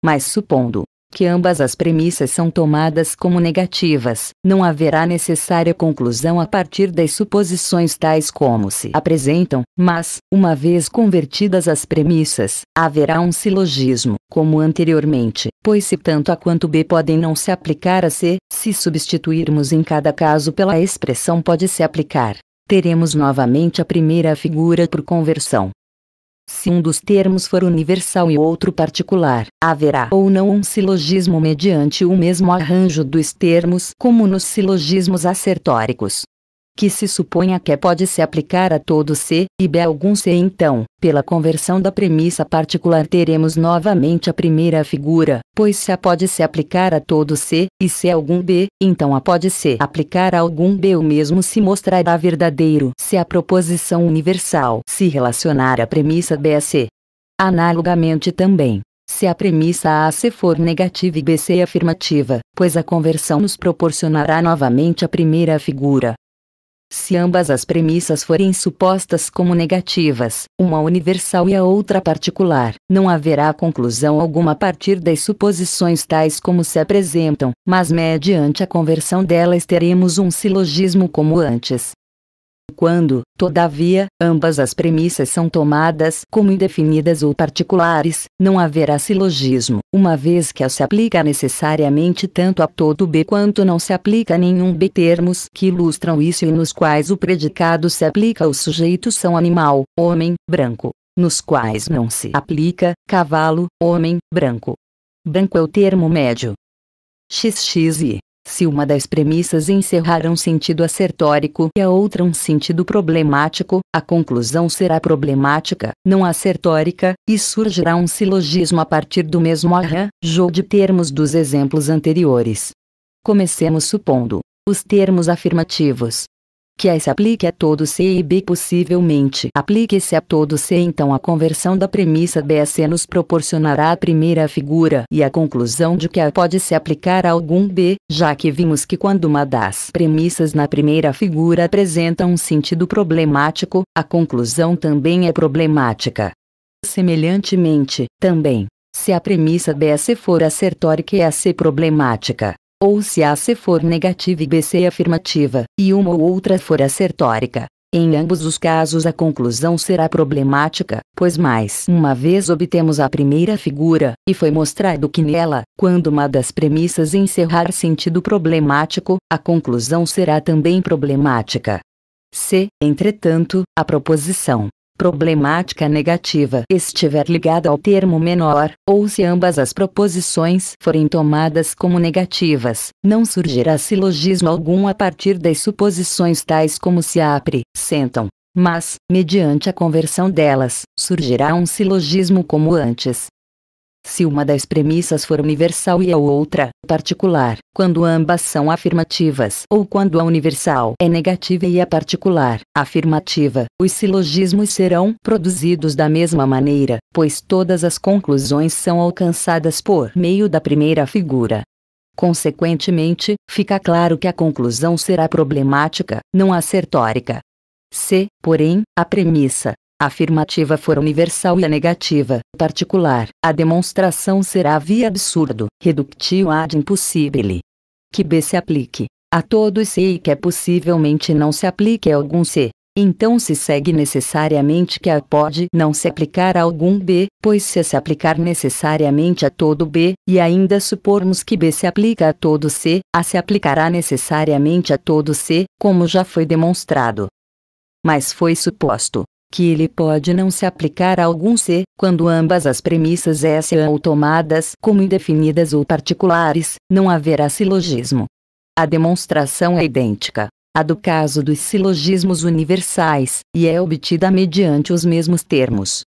Mas supondo que ambas as premissas são tomadas como negativas, não haverá necessária conclusão a partir das suposições tais como se apresentam, mas, uma vez convertidas as premissas, haverá um silogismo, como anteriormente, pois se tanto A quanto B podem não se aplicar a C, se substituirmos em cada caso pela expressão pode se aplicar teremos novamente a primeira figura por conversão. Se um dos termos for universal e outro particular, haverá ou não um silogismo mediante o mesmo arranjo dos termos, como nos silogismos assertóricos que se suponha que pode se aplicar a todo C e B algum C então, pela conversão da premissa particular teremos novamente a primeira figura, pois se A pode se aplicar a todo C, e C algum B, então A pode se aplicar a algum B o mesmo se mostrará verdadeiro se a proposição universal se relacionar à premissa B a C. Analogamente também. Se a premissa A C for negativa e B C afirmativa, pois a conversão nos proporcionará novamente a primeira figura, se ambas as premissas forem supostas como negativas, uma universal e a outra particular, não haverá conclusão alguma a partir das suposições tais como se apresentam, mas mediante a conversão delas teremos um silogismo como antes, quando, todavia, ambas as premissas são tomadas como indefinidas ou particulares, não haverá silogismo, uma vez que A se aplica necessariamente tanto a todo B quanto não se aplica a nenhum B termos que ilustram isso e nos quais o predicado se aplica ao sujeito são animal, homem, branco. Nos quais não se aplica, cavalo, homem, branco. Branco é o termo médio. XXI e se uma das premissas encerrar um sentido acertórico e a outra um sentido problemático, a conclusão será problemática, não acertórica, e surgirá um silogismo a partir do mesmo arra, jogo de termos dos exemplos anteriores. Comecemos supondo os termos afirmativos que a se aplique a todo C e B possivelmente aplique-se a todo C então a conversão da premissa B a C nos proporcionará a primeira figura e a conclusão de que A pode se aplicar a algum B, já que vimos que quando uma das premissas na primeira figura apresenta um sentido problemático, a conclusão também é problemática. Semelhantemente, também, se a premissa B a C for acertória, e a C problemática, ou se A C for negativa e B C afirmativa, e uma ou outra for acertórica. Em ambos os casos a conclusão será problemática, pois mais uma vez obtemos a primeira figura, e foi mostrado que nela, quando uma das premissas encerrar sentido problemático, a conclusão será também problemática. C. Entretanto, a proposição problemática negativa estiver ligada ao termo menor, ou se ambas as proposições forem tomadas como negativas, não surgirá silogismo algum a partir das suposições tais como se apre, sentam. Mas, mediante a conversão delas, surgirá um silogismo como antes, se uma das premissas for universal e a outra particular, quando ambas são afirmativas ou quando a universal é negativa e a particular afirmativa, os silogismos serão produzidos da mesma maneira, pois todas as conclusões são alcançadas por meio da primeira figura. Consequentemente, fica claro que a conclusão será problemática, não acertórica. Se, porém, a premissa a afirmativa for universal e a negativa, particular. A demonstração será via absurdo, reductio ad impossibile. Que B se aplique a todos C e que possivelmente não se aplique a algum C. Então se segue necessariamente que A pode não se aplicar a algum B, pois se se aplicar necessariamente a todo B, e ainda supormos que B se aplica a todo C, A se aplicará necessariamente a todo C, como já foi demonstrado. Mas foi suposto que ele pode não se aplicar a algum C, quando ambas as premissas são tomadas como indefinidas ou particulares, não haverá silogismo. A demonstração é idêntica à do caso dos silogismos universais, e é obtida mediante os mesmos termos.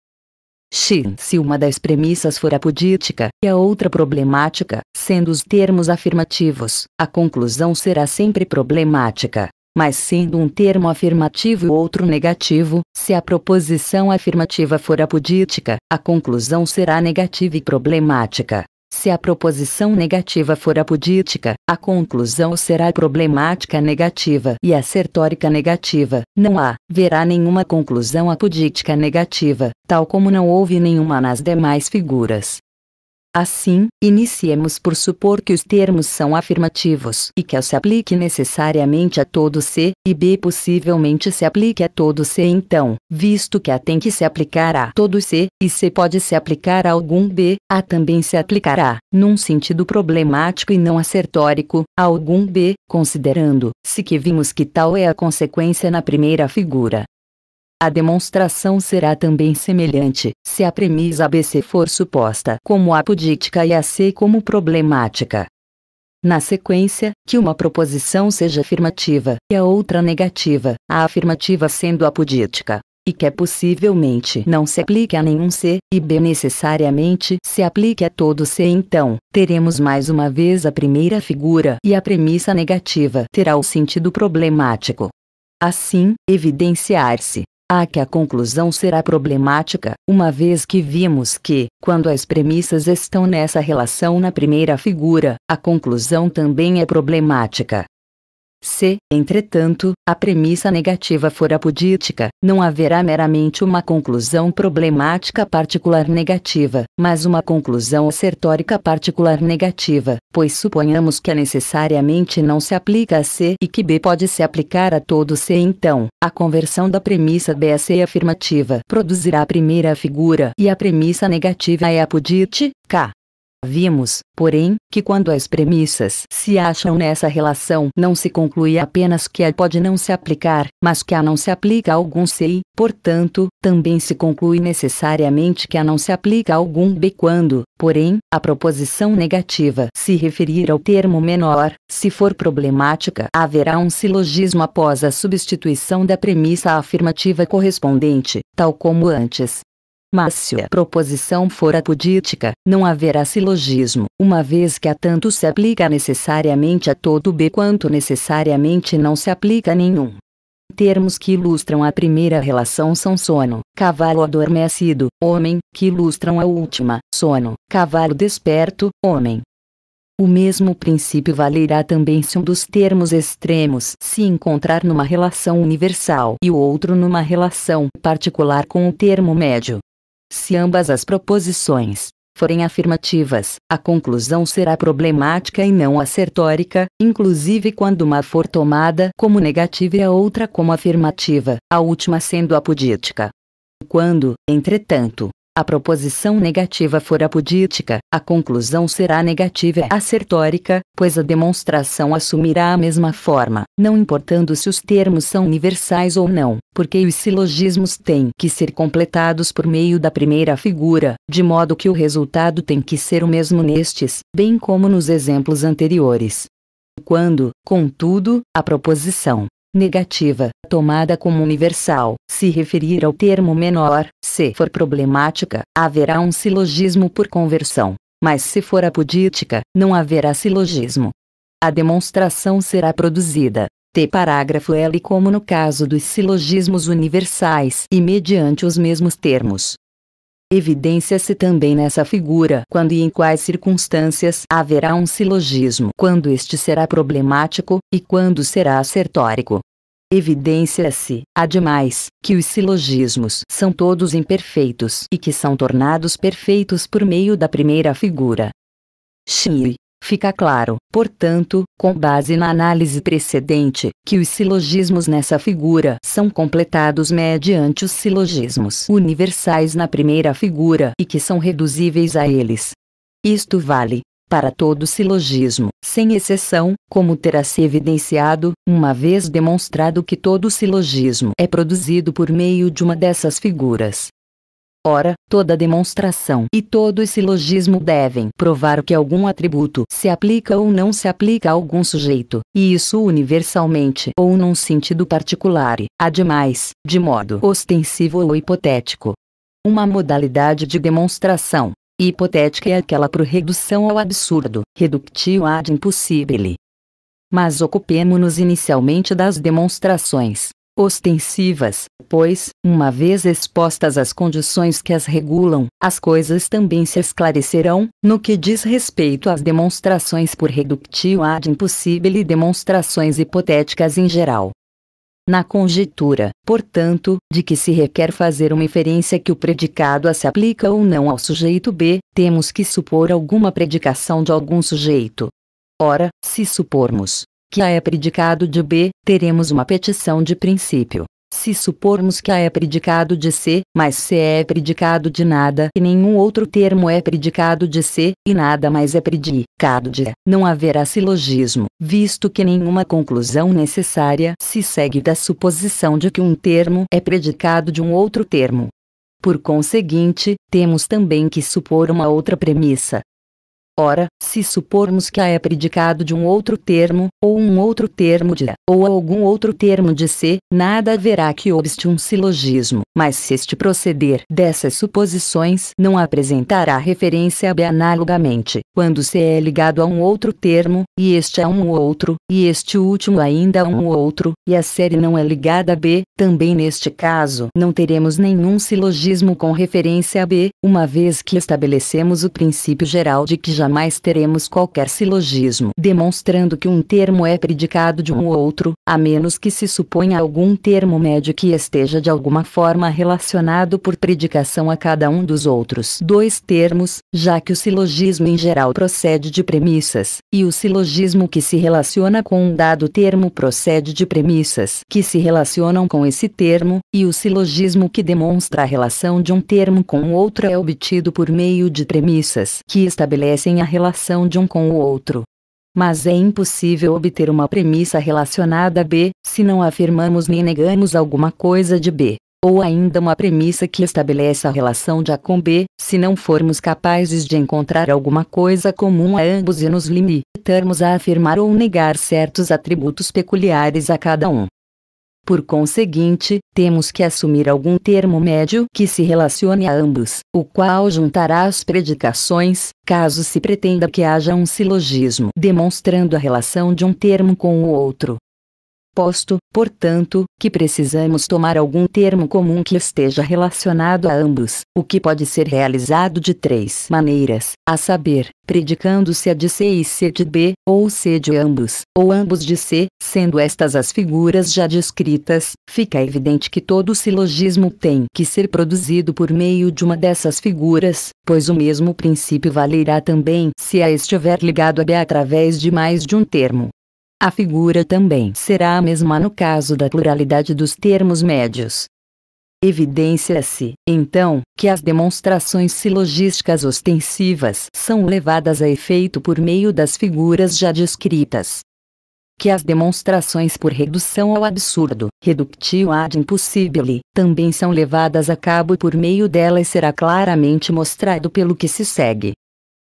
X. Se uma das premissas for apodítica e a outra problemática, sendo os termos afirmativos, a conclusão será sempre problemática mas sendo um termo afirmativo e outro negativo, se a proposição afirmativa for apodítica, a conclusão será negativa e problemática. Se a proposição negativa for apodítica, a conclusão será problemática negativa e acertórica negativa. Não há, verá nenhuma conclusão apodítica negativa, tal como não houve nenhuma nas demais figuras. Assim, iniciemos por supor que os termos são afirmativos e que se aplique necessariamente a todo C, e B possivelmente se aplique a todo C então, visto que A tem que se aplicar a todo C, e C pode se aplicar a algum B, A também se aplicará, num sentido problemático e não acertórico, a algum B, considerando, se que vimos que tal é a consequência na primeira figura. A demonstração será também semelhante, se a premissa ABC for suposta como apodítica e a C como problemática. Na sequência, que uma proposição seja afirmativa e a outra negativa, a afirmativa sendo apodítica, e que possivelmente não se aplique a nenhum C, e B necessariamente se aplique a todo C então, teremos mais uma vez a primeira figura e a premissa negativa terá o sentido problemático. Assim, evidenciar-se a que a conclusão será problemática, uma vez que vimos que, quando as premissas estão nessa relação na primeira figura, a conclusão também é problemática. Se, entretanto, a premissa negativa for apodítica, não haverá meramente uma conclusão problemática particular negativa, mas uma conclusão assertórica particular negativa, pois suponhamos que a é necessariamente não se aplica a C e que B pode se aplicar a todo C então, a conversão da premissa B a C afirmativa produzirá a primeira figura e a premissa negativa é apodite, K. Vimos, porém, que quando as premissas se acham nessa relação não se conclui apenas que a pode não se aplicar, mas que a não se aplica a algum C e, portanto, também se conclui necessariamente que a não se aplica a algum B quando, porém, a proposição negativa se referir ao termo menor, se for problemática haverá um silogismo após a substituição da premissa afirmativa correspondente, tal como antes. Mas se a proposição for apodítica, não haverá silogismo, uma vez que a tanto se aplica necessariamente a todo B quanto necessariamente não se aplica a nenhum. Termos que ilustram a primeira relação são sono, cavalo adormecido, homem, que ilustram a última, sono, cavalo desperto, homem. O mesmo princípio valerá também se um dos termos extremos se encontrar numa relação universal e o outro numa relação particular com o termo médio. Se ambas as proposições forem afirmativas, a conclusão será problemática e não acertórica, inclusive quando uma for tomada como negativa e a outra como afirmativa, a última sendo apodítica. Quando, entretanto, a proposição negativa for apodítica, a conclusão será negativa e acertórica, pois a demonstração assumirá a mesma forma, não importando se os termos são universais ou não, porque os silogismos têm que ser completados por meio da primeira figura, de modo que o resultado tem que ser o mesmo nestes, bem como nos exemplos anteriores. Quando, contudo, a proposição negativa, tomada como universal, se referir ao termo menor, se for problemática, haverá um silogismo por conversão, mas se for apodítica, não haverá silogismo. A demonstração será produzida, T parágrafo L como no caso dos silogismos universais e mediante os mesmos termos. Evidência-se também nessa figura quando e em quais circunstâncias haverá um silogismo, quando este será problemático, e quando será acertórico. Evidência-se, ademais, que os silogismos são todos imperfeitos e que são tornados perfeitos por meio da primeira figura. Xi Fica claro, portanto, com base na análise precedente, que os silogismos nessa figura são completados mediante os silogismos universais na primeira figura e que são reduzíveis a eles. Isto vale para todo silogismo, sem exceção, como terá se evidenciado, uma vez demonstrado que todo silogismo é produzido por meio de uma dessas figuras. Ora, toda demonstração e todo esse logismo devem provar que algum atributo se aplica ou não se aplica a algum sujeito, e isso universalmente ou num sentido particular, e, ademais, de modo ostensivo ou hipotético. Uma modalidade de demonstração hipotética é aquela por redução ao absurdo, reductio ad impossibile. Mas ocupemo-nos inicialmente das demonstrações ostensivas, pois, uma vez expostas as condições que as regulam, as coisas também se esclarecerão, no que diz respeito às demonstrações por reductio ad impossível e demonstrações hipotéticas em geral na conjectura, portanto, de que se requer fazer uma inferência que o predicado A se aplica ou não ao sujeito B, temos que supor alguma predicação de algum sujeito. Ora, se supormos que a é predicado de B, teremos uma petição de princípio. Se supormos que A é predicado de C, mas C é predicado de nada e nenhum outro termo é predicado de C, e nada mais é predicado de E, não haverá silogismo, visto que nenhuma conclusão necessária se segue da suposição de que um termo é predicado de um outro termo. Por conseguinte, temos também que supor uma outra premissa, Ora, se supormos que a é predicado de um outro termo, ou um outro termo de a, ou algum outro termo de c, nada haverá que obste um silogismo. Mas se este proceder dessas suposições não apresentará referência a b analogamente, quando c é ligado a um outro termo, e este a um outro, e este último ainda a um outro, e a série não é ligada a b, também neste caso não teremos nenhum silogismo com referência a b, uma vez que estabelecemos o princípio geral de que jamais teremos qualquer silogismo demonstrando que um termo é predicado de um ou outro, a menos que se suponha algum termo médio que esteja de alguma forma relacionado por predicação a cada um dos outros dois termos, já que o silogismo em geral procede de premissas, e o silogismo que se relaciona com um dado termo procede de premissas que se relacionam com esse termo, e o silogismo que demonstra a relação de um termo com outro é obtido por meio de premissas que estabelecem sim a relação de um com o outro. Mas é impossível obter uma premissa relacionada a B se não afirmamos nem negamos alguma coisa de B, ou ainda uma premissa que estabeleça a relação de A com B, se não formos capazes de encontrar alguma coisa comum a ambos e nos limitarmos a afirmar ou negar certos atributos peculiares a cada um. Por conseguinte, temos que assumir algum termo médio que se relacione a ambos, o qual juntará as predicações, caso se pretenda que haja um silogismo demonstrando a relação de um termo com o outro. Posto, portanto, que precisamos tomar algum termo comum que esteja relacionado a ambos, o que pode ser realizado de três maneiras, a saber, predicando se a de C e C de B, ou C de ambos, ou ambos de C, sendo estas as figuras já descritas, fica evidente que todo silogismo tem que ser produzido por meio de uma dessas figuras, pois o mesmo princípio valerá também se A estiver ligado a B através de mais de um termo. A figura também será a mesma no caso da pluralidade dos termos médios. Evidência-se, então, que as demonstrações silogísticas ostensivas são levadas a efeito por meio das figuras já descritas. Que as demonstrações por redução ao absurdo, reductio ad impossibile, também são levadas a cabo por meio delas será claramente mostrado pelo que se segue.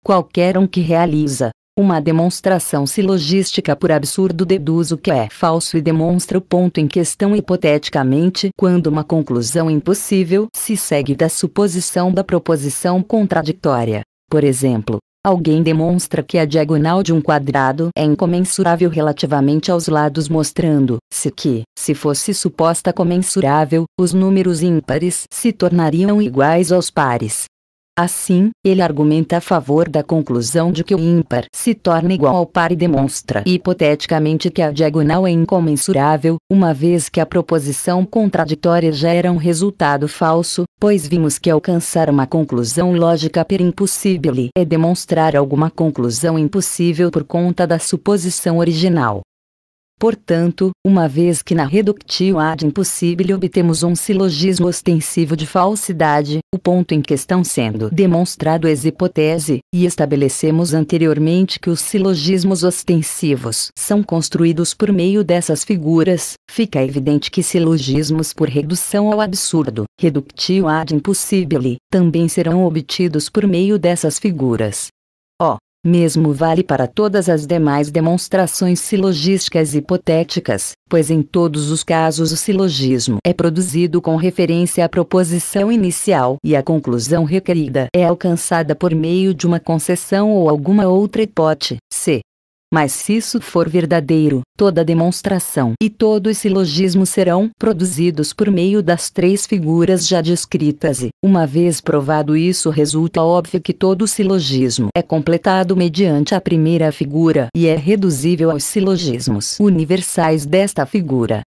Qualquer um que realiza, uma demonstração silogística por absurdo deduz o que é falso e demonstra o ponto em questão hipoteticamente quando uma conclusão impossível se segue da suposição da proposição contraditória. Por exemplo, Alguém demonstra que a diagonal de um quadrado é incomensurável relativamente aos lados, mostrando-se que, se fosse suposta comensurável, os números ímpares se tornariam iguais aos pares. Assim, ele argumenta a favor da conclusão de que o ímpar se torna igual ao par e demonstra hipoteticamente que a diagonal é incomensurável, uma vez que a proposição contraditória gera um resultado falso, pois vimos que alcançar uma conclusão lógica per impossibile é demonstrar alguma conclusão impossível por conta da suposição original. Portanto, uma vez que na reductio ad impossível obtemos um silogismo ostensivo de falsidade, o ponto em questão sendo demonstrado ex hipótese, e estabelecemos anteriormente que os silogismos ostensivos são construídos por meio dessas figuras, fica evidente que silogismos por redução ao absurdo, reductio ad impossível, também serão obtidos por meio dessas figuras. Mesmo vale para todas as demais demonstrações silogísticas hipotéticas, pois em todos os casos o silogismo é produzido com referência à proposição inicial e a conclusão requerida é alcançada por meio de uma concessão ou alguma outra hipótese. Mas se isso for verdadeiro, toda demonstração e todo silogismo serão produzidos por meio das três figuras já descritas e, uma vez provado isso, resulta óbvio que todo silogismo é completado mediante a primeira figura e é reduzível aos silogismos universais desta figura.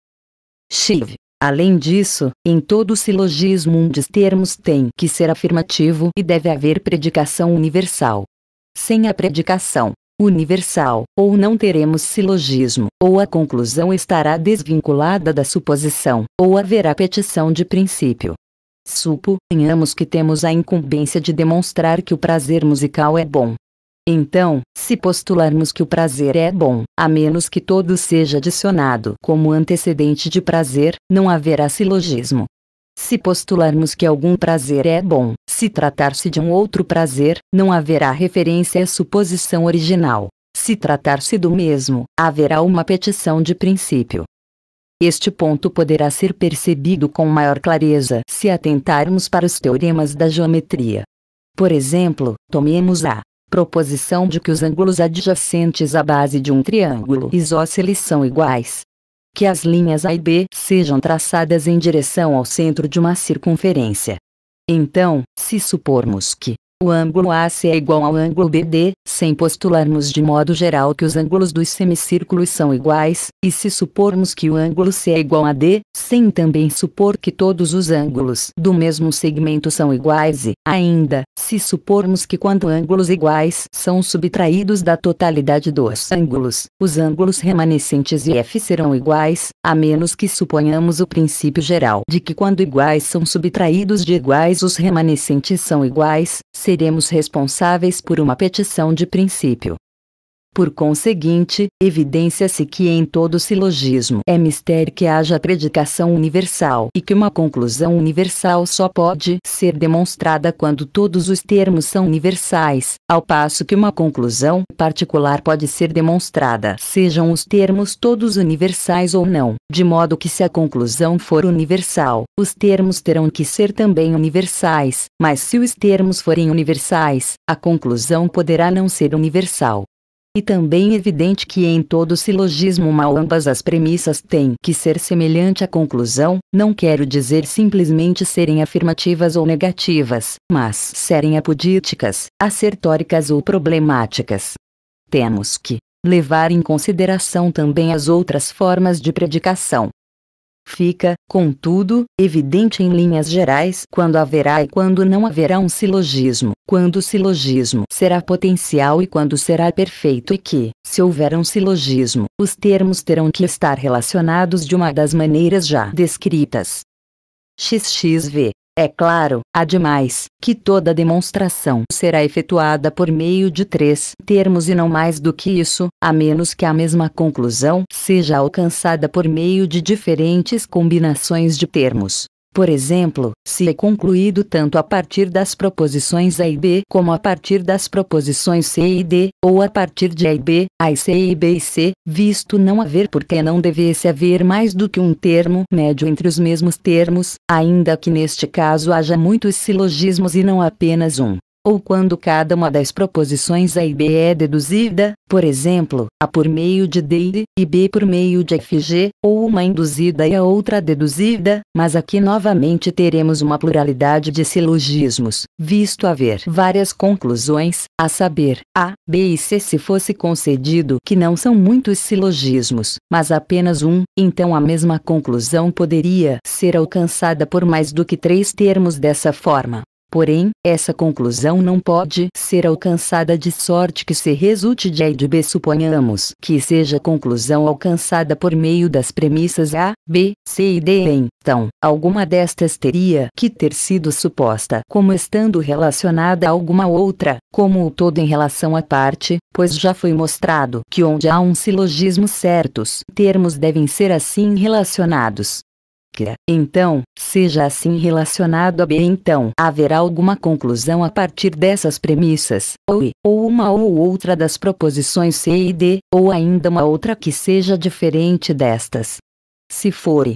Shiv. Além disso, em todo silogismo um dos termos tem que ser afirmativo e deve haver predicação universal. Sem a predicação, universal, ou não teremos silogismo, ou a conclusão estará desvinculada da suposição, ou haverá petição de princípio. Suponhamos que temos a incumbência de demonstrar que o prazer musical é bom. Então, se postularmos que o prazer é bom, a menos que todo seja adicionado como antecedente de prazer, não haverá silogismo. Se postularmos que algum prazer é bom, se tratar-se de um outro prazer, não haverá referência à suposição original. Se tratar-se do mesmo, haverá uma petição de princípio. Este ponto poderá ser percebido com maior clareza se atentarmos para os teoremas da geometria. Por exemplo, tomemos a proposição de que os ângulos adjacentes à base de um triângulo isósceles são iguais, que as linhas A e B sejam traçadas em direção ao centro de uma circunferência. Então, se supormos que o ângulo AC é igual ao ângulo BD, sem postularmos de modo geral que os ângulos dos semicírculos são iguais, e se supormos que o ângulo C é igual a D, sem também supor que todos os ângulos do mesmo segmento são iguais e, ainda, se supormos que quando ângulos iguais são subtraídos da totalidade dos ângulos, os ângulos remanescentes e F serão iguais, a menos que suponhamos o princípio geral de que quando iguais são subtraídos de iguais os remanescentes são iguais, se seremos responsáveis por uma petição de princípio. Por conseguinte, evidência-se que em todo silogismo é mistério que haja predicação universal e que uma conclusão universal só pode ser demonstrada quando todos os termos são universais, ao passo que uma conclusão particular pode ser demonstrada, sejam os termos todos universais ou não, de modo que se a conclusão for universal, os termos terão que ser também universais, mas se os termos forem universais, a conclusão poderá não ser universal. E também é evidente que em todo silogismo mal ambas as premissas têm que ser semelhante à conclusão, não quero dizer simplesmente serem afirmativas ou negativas, mas serem apodíticas, assertóricas ou problemáticas. Temos que levar em consideração também as outras formas de predicação, Fica, contudo, evidente em linhas gerais quando haverá e quando não haverá um silogismo, quando o silogismo será potencial e quando será perfeito, e que, se houver um silogismo, os termos terão que estar relacionados de uma das maneiras já descritas. XXV é claro, ademais, que toda demonstração será efetuada por meio de três termos e não mais do que isso, a menos que a mesma conclusão seja alcançada por meio de diferentes combinações de termos. Por exemplo, se é concluído tanto a partir das proposições A e B como a partir das proposições C e D, ou a partir de A e B, A e C e B e C, visto não haver porque não devesse haver mais do que um termo médio entre os mesmos termos, ainda que neste caso haja muitos silogismos e não apenas um ou quando cada uma das proposições A e B é deduzida, por exemplo, A por meio de D e B por meio de FG, ou uma induzida e a outra deduzida, mas aqui novamente teremos uma pluralidade de silogismos, visto haver várias conclusões, a saber, A, B e C se fosse concedido que não são muitos silogismos, mas apenas um, então a mesma conclusão poderia ser alcançada por mais do que três termos dessa forma. Porém, essa conclusão não pode ser alcançada de sorte que se resulte de A e de B. Suponhamos que seja conclusão alcançada por meio das premissas A, B, C e D. Então, alguma destas teria que ter sido suposta como estando relacionada a alguma outra, como o todo em relação à parte, pois já foi mostrado que onde há um silogismo certos termos devem ser assim relacionados. Então, seja assim relacionado a B, então haverá alguma conclusão a partir dessas premissas, ou I, ou uma ou outra das proposições C e D, ou ainda uma outra que seja diferente destas. Se for I,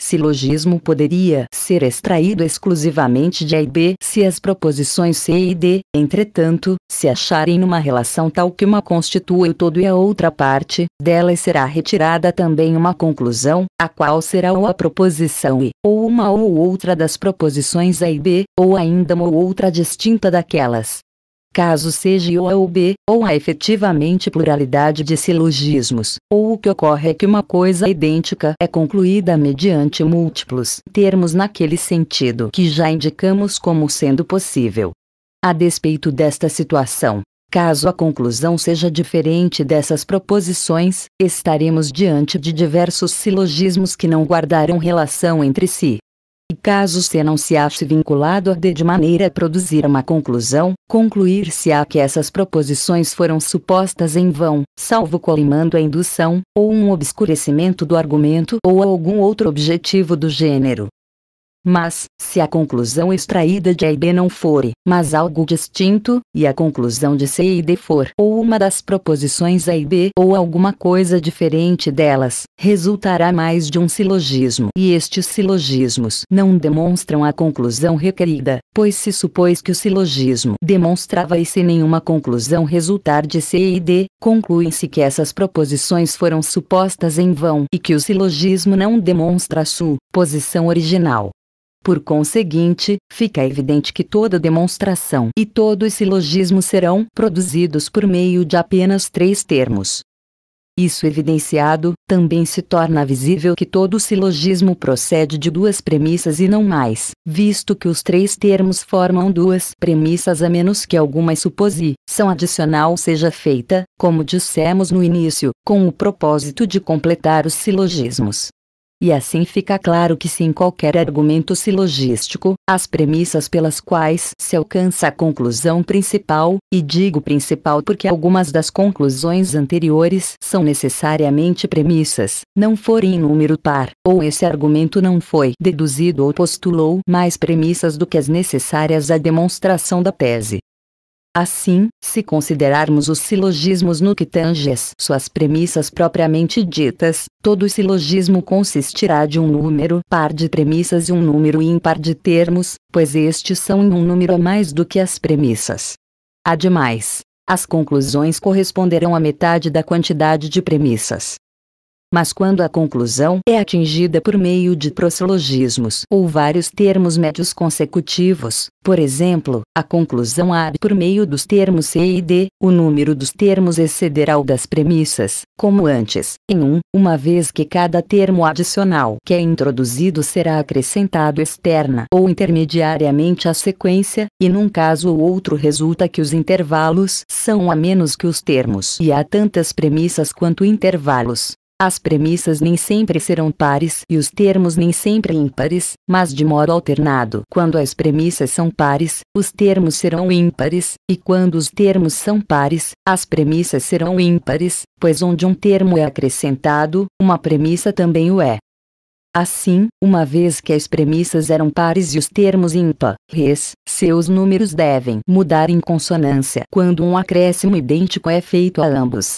Silogismo poderia ser extraído exclusivamente de A e B se as proposições C e D, entretanto, se acharem numa relação tal que uma constitui o todo e a outra parte, delas será retirada também uma conclusão, a qual será ou a proposição E, ou uma ou outra das proposições A e B, ou ainda uma ou outra distinta daquelas caso seja ou A ou B, ou há efetivamente pluralidade de silogismos, ou o que ocorre é que uma coisa idêntica é concluída mediante múltiplos termos naquele sentido que já indicamos como sendo possível. A despeito desta situação, Caso a conclusão seja diferente dessas proposições, estaremos diante de diversos silogismos que não guardaram relação entre si, e caso se não se ache vinculado a D de maneira a produzir uma conclusão, concluir-se-á que essas proposições foram supostas em vão, salvo colimando a indução, ou um obscurecimento do argumento ou algum outro objetivo do gênero. Mas, se a conclusão extraída de A e B não for, mas algo distinto, e a conclusão de C e D for ou uma das proposições A e B ou alguma coisa diferente delas, resultará mais de um silogismo. E estes silogismos não demonstram a conclusão requerida, pois se supôs que o silogismo demonstrava e se nenhuma conclusão resultar de C e D, conclui-se que essas proposições foram supostas em vão e que o silogismo não demonstra a sua posição original. Por conseguinte, fica evidente que toda demonstração e todo silogismo serão produzidos por meio de apenas três termos. Isso evidenciado, também se torna visível que todo silogismo procede de duas premissas e não mais, visto que os três termos formam duas premissas a menos que alguma suposição adicional seja feita, como dissemos no início, com o propósito de completar os silogismos. E assim fica claro que sem qualquer argumento silogístico, as premissas pelas quais se alcança a conclusão principal, e digo principal porque algumas das conclusões anteriores são necessariamente premissas, não forem em número par, ou esse argumento não foi deduzido ou postulou mais premissas do que as necessárias à demonstração da tese. Assim, se considerarmos os silogismos no que tange as suas premissas propriamente ditas, todo silogismo consistirá de um número par de premissas e um número ímpar de termos, pois estes são em um número a mais do que as premissas. Ademais, as conclusões corresponderão à metade da quantidade de premissas mas quando a conclusão é atingida por meio de proslogismos ou vários termos médios consecutivos, por exemplo, a conclusão há por meio dos termos C e D, o número dos termos excederá o das premissas, como antes, em 1, um, uma vez que cada termo adicional que é introduzido será acrescentado externa ou intermediariamente à sequência, e num caso ou outro resulta que os intervalos são a menos que os termos e há tantas premissas quanto intervalos. As premissas nem sempre serão pares e os termos nem sempre ímpares, mas de modo alternado. Quando as premissas são pares, os termos serão ímpares, e quando os termos são pares, as premissas serão ímpares, pois onde um termo é acrescentado, uma premissa também o é. Assim, uma vez que as premissas eram pares e os termos ímpares, seus números devem mudar em consonância quando um acréscimo idêntico é feito a ambos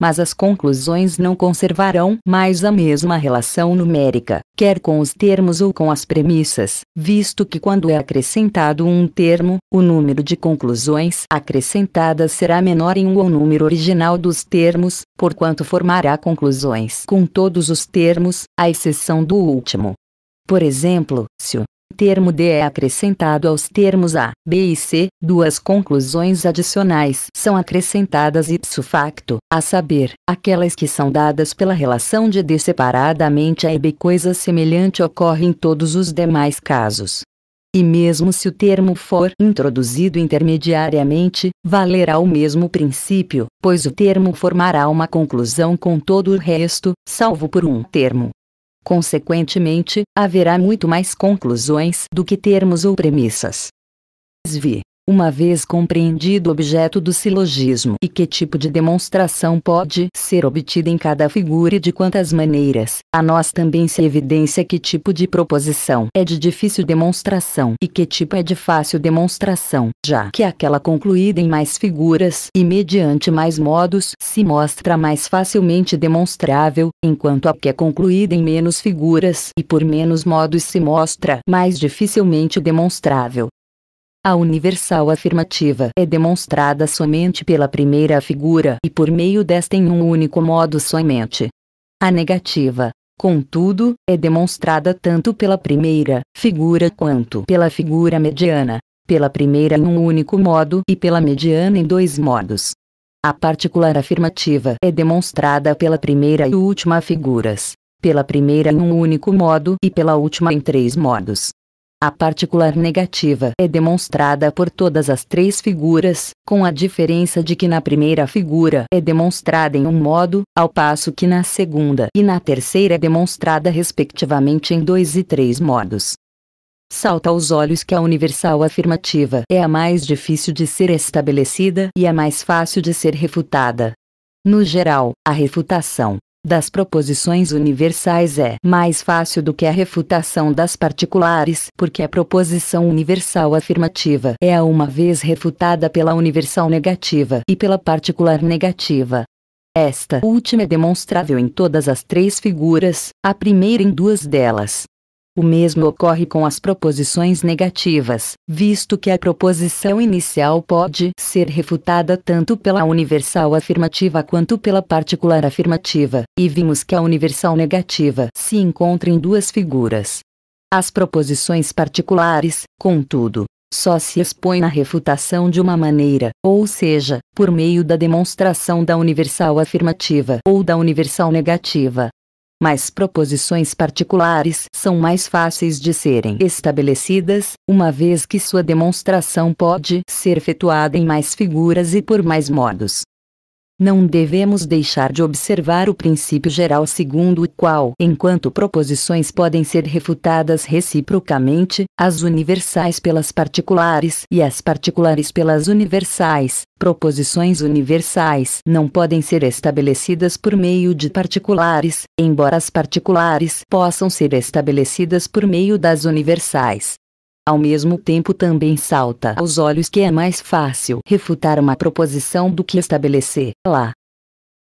mas as conclusões não conservarão mais a mesma relação numérica, quer com os termos ou com as premissas, visto que quando é acrescentado um termo, o número de conclusões acrescentadas será menor em um ao número original dos termos, porquanto formará conclusões com todos os termos, à exceção do último. Por exemplo, se o termo D é acrescentado aos termos A, B e C, duas conclusões adicionais são acrescentadas ipso facto, a saber, aquelas que são dadas pela relação de D separadamente A e B. Coisa semelhante ocorre em todos os demais casos. E mesmo se o termo for introduzido intermediariamente, valerá o mesmo princípio, pois o termo formará uma conclusão com todo o resto, salvo por um termo. Consequentemente, haverá muito mais conclusões do que termos ou premissas. Vi uma vez compreendido o objeto do silogismo e que tipo de demonstração pode ser obtida em cada figura e de quantas maneiras, a nós também se evidencia que tipo de proposição é de difícil demonstração e que tipo é de fácil demonstração, já que aquela concluída em mais figuras e mediante mais modos se mostra mais facilmente demonstrável, enquanto a que é concluída em menos figuras e por menos modos se mostra mais dificilmente demonstrável. A universal afirmativa é demonstrada somente pela primeira figura e por meio desta em um único modo somente. A negativa, contudo, é demonstrada tanto pela primeira figura quanto pela figura mediana, pela primeira em um único modo e pela mediana em dois modos. A particular afirmativa é demonstrada pela primeira e última figuras, pela primeira em um único modo e pela última em três modos. A particular negativa é demonstrada por todas as três figuras, com a diferença de que na primeira figura é demonstrada em um modo, ao passo que na segunda e na terceira é demonstrada respectivamente em dois e três modos. Salta aos olhos que a universal afirmativa é a mais difícil de ser estabelecida e a mais fácil de ser refutada. No geral, a refutação das proposições universais é mais fácil do que a refutação das particulares, porque a proposição universal afirmativa é a uma vez refutada pela universal negativa e pela particular negativa. Esta última é demonstrável em todas as três figuras, a primeira em duas delas, o mesmo ocorre com as proposições negativas, visto que a proposição inicial pode ser refutada tanto pela universal afirmativa quanto pela particular afirmativa, e vimos que a universal negativa se encontra em duas figuras. As proposições particulares, contudo, só se expõe na refutação de uma maneira, ou seja, por meio da demonstração da universal afirmativa ou da universal negativa, mas proposições particulares são mais fáceis de serem estabelecidas, uma vez que sua demonstração pode ser efetuada em mais figuras e por mais modos. Não devemos deixar de observar o princípio geral segundo o qual, enquanto proposições podem ser refutadas reciprocamente, as universais pelas particulares e as particulares pelas universais, proposições universais não podem ser estabelecidas por meio de particulares, embora as particulares possam ser estabelecidas por meio das universais. Ao mesmo tempo também salta aos olhos que é mais fácil refutar uma proposição do que estabelecer lá.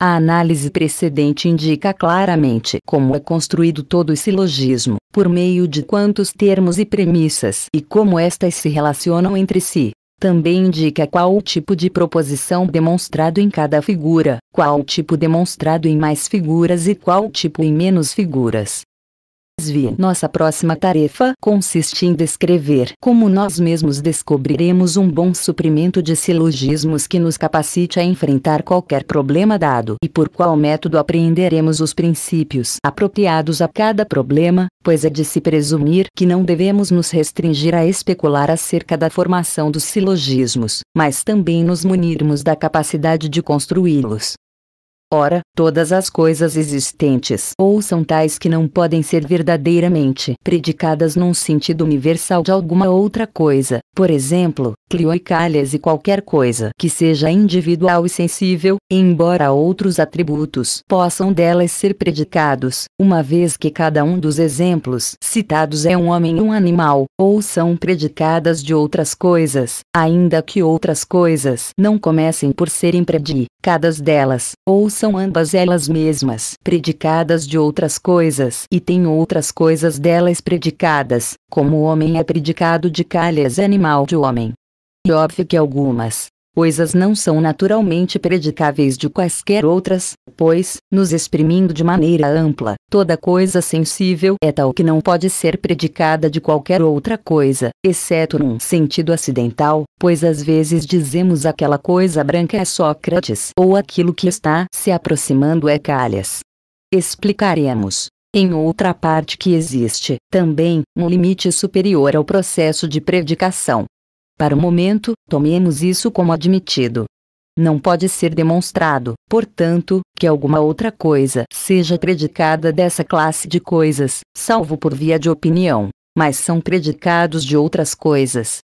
A análise precedente indica claramente como é construído todo o silogismo, por meio de quantos termos e premissas e como estas se relacionam entre si. Também indica qual o tipo de proposição demonstrado em cada figura, qual o tipo demonstrado em mais figuras e qual o tipo em menos figuras. Nossa próxima tarefa consiste em descrever como nós mesmos descobriremos um bom suprimento de silogismos que nos capacite a enfrentar qualquer problema dado e por qual método apreenderemos os princípios apropriados a cada problema, pois é de se presumir que não devemos nos restringir a especular acerca da formação dos silogismos, mas também nos munirmos da capacidade de construí-los. Ora, todas as coisas existentes ou são tais que não podem ser verdadeiramente predicadas num sentido universal de alguma outra coisa, por exemplo, clio e qualquer coisa que seja individual e sensível, embora outros atributos possam delas ser predicados, uma vez que cada um dos exemplos citados é um homem e um animal, ou são predicadas de outras coisas, ainda que outras coisas não comecem por serem predicadas delas, ou são ambas elas mesmas predicadas de outras coisas e têm outras coisas delas predicadas, como o homem é predicado de calhas animal de homem e óbvio que algumas coisas não são naturalmente predicáveis de quaisquer outras, pois, nos exprimindo de maneira ampla, toda coisa sensível é tal que não pode ser predicada de qualquer outra coisa, exceto num sentido acidental, pois às vezes dizemos aquela coisa branca é Sócrates ou aquilo que está se aproximando é Calhas. Explicaremos. Em outra parte que existe, também, um limite superior ao processo de predicação, para o momento, tomemos isso como admitido. Não pode ser demonstrado, portanto, que alguma outra coisa seja predicada dessa classe de coisas, salvo por via de opinião, mas são predicados de outras coisas.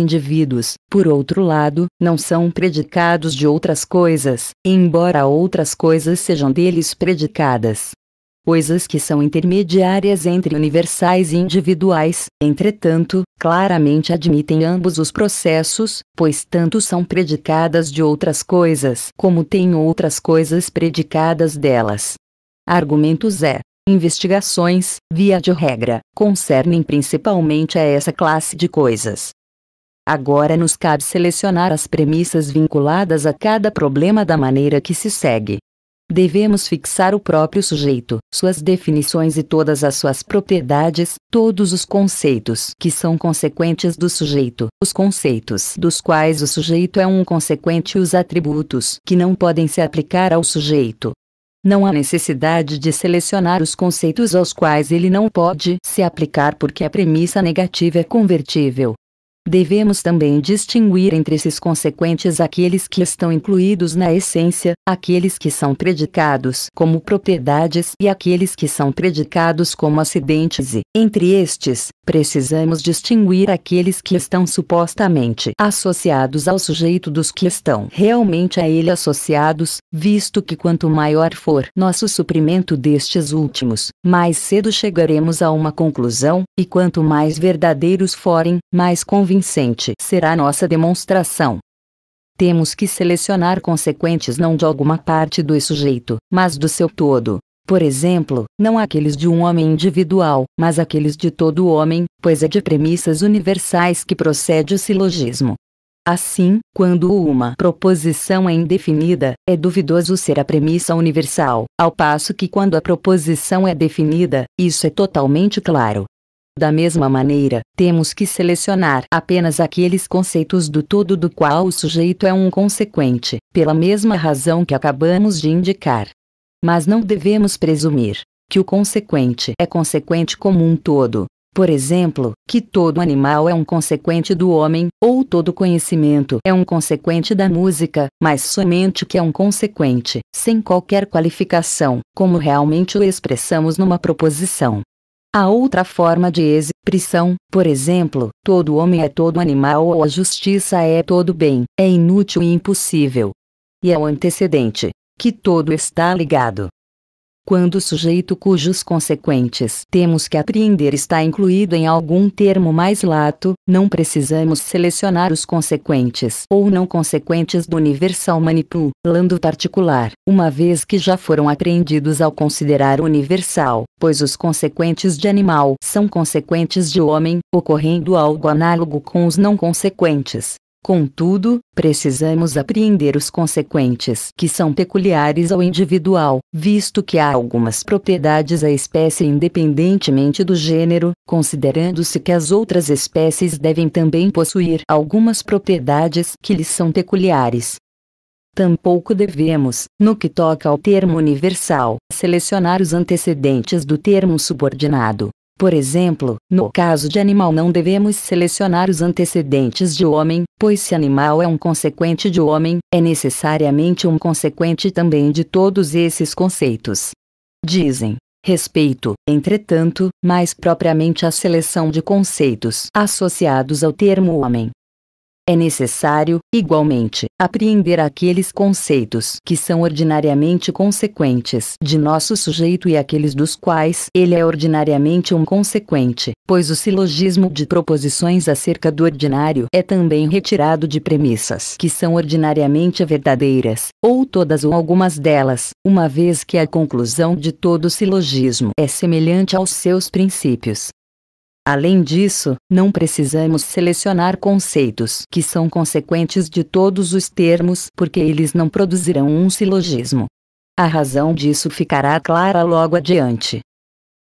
Indivíduos, por outro lado, não são predicados de outras coisas, embora outras coisas sejam deles predicadas coisas que são intermediárias entre universais e individuais, entretanto, claramente admitem ambos os processos, pois tanto são predicadas de outras coisas como têm outras coisas predicadas delas. Argumentos é. Investigações, via de regra, concernem principalmente a essa classe de coisas. Agora nos cabe selecionar as premissas vinculadas a cada problema da maneira que se segue. Devemos fixar o próprio sujeito, suas definições e todas as suas propriedades, todos os conceitos que são consequentes do sujeito, os conceitos dos quais o sujeito é um consequente e os atributos que não podem se aplicar ao sujeito. Não há necessidade de selecionar os conceitos aos quais ele não pode se aplicar porque a premissa negativa é convertível, Devemos também distinguir entre esses consequentes aqueles que estão incluídos na essência, aqueles que são predicados como propriedades e aqueles que são predicados como acidentes e, entre estes, precisamos distinguir aqueles que estão supostamente associados ao sujeito dos que estão realmente a ele associados, visto que quanto maior for nosso suprimento destes últimos, mais cedo chegaremos a uma conclusão, e quanto mais verdadeiros forem, mais convincentes convincente será nossa demonstração. Temos que selecionar consequentes não de alguma parte do sujeito, mas do seu todo. Por exemplo, não aqueles de um homem individual, mas aqueles de todo homem, pois é de premissas universais que procede o silogismo. Assim, quando uma proposição é indefinida, é duvidoso ser a premissa universal, ao passo que quando a proposição é definida, isso é totalmente claro. Da mesma maneira, temos que selecionar apenas aqueles conceitos do todo do qual o sujeito é um consequente, pela mesma razão que acabamos de indicar. Mas não devemos presumir que o consequente é consequente como um todo. Por exemplo, que todo animal é um consequente do homem, ou todo conhecimento é um consequente da música, mas somente que é um consequente, sem qualquer qualificação, como realmente o expressamos numa proposição. A outra forma de expressão, por exemplo, todo homem é todo animal ou a justiça é todo bem, é inútil e impossível. E é o antecedente, que todo está ligado quando o sujeito cujos consequentes temos que apreender está incluído em algum termo mais lato, não precisamos selecionar os consequentes ou não consequentes do universal manipulando particular, uma vez que já foram apreendidos ao considerar universal, pois os consequentes de animal são consequentes de homem, ocorrendo algo análogo com os não consequentes, Contudo, precisamos apreender os consequentes que são peculiares ao individual, visto que há algumas propriedades à espécie independentemente do gênero, considerando-se que as outras espécies devem também possuir algumas propriedades que lhes são peculiares. Tampouco devemos, no que toca ao termo universal, selecionar os antecedentes do termo subordinado, por exemplo, no caso de animal não devemos selecionar os antecedentes de homem, pois se animal é um consequente de homem, é necessariamente um consequente também de todos esses conceitos. Dizem. Respeito, entretanto, mais propriamente a seleção de conceitos associados ao termo homem. É necessário, igualmente, apreender aqueles conceitos que são ordinariamente consequentes de nosso sujeito e aqueles dos quais ele é ordinariamente um consequente, pois o silogismo de proposições acerca do ordinário é também retirado de premissas que são ordinariamente verdadeiras, ou todas ou algumas delas, uma vez que a conclusão de todo silogismo é semelhante aos seus princípios. Além disso, não precisamos selecionar conceitos que são consequentes de todos os termos porque eles não produzirão um silogismo. A razão disso ficará clara logo adiante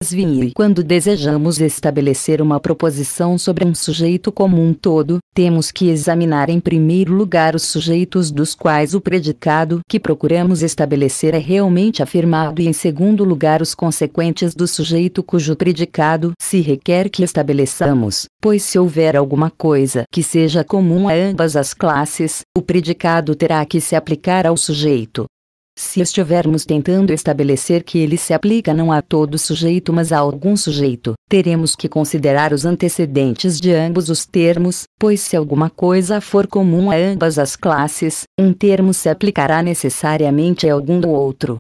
desvie. Quando desejamos estabelecer uma proposição sobre um sujeito como um todo, temos que examinar em primeiro lugar os sujeitos dos quais o predicado que procuramos estabelecer é realmente afirmado e em segundo lugar os consequentes do sujeito cujo predicado se requer que estabeleçamos, pois se houver alguma coisa que seja comum a ambas as classes, o predicado terá que se aplicar ao sujeito. Se estivermos tentando estabelecer que ele se aplica não a todo sujeito mas a algum sujeito, teremos que considerar os antecedentes de ambos os termos, pois se alguma coisa for comum a ambas as classes, um termo se aplicará necessariamente a algum do outro.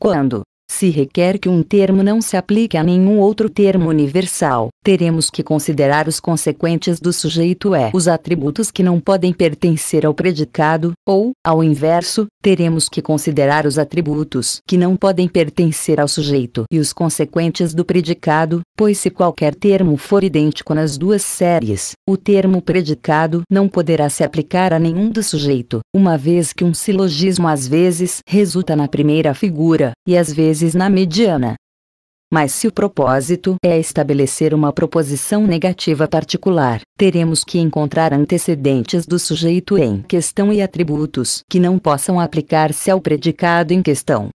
Quando, se requer que um termo não se aplique a nenhum outro termo universal, teremos que considerar os consequentes do sujeito é os atributos que não podem pertencer ao predicado, ou, ao inverso, teremos que considerar os atributos que não podem pertencer ao sujeito e os consequentes do predicado, pois se qualquer termo for idêntico nas duas séries, o termo predicado não poderá se aplicar a nenhum do sujeito, uma vez que um silogismo às vezes resulta na primeira figura, e às vezes vezes na mediana. Mas se o propósito é estabelecer uma proposição negativa particular, teremos que encontrar antecedentes do sujeito em questão e atributos que não possam aplicar-se ao predicado em questão.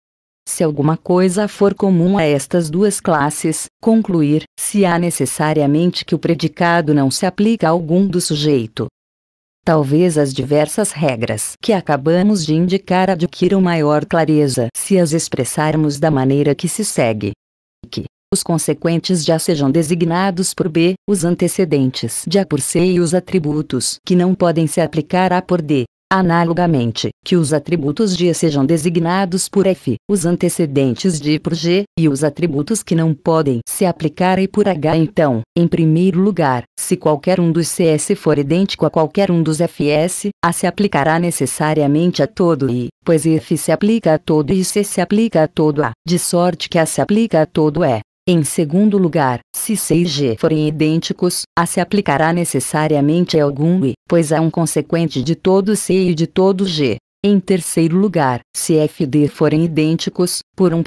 Se alguma coisa for comum a estas duas classes, concluir se há necessariamente que o predicado não se aplica a algum do sujeito. Talvez as diversas regras que acabamos de indicar adquiram maior clareza se as expressarmos da maneira que se segue. Que os consequentes já sejam designados por B, os antecedentes de A por C e os atributos que não podem se aplicar a por D, Analogamente, que os atributos de E sejam designados por F, os antecedentes de I por G, e os atributos que não podem se aplicar e por H. Então, em primeiro lugar, se qualquer um dos CS for idêntico a qualquer um dos FS, A se aplicará necessariamente a todo I, pois F se aplica a todo I e C se aplica a todo A, de sorte que A se aplica a todo E. Em segundo lugar, se C e G forem idênticos, A se aplicará necessariamente a algum I, pois há um consequente de todo C e de todo G. Em terceiro lugar, se F e D forem idênticos, por um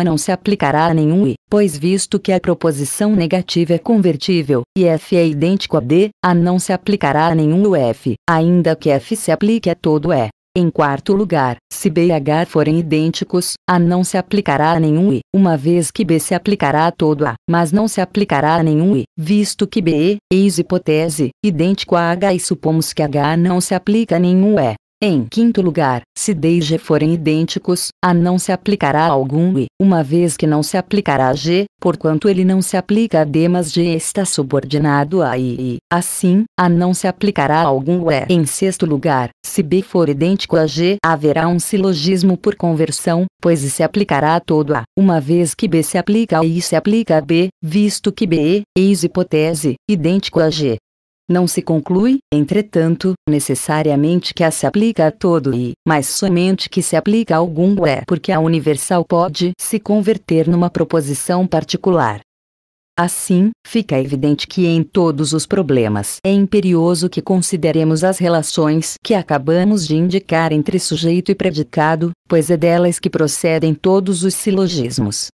a não se aplicará a nenhum I, pois visto que a proposição negativa é convertível, e F é idêntico a D, A não se aplicará a nenhum F, ainda que F se aplique a todo E. Em quarto lugar, se B e H forem idênticos, A não se aplicará a nenhum E, uma vez que B se aplicará a todo A, mas não se aplicará a nenhum E, visto que B eis hipotese, idêntico a H e supomos que H não se aplica a nenhum E. Em quinto lugar, se d e g forem idênticos, a não se aplicará algum e, uma vez que não se aplicará a g, porquanto ele não se aplica a d mas g está subordinado a i e, assim, a não se aplicará algum e. Em sexto lugar, se b for idêntico a g, haverá um silogismo por conversão, pois se aplicará a todo a, uma vez que b se aplica a i se aplica a b, visto que b é, eis hipótese, idêntico a g não se conclui, entretanto, necessariamente que a se aplica a todo e, mas somente que se aplica a algum é porque a universal pode se converter numa proposição particular. Assim, fica evidente que em todos os problemas é imperioso que consideremos as relações que acabamos de indicar entre sujeito e predicado, pois é delas que procedem todos os silogismos.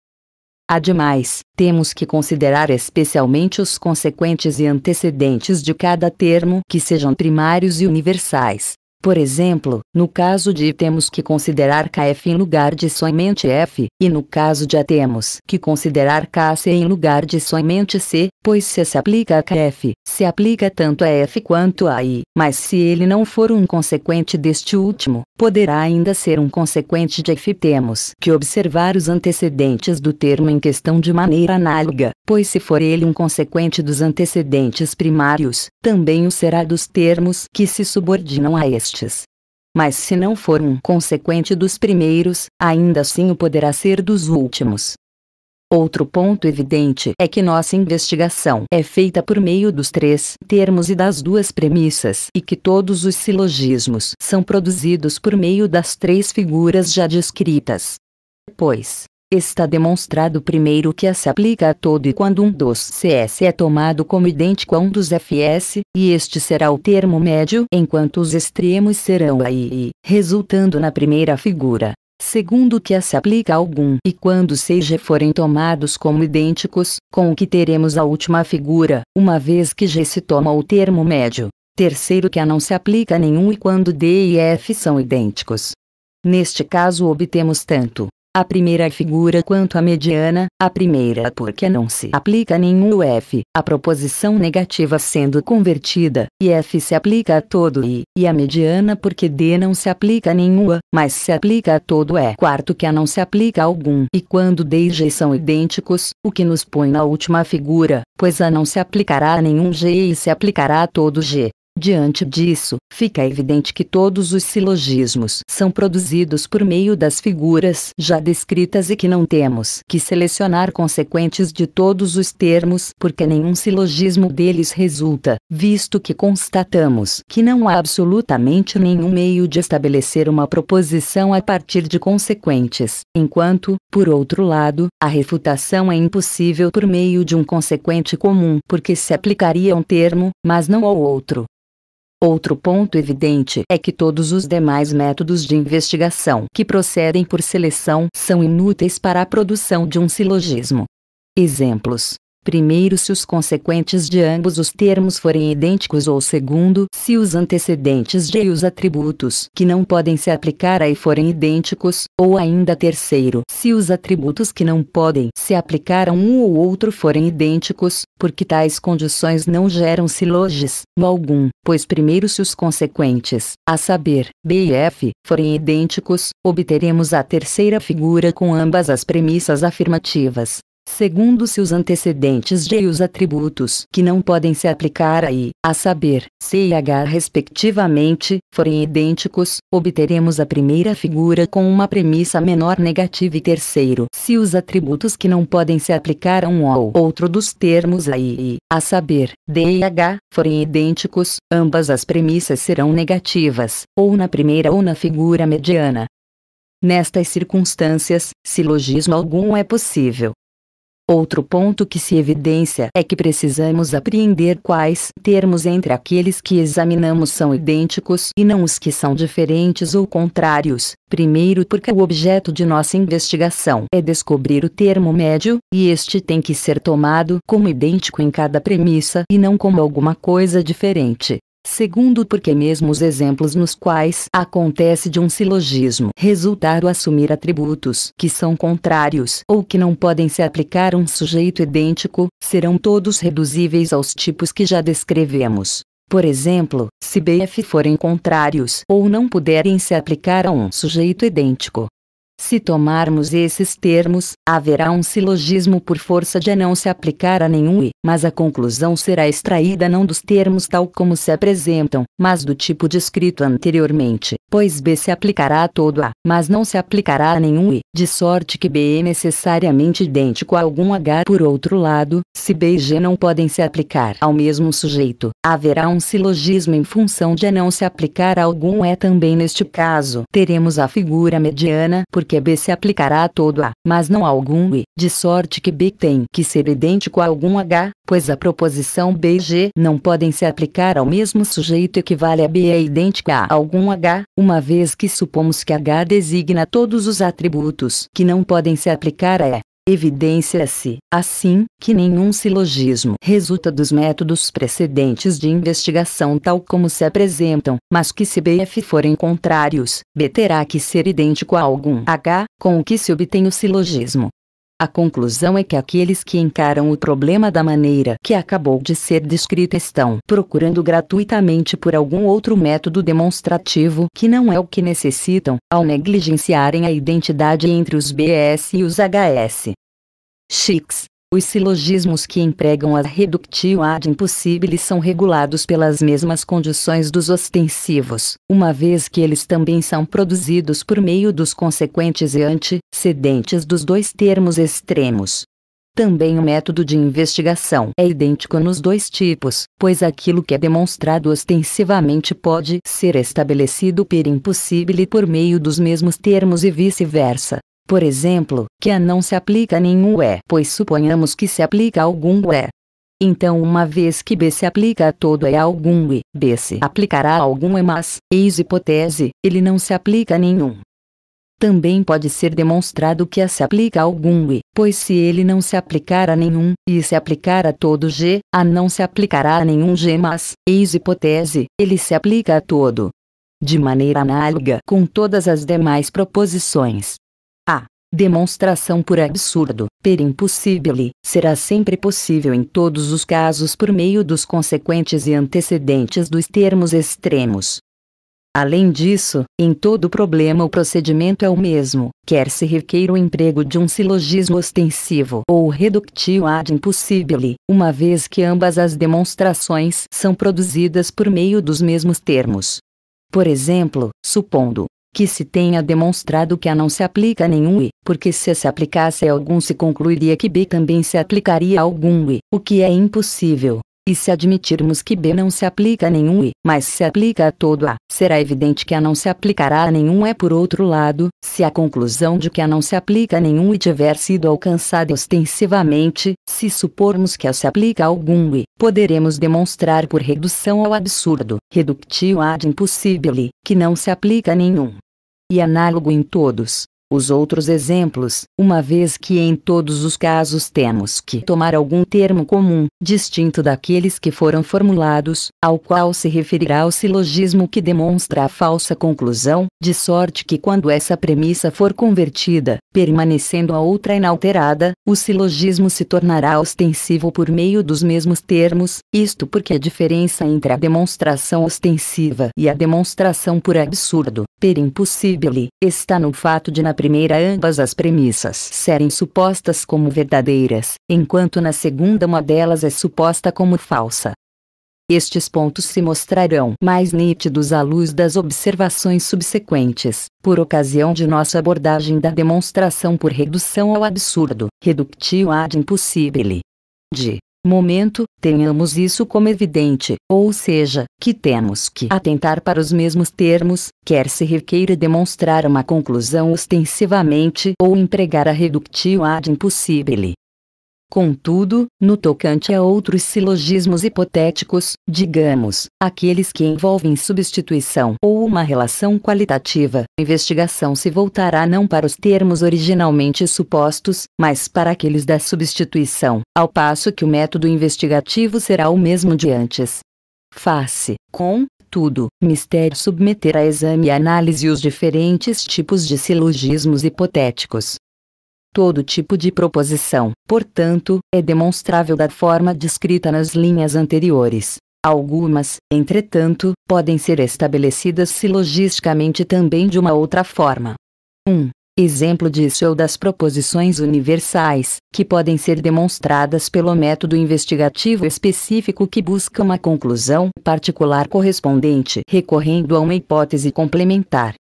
Ademais, temos que considerar especialmente os consequentes e antecedentes de cada termo que sejam primários e universais, por exemplo, no caso de temos que considerar KF em lugar de somente F, e no caso de A temos que considerar KC em lugar de somente C, pois se se aplica a KF, se aplica tanto a F quanto a I, mas se ele não for um consequente deste último, poderá ainda ser um consequente de F. Temos que observar os antecedentes do termo em questão de maneira análoga, pois se for ele um consequente dos antecedentes primários, também o será dos termos que se subordinam a este. Mas se não for um consequente dos primeiros, ainda assim o poderá ser dos últimos. Outro ponto evidente é que nossa investigação é feita por meio dos três termos e das duas premissas, e que todos os silogismos são produzidos por meio das três figuras já descritas. Pois, Está demonstrado primeiro que a se aplica a todo e quando um dos CS é tomado como idêntico a um dos FS, e este será o termo médio enquanto os extremos serão a I, resultando na primeira figura. Segundo que a se aplica a algum e quando seja forem tomados como idênticos, com o que teremos a última figura, uma vez que G se toma o termo médio. Terceiro que a não se aplica a nenhum e quando D e F são idênticos. Neste caso obtemos tanto a primeira figura quanto à mediana, a primeira porque não se aplica nenhum f, a proposição negativa sendo convertida, e f se aplica a todo i, e a mediana porque d não se aplica a nenhuma, mas se aplica a todo e. Quarto que a não se aplica a algum, e quando d e g são idênticos, o que nos põe na última figura, pois a não se aplicará a nenhum g e se aplicará a todo g. Diante disso, fica evidente que todos os silogismos são produzidos por meio das figuras já descritas e que não temos que selecionar consequentes de todos os termos, porque nenhum silogismo deles resulta, visto que constatamos que não há absolutamente nenhum meio de estabelecer uma proposição a partir de consequentes, enquanto, por outro lado, a refutação é impossível por meio de um consequente comum, porque se aplicaria a um termo, mas não ao outro. Outro ponto evidente é que todos os demais métodos de investigação que procedem por seleção são inúteis para a produção de um silogismo. Exemplos primeiro se os consequentes de ambos os termos forem idênticos ou segundo se os antecedentes de e os atributos que não podem se aplicar a e forem idênticos, ou ainda terceiro se os atributos que não podem se aplicar a um ou outro forem idênticos, porque tais condições não geram silogismo algum, pois primeiro se os consequentes, a saber, B e F, forem idênticos, obteremos a terceira figura com ambas as premissas afirmativas segundo se os antecedentes de e os atributos que não podem se aplicar a I, a saber, C e H respectivamente, forem idênticos, obteremos a primeira figura com uma premissa menor negativa e terceiro, se os atributos que não podem se aplicar a um ou outro dos termos a I e, a saber, D e H, forem idênticos, ambas as premissas serão negativas, ou na primeira ou na figura mediana. Nestas circunstâncias, silogismo algum é possível, Outro ponto que se evidencia é que precisamos apreender quais termos entre aqueles que examinamos são idênticos e não os que são diferentes ou contrários. Primeiro, porque o objeto de nossa investigação é descobrir o termo médio, e este tem que ser tomado como idêntico em cada premissa e não como alguma coisa diferente. Segundo porque mesmo os exemplos nos quais acontece de um silogismo resultar o assumir atributos que são contrários ou que não podem se aplicar a um sujeito idêntico, serão todos reduzíveis aos tipos que já descrevemos. Por exemplo, se B e F forem contrários ou não puderem se aplicar a um sujeito idêntico, se tomarmos esses termos, haverá um silogismo por força de não se aplicar a nenhum e, mas a conclusão será extraída não dos termos tal como se apresentam, mas do tipo descrito anteriormente pois B se aplicará a todo A, mas não se aplicará a nenhum I, de sorte que B é necessariamente idêntico a algum H. Por outro lado, se B e G não podem se aplicar ao mesmo sujeito, haverá um silogismo em função de A não se aplicar a algum E também neste caso. Teremos a figura mediana, porque B se aplicará a todo A, mas não a algum I, de sorte que B tem que ser idêntico a algum H, pois a proposição B e G não podem se aplicar ao mesmo sujeito equivale a B é idêntica a algum H, uma vez que supomos que H designa todos os atributos que não podem se aplicar a E. Evidência-se, assim, que nenhum silogismo resulta dos métodos precedentes de investigação tal como se apresentam, mas que se B e F forem contrários, B terá que ser idêntico a algum H, com o que se obtém o silogismo. A conclusão é que aqueles que encaram o problema da maneira que acabou de ser descrita estão procurando gratuitamente por algum outro método demonstrativo que não é o que necessitam, ao negligenciarem a identidade entre os BS e os HS. Chicks, os silogismos que empregam a reductio ad impossibilis são regulados pelas mesmas condições dos ostensivos, uma vez que eles também são produzidos por meio dos consequentes e antecedentes dos dois termos extremos. Também o método de investigação é idêntico nos dois tipos, pois aquilo que é demonstrado ostensivamente pode ser estabelecido per impossibile por meio dos mesmos termos e vice-versa. Por exemplo, que a não se aplica a nenhum E, é, pois suponhamos que se aplica a algum E. É. Então uma vez que B se aplica a todo E é algum E, B se aplicará a algum E mas, eis hipótese, ele não se aplica a nenhum. Também pode ser demonstrado que A se aplica a algum E, pois se ele não se aplicar a nenhum, e se aplicar a todo G, A não se aplicará a nenhum G mas, eis hipótese, ele se aplica a todo. De maneira análoga com todas as demais proposições demonstração por absurdo, per impossibile, será sempre possível em todos os casos por meio dos consequentes e antecedentes dos termos extremos. Além disso, em todo problema o procedimento é o mesmo, quer se requeira o emprego de um silogismo ostensivo ou reductio ad impossibile, uma vez que ambas as demonstrações são produzidas por meio dos mesmos termos. Por exemplo, supondo que se tenha demonstrado que A não se aplica a nenhum E, porque se se aplicasse a algum se concluiria que B também se aplicaria a algum E, o que é impossível. E se admitirmos que B não se aplica a nenhum E, mas se aplica a todo A, será evidente que A não se aplicará a nenhum E por outro lado, se a conclusão de que A não se aplica a nenhum E tiver sido alcançada ostensivamente, se supormos que A se aplica a algum E, poderemos demonstrar por redução ao absurdo, reductio ad impossibile, que não se aplica a nenhum e análogo em todos os outros exemplos, uma vez que em todos os casos temos que tomar algum termo comum, distinto daqueles que foram formulados, ao qual se referirá o silogismo que demonstra a falsa conclusão, de sorte que quando essa premissa for convertida, permanecendo a outra inalterada, o silogismo se tornará ostensivo por meio dos mesmos termos, isto porque a diferença entre a demonstração ostensiva e a demonstração por absurdo, per impossibile, está no fato de na primeira ambas as premissas serem supostas como verdadeiras, enquanto na segunda uma delas é suposta como falsa. Estes pontos se mostrarão mais nítidos à luz das observações subsequentes, por ocasião de nossa abordagem da demonstração por redução ao absurdo, reductio ad impossibile. De momento, tenhamos isso como evidente, ou seja, que temos que atentar para os mesmos termos, quer se requeira demonstrar uma conclusão ostensivamente ou empregar a reductio ad impossibile, Contudo, no tocante a outros silogismos hipotéticos, digamos, aqueles que envolvem substituição ou uma relação qualitativa, a investigação se voltará não para os termos originalmente supostos, mas para aqueles da substituição, ao passo que o método investigativo será o mesmo de antes. Face, com, tudo, mistério submeter a exame e análise os diferentes tipos de silogismos hipotéticos Todo tipo de proposição, portanto, é demonstrável da forma descrita nas linhas anteriores. Algumas, entretanto, podem ser estabelecidas silogisticamente também de uma outra forma. 1. Um, exemplo disso é o das proposições universais, que podem ser demonstradas pelo método investigativo específico que busca uma conclusão particular correspondente recorrendo a uma hipótese complementar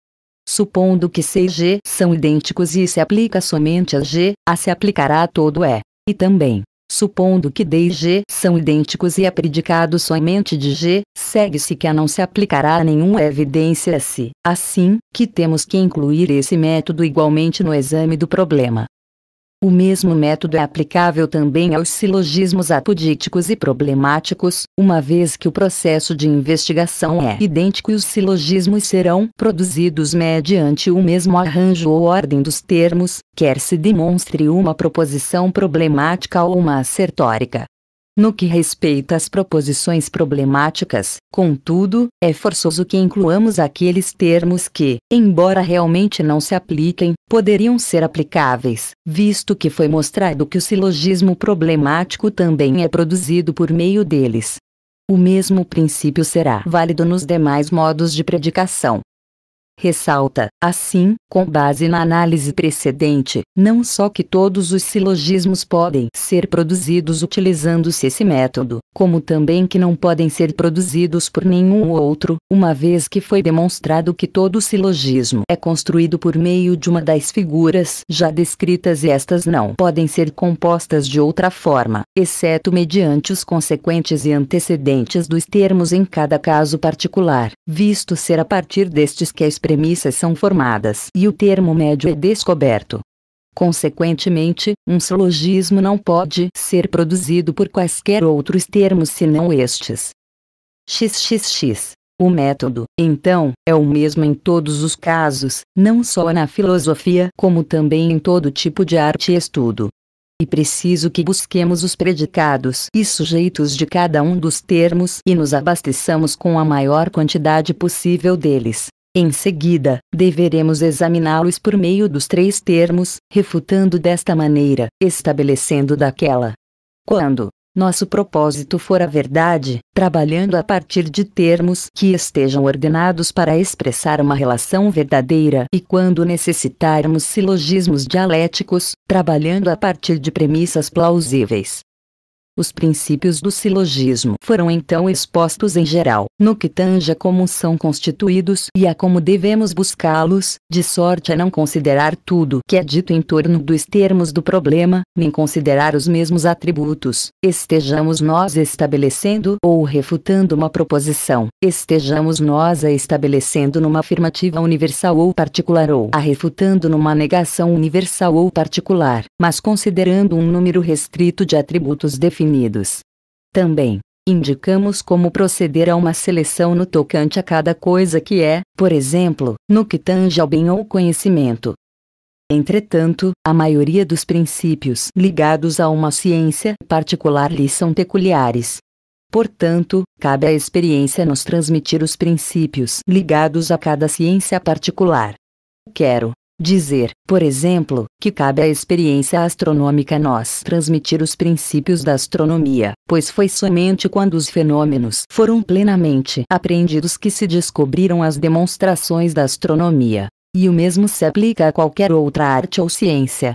supondo que C e G são idênticos e se aplica somente a G, A se aplicará a todo E. E também, supondo que D e G são idênticos e é predicado somente de G, segue-se que A não se aplicará a nenhuma evidência S. Assim, que temos que incluir esse método igualmente no exame do problema. O mesmo método é aplicável também aos silogismos apodíticos e problemáticos, uma vez que o processo de investigação é idêntico e os silogismos serão produzidos mediante o mesmo arranjo ou ordem dos termos, quer se demonstre uma proposição problemática ou uma assertórica. No que respeita às proposições problemáticas, contudo, é forçoso que incluamos aqueles termos que, embora realmente não se apliquem, poderiam ser aplicáveis, visto que foi mostrado que o silogismo problemático também é produzido por meio deles. O mesmo princípio será válido nos demais modos de predicação. Ressalta, assim, com base na análise precedente, não só que todos os silogismos podem ser produzidos utilizando-se esse método, como também que não podem ser produzidos por nenhum outro, uma vez que foi demonstrado que todo silogismo é construído por meio de uma das figuras já descritas e estas não podem ser compostas de outra forma, exceto mediante os consequentes e antecedentes dos termos em cada caso particular, visto ser a partir destes que a premissas são formadas e o termo médio é descoberto. Consequentemente, um silogismo não pode ser produzido por quaisquer outros termos senão estes. XXX. O método, então, é o mesmo em todos os casos, não só na filosofia como também em todo tipo de arte e estudo. E preciso que busquemos os predicados e sujeitos de cada um dos termos e nos abasteçamos com a maior quantidade possível deles. Em seguida, deveremos examiná-los por meio dos três termos, refutando desta maneira, estabelecendo daquela. Quando nosso propósito for a verdade, trabalhando a partir de termos que estejam ordenados para expressar uma relação verdadeira, e quando necessitarmos silogismos dialéticos, trabalhando a partir de premissas plausíveis. Os princípios do silogismo foram então expostos em geral, no que tange como são constituídos e a como devemos buscá-los, de sorte a não considerar tudo que é dito em torno dos termos do problema, nem considerar os mesmos atributos, estejamos nós estabelecendo ou refutando uma proposição, estejamos nós a estabelecendo numa afirmativa universal ou particular ou a refutando numa negação universal ou particular, mas considerando um número restrito de atributos definidos definidos. Também, indicamos como proceder a uma seleção no tocante a cada coisa que é, por exemplo, no que tange ao bem ou conhecimento. Entretanto, a maioria dos princípios ligados a uma ciência particular lhes são peculiares. Portanto, cabe à experiência nos transmitir os princípios ligados a cada ciência particular. Quero, Dizer, por exemplo, que cabe à experiência astronômica nós transmitir os princípios da astronomia, pois foi somente quando os fenômenos foram plenamente apreendidos que se descobriram as demonstrações da astronomia. E o mesmo se aplica a qualquer outra arte ou ciência,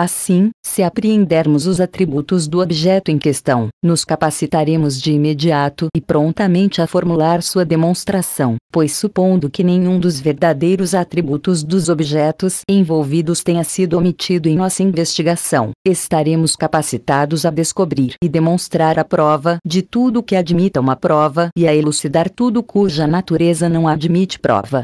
Assim, se apreendermos os atributos do objeto em questão, nos capacitaremos de imediato e prontamente a formular sua demonstração, pois supondo que nenhum dos verdadeiros atributos dos objetos envolvidos tenha sido omitido em nossa investigação, estaremos capacitados a descobrir e demonstrar a prova de tudo que admita uma prova e a elucidar tudo cuja natureza não admite prova.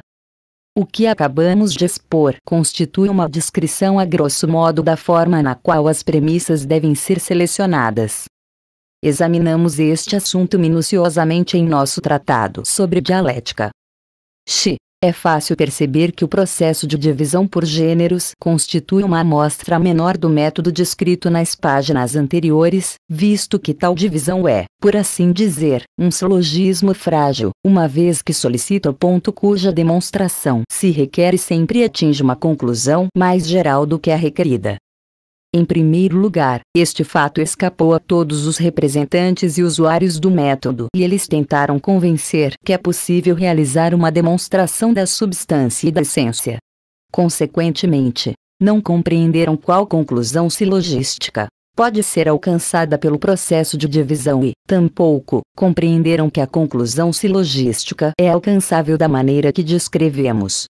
O que acabamos de expor constitui uma descrição a grosso modo da forma na qual as premissas devem ser selecionadas. Examinamos este assunto minuciosamente em nosso tratado sobre dialética. Xi. É fácil perceber que o processo de divisão por gêneros constitui uma amostra menor do método descrito nas páginas anteriores, visto que tal divisão é, por assim dizer, um silogismo frágil, uma vez que solicita o ponto cuja demonstração se requer e sempre atinge uma conclusão mais geral do que a requerida. Em primeiro lugar, este fato escapou a todos os representantes e usuários do método e eles tentaram convencer que é possível realizar uma demonstração da substância e da essência. Consequentemente, não compreenderam qual conclusão silogística pode ser alcançada pelo processo de divisão e, tampouco, compreenderam que a conclusão silogística é alcançável da maneira que descrevemos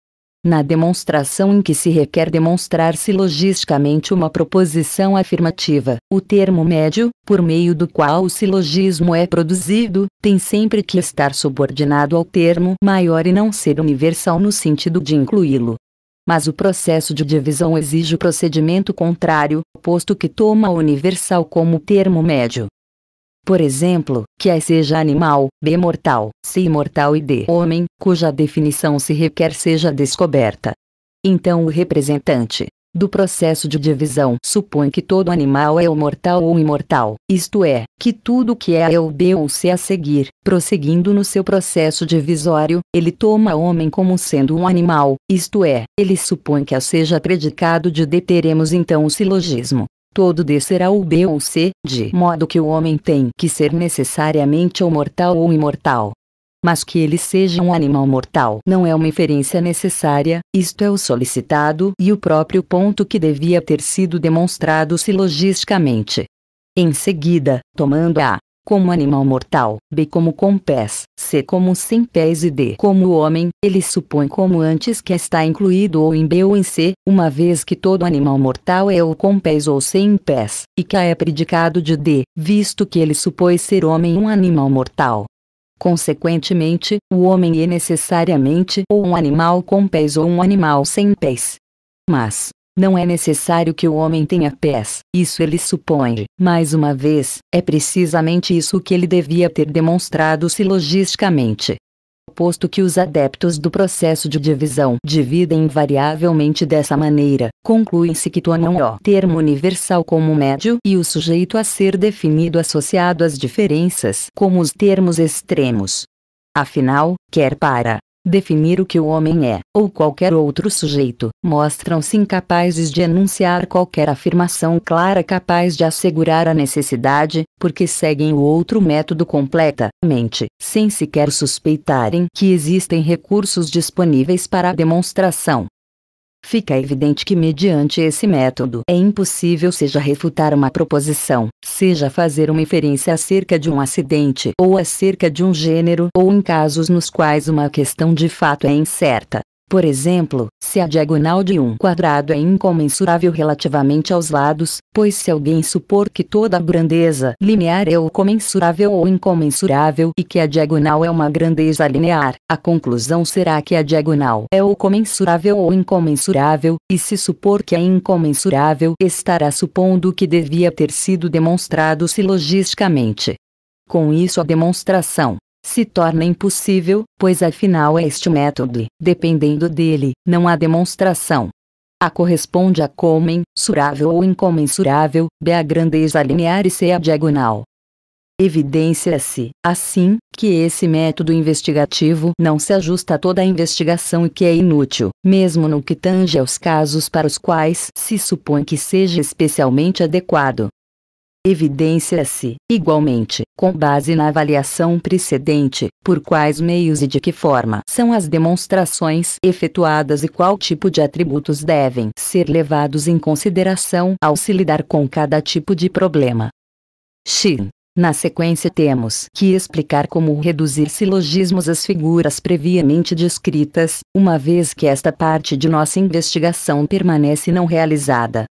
na demonstração em que se requer demonstrar silogisticamente uma proposição afirmativa. O termo médio, por meio do qual o silogismo é produzido, tem sempre que estar subordinado ao termo maior e não ser universal no sentido de incluí-lo. Mas o processo de divisão exige o procedimento contrário, posto que toma o universal como termo médio. Por exemplo, que A é seja animal, B mortal, C imortal e D homem, cuja definição se requer seja descoberta. Então o representante do processo de divisão supõe que todo animal é ou mortal ou imortal, isto é, que tudo que é A é ou B ou C a seguir, prosseguindo no seu processo divisório, ele toma homem como sendo um animal, isto é, ele supõe que A seja predicado de D teremos então o silogismo, todo D será o B ou C, de modo que o homem tem que ser necessariamente ou mortal ou imortal. Mas que ele seja um animal mortal não é uma inferência necessária, isto é o solicitado e o próprio ponto que devia ter sido demonstrado silogisticamente. Em seguida, tomando a como animal mortal, B como com pés, C como sem pés e D como homem, ele supõe como antes que está incluído ou em B ou em C, uma vez que todo animal mortal é ou com pés ou sem pés, e que A é predicado de D, visto que ele supõe ser homem um animal mortal. Consequentemente, o homem é necessariamente ou um animal com pés ou um animal sem pés. Mas, não é necessário que o homem tenha pés, isso ele supõe. Mais uma vez, é precisamente isso que ele devia ter demonstrado silogisticamente posto que os adeptos do processo de divisão dividem invariavelmente dessa maneira, concluem se que Tuanão é o termo universal como médio e o sujeito a ser definido associado às diferenças como os termos extremos. Afinal, quer para definir o que o homem é, ou qualquer outro sujeito, mostram-se incapazes de enunciar qualquer afirmação clara capaz de assegurar a necessidade, porque seguem o outro método completamente, sem sequer suspeitarem que existem recursos disponíveis para a demonstração fica evidente que mediante esse método é impossível seja refutar uma proposição, seja fazer uma inferência acerca de um acidente ou acerca de um gênero ou em casos nos quais uma questão de fato é incerta, por exemplo, se a diagonal de um quadrado é incomensurável relativamente aos lados, pois se alguém supor que toda a grandeza linear é ou comensurável ou incomensurável e que a diagonal é uma grandeza linear, a conclusão será que a diagonal é ou comensurável ou incomensurável, e se supor que é incomensurável, estará supondo que devia ter sido demonstrado silogisticamente. Com isso a demonstração se torna impossível, pois afinal é este método e, dependendo dele, não há demonstração. A corresponde a comensurável ou incomensurável, B a grandeza linear e C a diagonal. Evidência-se, assim, que esse método investigativo não se ajusta a toda a investigação e que é inútil, mesmo no que tange aos casos para os quais se supõe que seja especialmente adequado. Evidência-se, igualmente, com base na avaliação precedente, por quais meios e de que forma são as demonstrações efetuadas e qual tipo de atributos devem ser levados em consideração ao se lidar com cada tipo de problema. Xin. Na sequência temos que explicar como reduzir silogismos às figuras previamente descritas, uma vez que esta parte de nossa investigação permanece não realizada.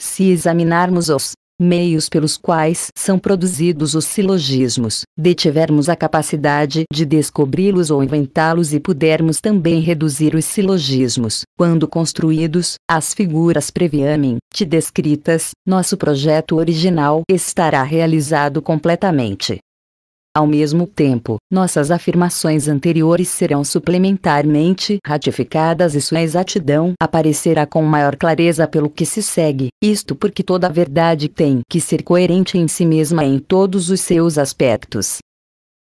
Se examinarmos os meios pelos quais são produzidos os silogismos, detivermos a capacidade de descobri-los ou inventá-los e pudermos também reduzir os silogismos, quando construídos, as figuras previamente descritas, nosso projeto original estará realizado completamente. Ao mesmo tempo, nossas afirmações anteriores serão suplementarmente ratificadas e sua exatidão aparecerá com maior clareza pelo que se segue, isto porque toda verdade tem que ser coerente em si mesma em todos os seus aspectos.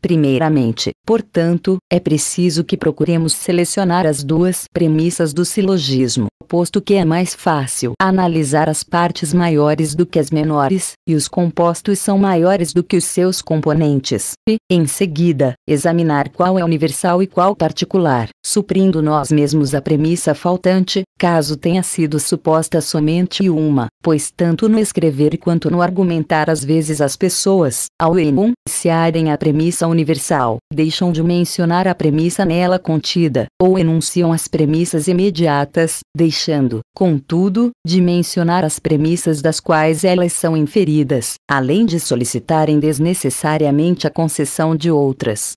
Primeiramente, portanto, é preciso que procuremos selecionar as duas premissas do silogismo, posto que é mais fácil analisar as partes maiores do que as menores, e os compostos são maiores do que os seus componentes, e, em seguida, examinar qual é universal e qual particular, suprindo nós mesmos a premissa faltante, caso tenha sido suposta somente uma, pois tanto no escrever quanto no argumentar às vezes as pessoas, ao enunciarem a premissa universal, deixam de mencionar a premissa nela contida, ou enunciam as premissas imediatas, deixando, contudo, de mencionar as premissas das quais elas são inferidas, além de solicitarem desnecessariamente a concessão de outras.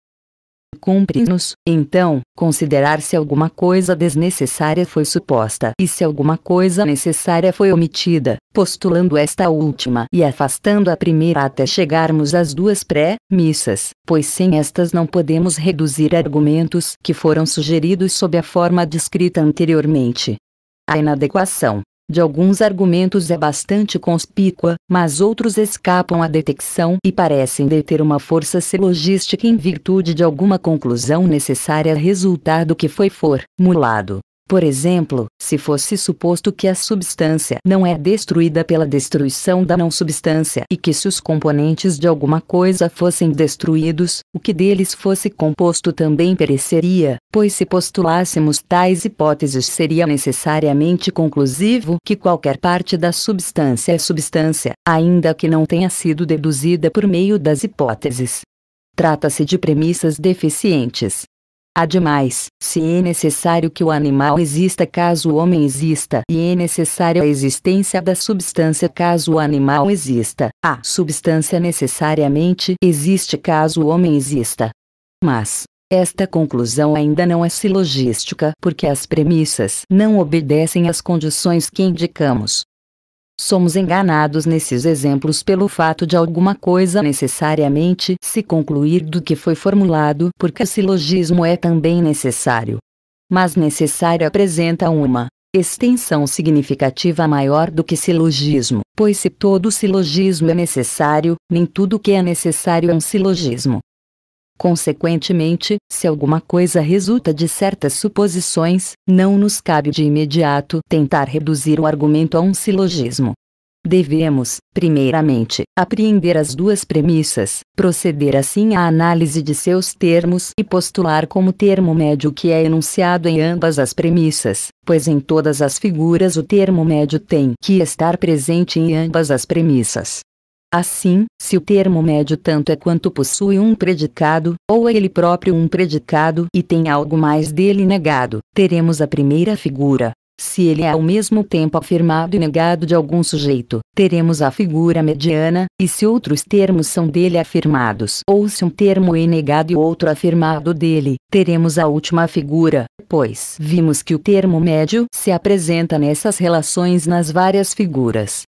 Cumpre-nos, então, considerar se alguma coisa desnecessária foi suposta e se alguma coisa necessária foi omitida, postulando esta última e afastando a primeira até chegarmos às duas pré-missas, pois sem estas não podemos reduzir argumentos que foram sugeridos sob a forma descrita anteriormente. A inadequação de alguns argumentos é bastante conspícua, mas outros escapam à detecção e parecem deter uma força silogística em virtude de alguma conclusão necessária resultar do que foi formulado. Por exemplo, se fosse suposto que a substância não é destruída pela destruição da não-substância e que se os componentes de alguma coisa fossem destruídos, o que deles fosse composto também pereceria, pois se postulássemos tais hipóteses seria necessariamente conclusivo que qualquer parte da substância é substância, ainda que não tenha sido deduzida por meio das hipóteses. Trata-se de premissas deficientes. Ademais, se é necessário que o animal exista caso o homem exista, e é necessária a existência da substância caso o animal exista, a substância necessariamente existe caso o homem exista. Mas, esta conclusão ainda não é silogística porque as premissas não obedecem às condições que indicamos somos enganados nesses exemplos pelo fato de alguma coisa necessariamente se concluir do que foi formulado, porque o silogismo é também necessário. Mas necessário apresenta uma extensão significativa maior do que silogismo, pois se todo silogismo é necessário, nem tudo que é necessário é um silogismo. Consequentemente, se alguma coisa resulta de certas suposições, não nos cabe de imediato tentar reduzir o argumento a um silogismo. Devemos, primeiramente, apreender as duas premissas, proceder assim à análise de seus termos e postular como termo médio que é enunciado em ambas as premissas, pois em todas as figuras o termo médio tem que estar presente em ambas as premissas. Assim, se o termo médio tanto é quanto possui um predicado, ou é ele próprio um predicado e tem algo mais dele negado, teremos a primeira figura. Se ele é ao mesmo tempo afirmado e negado de algum sujeito, teremos a figura mediana, e se outros termos são dele afirmados ou se um termo é negado e outro afirmado dele, teremos a última figura, pois vimos que o termo médio se apresenta nessas relações nas várias figuras.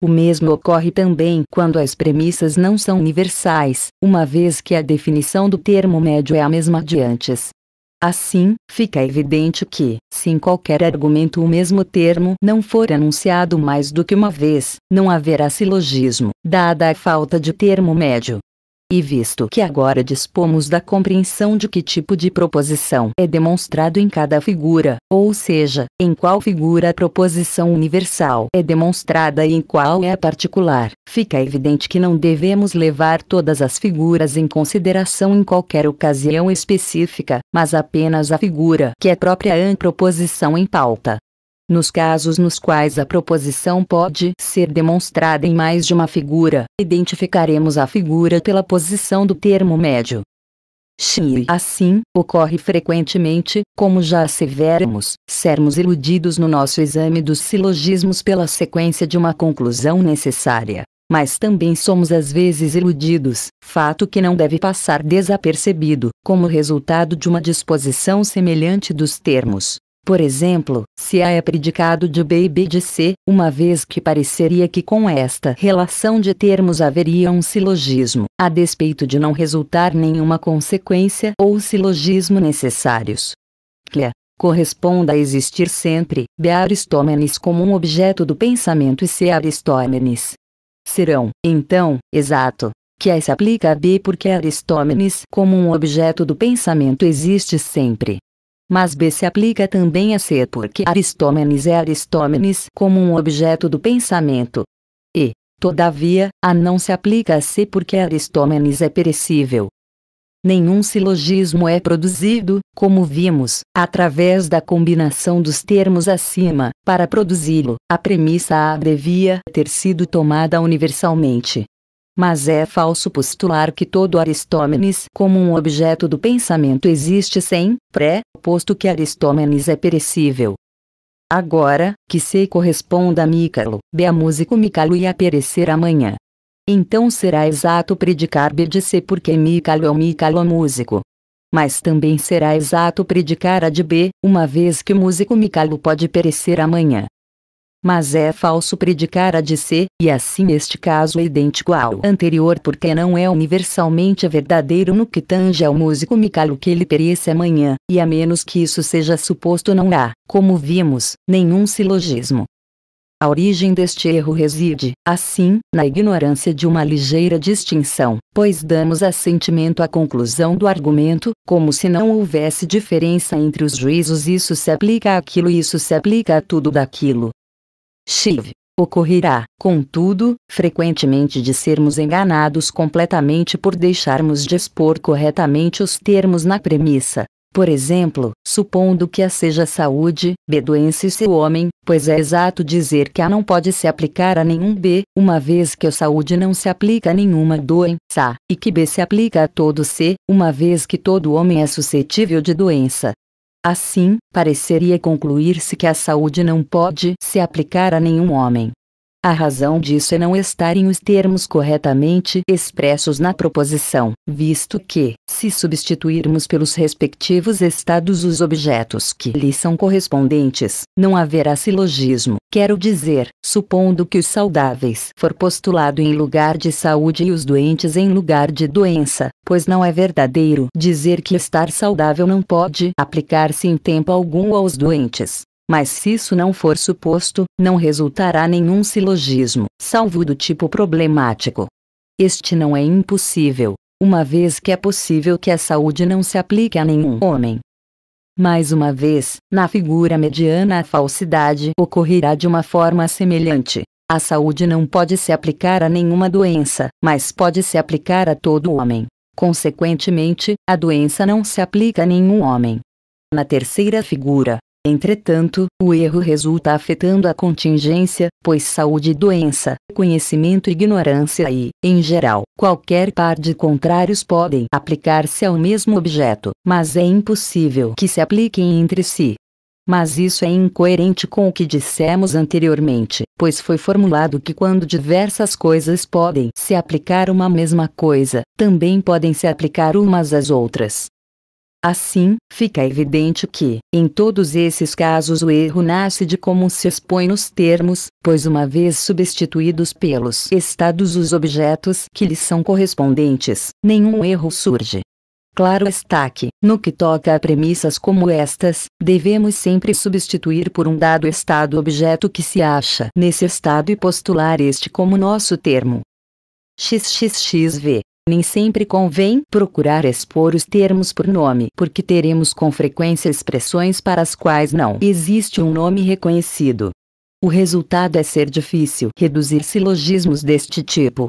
O mesmo ocorre também quando as premissas não são universais, uma vez que a definição do termo médio é a mesma de antes. Assim, fica evidente que, se em qualquer argumento o mesmo termo não for anunciado mais do que uma vez, não haverá silogismo, dada a falta de termo médio. E visto que agora dispomos da compreensão de que tipo de proposição é demonstrado em cada figura, ou seja, em qual figura a proposição universal é demonstrada e em qual é a particular, fica evidente que não devemos levar todas as figuras em consideração em qualquer ocasião específica, mas apenas a figura que é própria à proposição em pauta. Nos casos nos quais a proposição pode ser demonstrada em mais de uma figura, identificaremos a figura pela posição do termo médio. Xi, assim, ocorre frequentemente, como já asseveramos, sermos iludidos no nosso exame dos silogismos pela sequência de uma conclusão necessária. Mas também somos às vezes iludidos, fato que não deve passar desapercebido, como resultado de uma disposição semelhante dos termos. Por exemplo, se A é predicado de B e B de C, uma vez que pareceria que com esta relação de termos haveria um silogismo, a despeito de não resultar nenhuma consequência ou silogismo necessários. corresponda a existir sempre, B Aristómenes como um objeto do pensamento e C Aristómenes. Serão, então, exato, que A se aplica a B porque Aristómenes como um objeto do pensamento existe sempre. Mas B se aplica também a C porque Aristómenes é Aristómenes como um objeto do pensamento. E, todavia, A não se aplica a C porque Aristómenes é perecível. Nenhum silogismo é produzido, como vimos, através da combinação dos termos acima, para produzi-lo, a premissa A abrevia ter sido tomada universalmente, mas é falso postular que todo Aristómenes como um objeto do pensamento existe sem pré, posto que Aristómenes é perecível. Agora, que C corresponda a Mícalo, a músico Mícalo e a perecer amanhã. Então será exato predicar B de C porque Mícalo é o Mícalo músico. Mas também será exato predicar a de B, uma vez que o músico Mícalo pode perecer amanhã mas é falso predicar a de C, e assim este caso é idêntico ao anterior porque não é universalmente verdadeiro no que tange ao músico Micalo que ele perece amanhã, e a menos que isso seja suposto não há, como vimos, nenhum silogismo. A origem deste erro reside, assim, na ignorância de uma ligeira distinção, pois damos assentimento à conclusão do argumento, como se não houvesse diferença entre os juízos isso se aplica àquilo e isso se aplica a tudo daquilo, Shiv. Ocorrerá, contudo, frequentemente de sermos enganados completamente por deixarmos de expor corretamente os termos na premissa. Por exemplo, supondo que A seja saúde, B doença e C homem, pois é exato dizer que A não pode se aplicar a nenhum B, uma vez que a saúde não se aplica a nenhuma doença, e que B se aplica a todo C, uma vez que todo homem é suscetível de doença. Assim, pareceria concluir-se que a saúde não pode se aplicar a nenhum homem. A razão disso é não estarem os termos corretamente expressos na proposição, visto que, se substituirmos pelos respectivos estados os objetos que lhes são correspondentes, não haverá silogismo. Quero dizer, supondo que os saudáveis for postulado em lugar de saúde e os doentes em lugar de doença, pois não é verdadeiro dizer que estar saudável não pode aplicar-se em tempo algum aos doentes. Mas se isso não for suposto, não resultará nenhum silogismo, salvo do tipo problemático. Este não é impossível, uma vez que é possível que a saúde não se aplique a nenhum homem. Mais uma vez, na figura mediana a falsidade ocorrerá de uma forma semelhante. A saúde não pode se aplicar a nenhuma doença, mas pode se aplicar a todo homem. Consequentemente, a doença não se aplica a nenhum homem. Na terceira figura, Entretanto, o erro resulta afetando a contingência, pois saúde e doença, conhecimento e ignorância e, em geral, qualquer par de contrários podem aplicar-se ao mesmo objeto, mas é impossível que se apliquem entre si. Mas isso é incoerente com o que dissemos anteriormente, pois foi formulado que quando diversas coisas podem se aplicar uma mesma coisa, também podem se aplicar umas às outras. Assim, fica evidente que, em todos esses casos o erro nasce de como se expõe os termos, pois uma vez substituídos pelos estados os objetos que lhes são correspondentes, nenhum erro surge. Claro está que, no que toca a premissas como estas, devemos sempre substituir por um dado estado o objeto que se acha nesse estado e postular este como nosso termo. XXXV nem sempre convém procurar expor os termos por nome, porque teremos com frequência expressões para as quais não existe um nome reconhecido. O resultado é ser difícil reduzir silogismos deste tipo.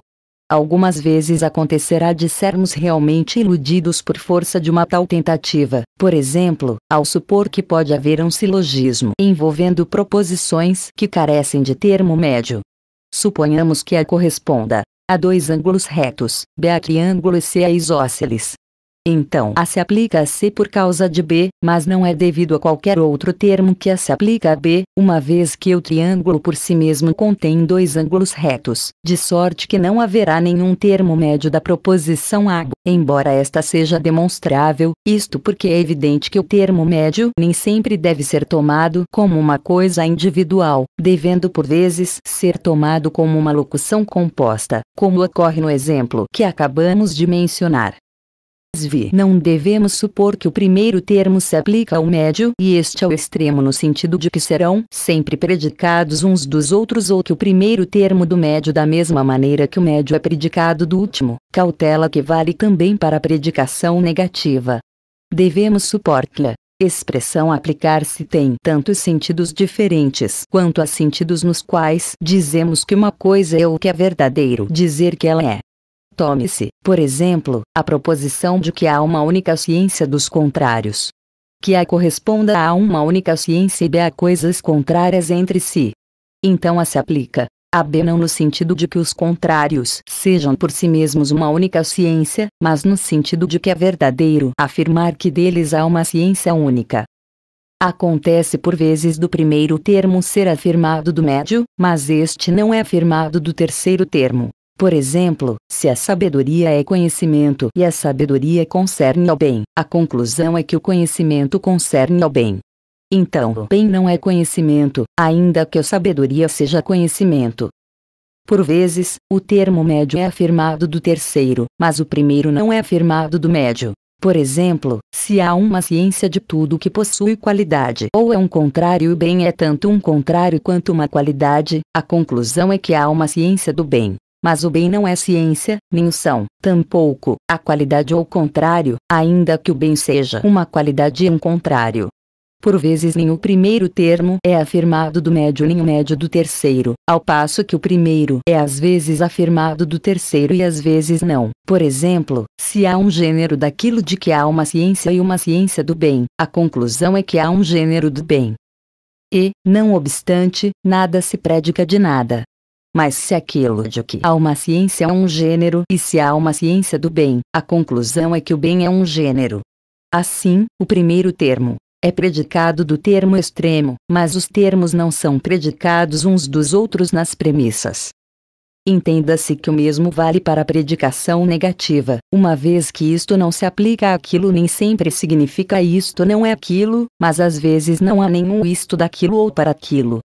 Algumas vezes acontecerá de sermos realmente iludidos por força de uma tal tentativa, por exemplo, ao supor que pode haver um silogismo envolvendo proposições que carecem de termo médio. Suponhamos que a corresponda a dois ângulos retos, b triângulo e c é isósceles, então A se aplica a C por causa de B, mas não é devido a qualquer outro termo que A se aplica a B, uma vez que o triângulo por si mesmo contém dois ângulos retos, de sorte que não haverá nenhum termo médio da proposição A, embora esta seja demonstrável, isto porque é evidente que o termo médio nem sempre deve ser tomado como uma coisa individual, devendo por vezes ser tomado como uma locução composta, como ocorre no exemplo que acabamos de mencionar. Não devemos supor que o primeiro termo se aplica ao médio e este ao extremo no sentido de que serão sempre predicados uns dos outros ou que o primeiro termo do médio da mesma maneira que o médio é predicado do último, cautela que vale também para a predicação negativa. Devemos supor que expressão aplicar-se tem tantos sentidos diferentes quanto a sentidos nos quais dizemos que uma coisa é o que é verdadeiro dizer que ela é. Tome-se, por exemplo, a proposição de que há uma única ciência dos contrários. Que A corresponda a uma única ciência e B a coisas contrárias entre si. Então A se aplica, a B não no sentido de que os contrários sejam por si mesmos uma única ciência, mas no sentido de que é verdadeiro afirmar que deles há uma ciência única. Acontece por vezes do primeiro termo ser afirmado do médio, mas este não é afirmado do terceiro termo. Por exemplo, se a sabedoria é conhecimento e a sabedoria concerne ao bem, a conclusão é que o conhecimento concerne ao bem. Então, o bem não é conhecimento, ainda que a sabedoria seja conhecimento. Por vezes, o termo médio é afirmado do terceiro, mas o primeiro não é afirmado do médio. Por exemplo, se há uma ciência de tudo que possui qualidade ou é um contrário e o bem é tanto um contrário quanto uma qualidade, a conclusão é que há uma ciência do bem. Mas o bem não é ciência, nem são, tampouco, a qualidade ou o contrário, ainda que o bem seja uma qualidade e um contrário. Por vezes nem o primeiro termo é afirmado do médio nem o médio do terceiro, ao passo que o primeiro é às vezes afirmado do terceiro e às vezes não. Por exemplo, se há um gênero daquilo de que há uma ciência e uma ciência do bem, a conclusão é que há um gênero do bem. E, não obstante, nada se predica de nada. Mas se aquilo de que há uma ciência é um gênero e se há uma ciência do bem, a conclusão é que o bem é um gênero. Assim, o primeiro termo é predicado do termo extremo, mas os termos não são predicados uns dos outros nas premissas. Entenda-se que o mesmo vale para a predicação negativa, uma vez que isto não se aplica àquilo nem sempre significa isto não é aquilo, mas às vezes não há nenhum isto daquilo ou para aquilo,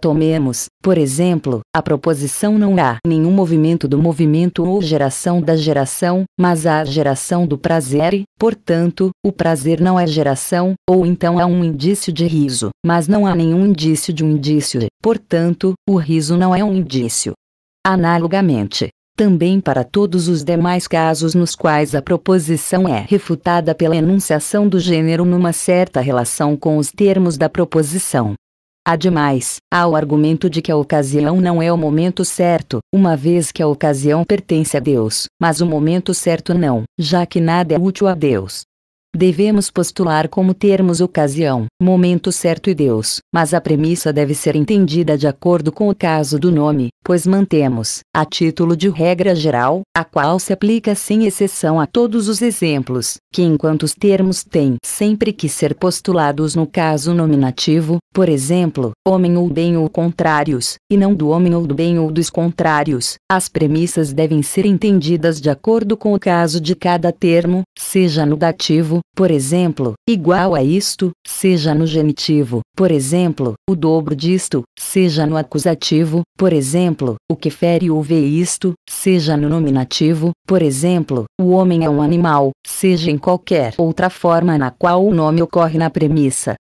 Tomemos, por exemplo, a proposição não há nenhum movimento do movimento ou geração da geração, mas há geração do prazer e, portanto, o prazer não é geração, ou então há um indício de riso, mas não há nenhum indício de um indício e, portanto, o riso não é um indício. Analogamente, também para todos os demais casos nos quais a proposição é refutada pela enunciação do gênero numa certa relação com os termos da proposição, Ademais, há o argumento de que a ocasião não é o momento certo, uma vez que a ocasião pertence a Deus, mas o momento certo não, já que nada é útil a Deus. Devemos postular como termos ocasião, momento certo e Deus, mas a premissa deve ser entendida de acordo com o caso do nome, pois mantemos, a título de regra geral, a qual se aplica sem exceção a todos os exemplos, que enquanto os termos têm sempre que ser postulados no caso nominativo, por exemplo, homem ou bem ou contrários, e não do homem ou do bem ou dos contrários, as premissas devem ser entendidas de acordo com o caso de cada termo, seja no dativo, por exemplo, igual a isto, seja no genitivo, por exemplo, o dobro disto, seja no acusativo, por exemplo, o que fere ou vê isto, seja no nominativo, por exemplo, o homem é um animal, seja em qualquer outra forma na qual o nome ocorre na premissa.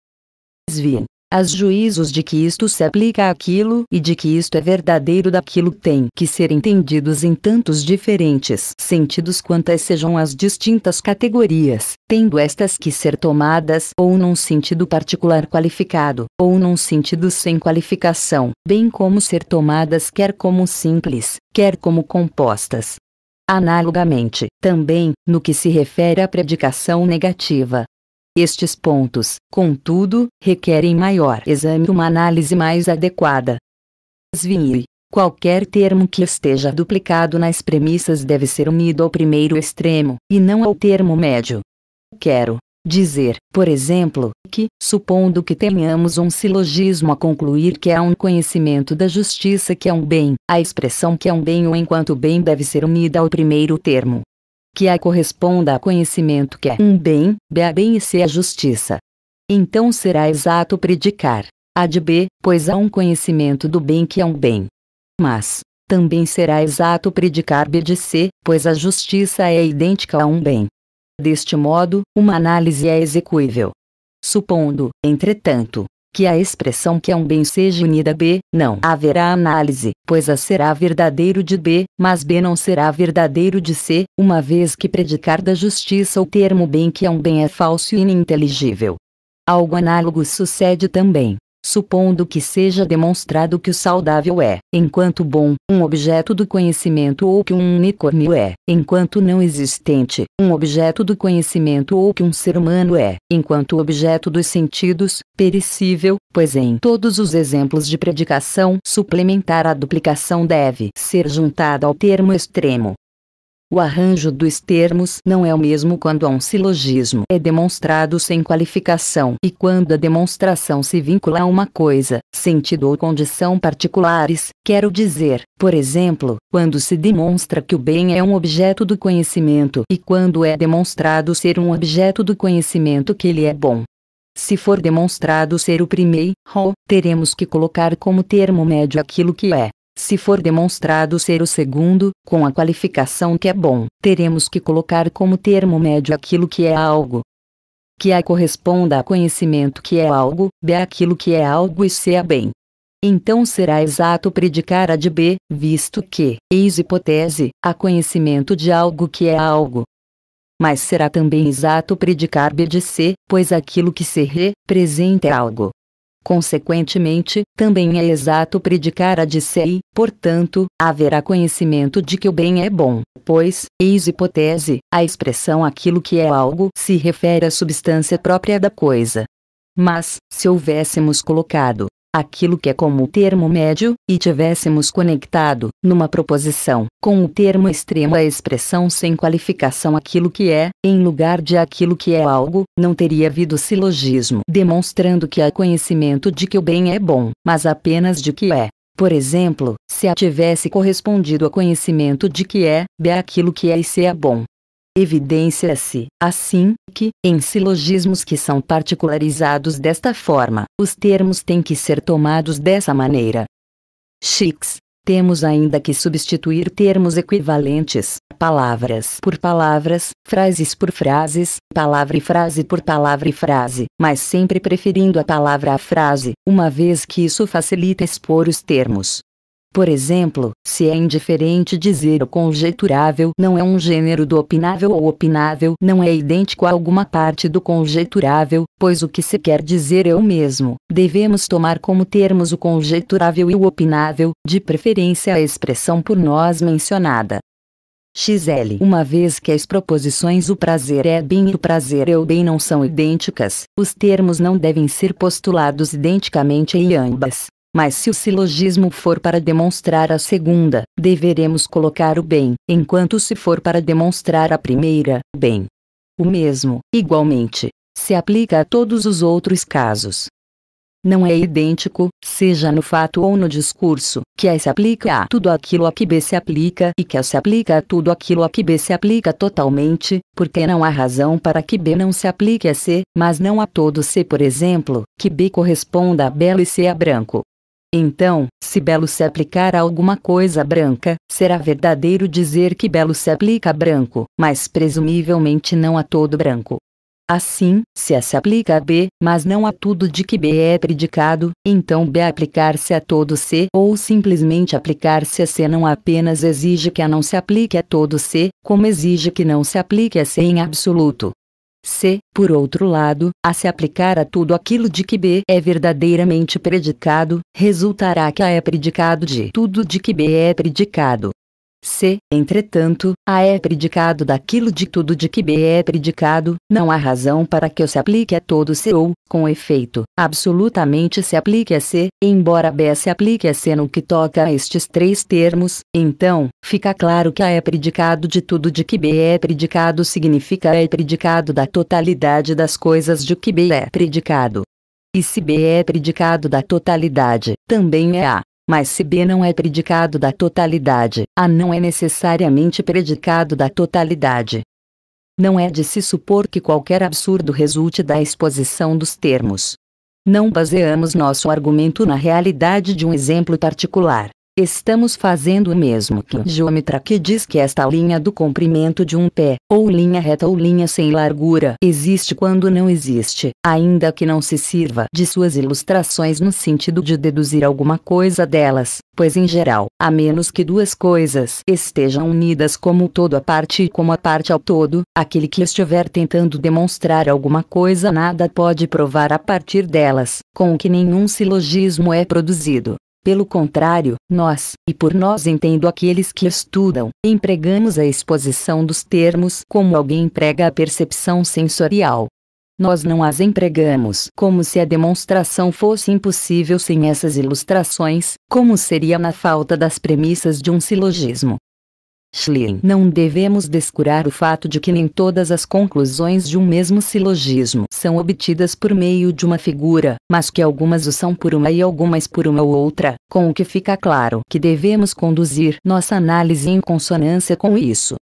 Svin as juízos de que isto se aplica àquilo e de que isto é verdadeiro daquilo têm que ser entendidos em tantos diferentes sentidos quantas sejam as distintas categorias, tendo estas que ser tomadas ou num sentido particular qualificado, ou num sentido sem qualificação, bem como ser tomadas quer como simples, quer como compostas. Analogamente, também, no que se refere à predicação negativa, estes pontos, contudo, requerem maior exame e uma análise mais adequada. Svinhei. Qualquer termo que esteja duplicado nas premissas deve ser unido ao primeiro extremo, e não ao termo médio. Quero dizer, por exemplo, que, supondo que tenhamos um silogismo a concluir que há um conhecimento da justiça que é um bem, a expressão que é um bem ou enquanto bem deve ser unida ao primeiro termo que A corresponda a conhecimento que é um bem, B a bem e C a justiça. Então será exato predicar A de B, pois há um conhecimento do bem que é um bem. Mas, também será exato predicar B de C, pois a justiça é idêntica a um bem. Deste modo, uma análise é execuível. Supondo, entretanto, que a expressão que é um bem seja unida a B, não haverá análise, pois A será verdadeiro de B, mas B não será verdadeiro de C, uma vez que predicar da justiça o termo bem que é um bem é falso e ininteligível. Algo análogo sucede também supondo que seja demonstrado que o saudável é, enquanto bom, um objeto do conhecimento ou que um unicórnio é, enquanto não existente, um objeto do conhecimento ou que um ser humano é, enquanto objeto dos sentidos, perecível, pois em todos os exemplos de predicação suplementar a duplicação deve ser juntada ao termo extremo, o arranjo dos termos não é o mesmo quando um silogismo é demonstrado sem qualificação e quando a demonstração se vincula a uma coisa, sentido ou condição particulares, quero dizer, por exemplo, quando se demonstra que o bem é um objeto do conhecimento e quando é demonstrado ser um objeto do conhecimento que ele é bom. Se for demonstrado ser o primeiro, teremos que colocar como termo médio aquilo que é, se for demonstrado ser o segundo, com a qualificação que é bom, teremos que colocar como termo médio aquilo que é algo. Que A corresponda a conhecimento que é algo, B aquilo que é algo e C a bem. Então será exato predicar a de B, visto que, eis hipótese, há conhecimento de algo que é algo. Mas será também exato predicar B de C, pois aquilo que se representa é algo. Consequentemente, também é exato predicar a de ser portanto, haverá conhecimento de que o bem é bom. Pois, eis hipotese, a expressão aquilo que é algo se refere à substância própria da coisa. Mas, se houvéssemos colocado aquilo que é como o termo médio, e tivéssemos conectado, numa proposição, com o termo extremo a expressão sem qualificação aquilo que é, em lugar de aquilo que é algo, não teria havido silogismo demonstrando que há conhecimento de que o bem é bom, mas apenas de que é. Por exemplo, se a tivesse correspondido a conhecimento de que é, B aquilo que é e C é bom, Evidência-se, assim, que, em silogismos que são particularizados desta forma, os termos têm que ser tomados dessa maneira. Chics. Temos ainda que substituir termos equivalentes, palavras por palavras, frases por frases, palavra e frase por palavra e frase, mas sempre preferindo a palavra à frase, uma vez que isso facilita expor os termos. Por exemplo, se é indiferente dizer o conjeturável não é um gênero do opinável ou opinável não é idêntico a alguma parte do conjeturável, pois o que se quer dizer é o mesmo, devemos tomar como termos o conjeturável e o opinável, de preferência a expressão por nós mencionada. XL Uma vez que as proposições o prazer é bem e o prazer é o bem não são idênticas, os termos não devem ser postulados identicamente em ambas, mas se o silogismo for para demonstrar a segunda, deveremos colocar o bem, enquanto se for para demonstrar a primeira, bem. O mesmo, igualmente, se aplica a todos os outros casos. Não é idêntico, seja no fato ou no discurso, que A se aplica a tudo aquilo a que B se aplica e que A se aplica a tudo aquilo a que B se aplica totalmente, porque não há razão para que B não se aplique a C, mas não a todo C, por exemplo, que B corresponda a belo e C a branco. Então, se belo se aplicar a alguma coisa branca, será verdadeiro dizer que belo se aplica a branco, mas presumivelmente não a todo branco. Assim, se A se aplica a B, mas não a tudo de que B é predicado, então B aplicar-se a todo C ou simplesmente aplicar-se a C não apenas exige que A não se aplique a todo C, como exige que não se aplique a C em absoluto. C, por outro lado, a se aplicar a tudo aquilo de que B é verdadeiramente predicado, resultará que A é predicado de tudo de que B é predicado. Se, entretanto, A é predicado daquilo de tudo de que B é predicado, não há razão para que se aplique a todo C ou, com efeito, absolutamente se aplique a C, embora B se aplique a C no que toca a estes três termos, então, fica claro que A é predicado de tudo de que B é predicado significa A é predicado da totalidade das coisas de que B é predicado. E se B é predicado da totalidade, também é A. Mas se B não é predicado da totalidade, A não é necessariamente predicado da totalidade. Não é de se supor que qualquer absurdo resulte da exposição dos termos. Não baseamos nosso argumento na realidade de um exemplo particular. Estamos fazendo o mesmo que o geômetra que diz que esta linha do comprimento de um pé, ou linha reta ou linha sem largura, existe quando não existe, ainda que não se sirva de suas ilustrações no sentido de deduzir alguma coisa delas, pois em geral, a menos que duas coisas estejam unidas como todo a parte e como a parte ao todo, aquele que estiver tentando demonstrar alguma coisa nada pode provar a partir delas, com o que nenhum silogismo é produzido. Pelo contrário, nós, e por nós entendo aqueles que estudam, empregamos a exposição dos termos como alguém emprega a percepção sensorial. Nós não as empregamos como se a demonstração fosse impossível sem essas ilustrações, como seria na falta das premissas de um silogismo. Schlein. Não devemos descurar o fato de que nem todas as conclusões de um mesmo silogismo são obtidas por meio de uma figura, mas que algumas o são por uma e algumas por uma ou outra, com o que fica claro que devemos conduzir nossa análise em consonância com isso.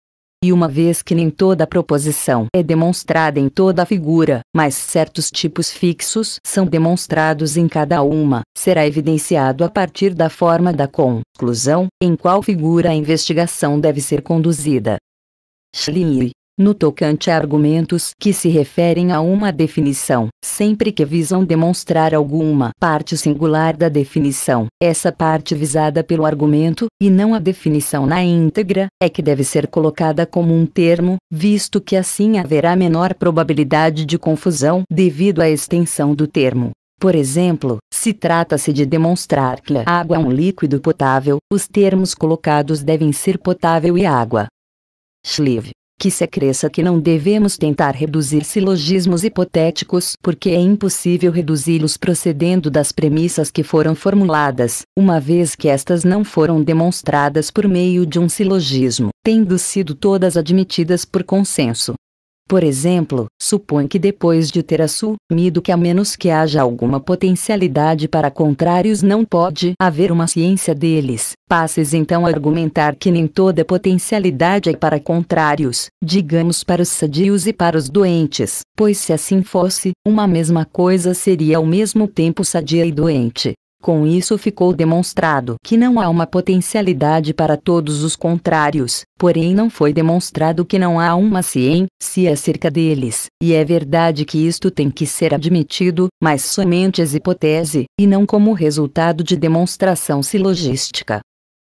E uma vez que nem toda proposição é demonstrada em toda figura, mas certos tipos fixos são demonstrados em cada uma, será evidenciado a partir da forma da conclusão, em qual figura a investigação deve ser conduzida. Schlier no tocante a argumentos que se referem a uma definição, sempre que visam demonstrar alguma parte singular da definição, essa parte visada pelo argumento, e não a definição na íntegra, é que deve ser colocada como um termo, visto que assim haverá menor probabilidade de confusão devido à extensão do termo. Por exemplo, se trata-se de demonstrar que a água é um líquido potável, os termos colocados devem ser potável e água. Schlieve que se cresça que não devemos tentar reduzir silogismos hipotéticos porque é impossível reduzi-los procedendo das premissas que foram formuladas, uma vez que estas não foram demonstradas por meio de um silogismo, tendo sido todas admitidas por consenso. Por exemplo, supõe que depois de ter assumido que a menos que haja alguma potencialidade para contrários não pode haver uma ciência deles, passes então a argumentar que nem toda potencialidade é para contrários, digamos para os sadios e para os doentes, pois se assim fosse, uma mesma coisa seria ao mesmo tempo sadia e doente, com isso ficou demonstrado que não há uma potencialidade para todos os contrários, porém não foi demonstrado que não há uma ciência acerca deles, e é verdade que isto tem que ser admitido, mas somente as hipótese, e não como resultado de demonstração silogística.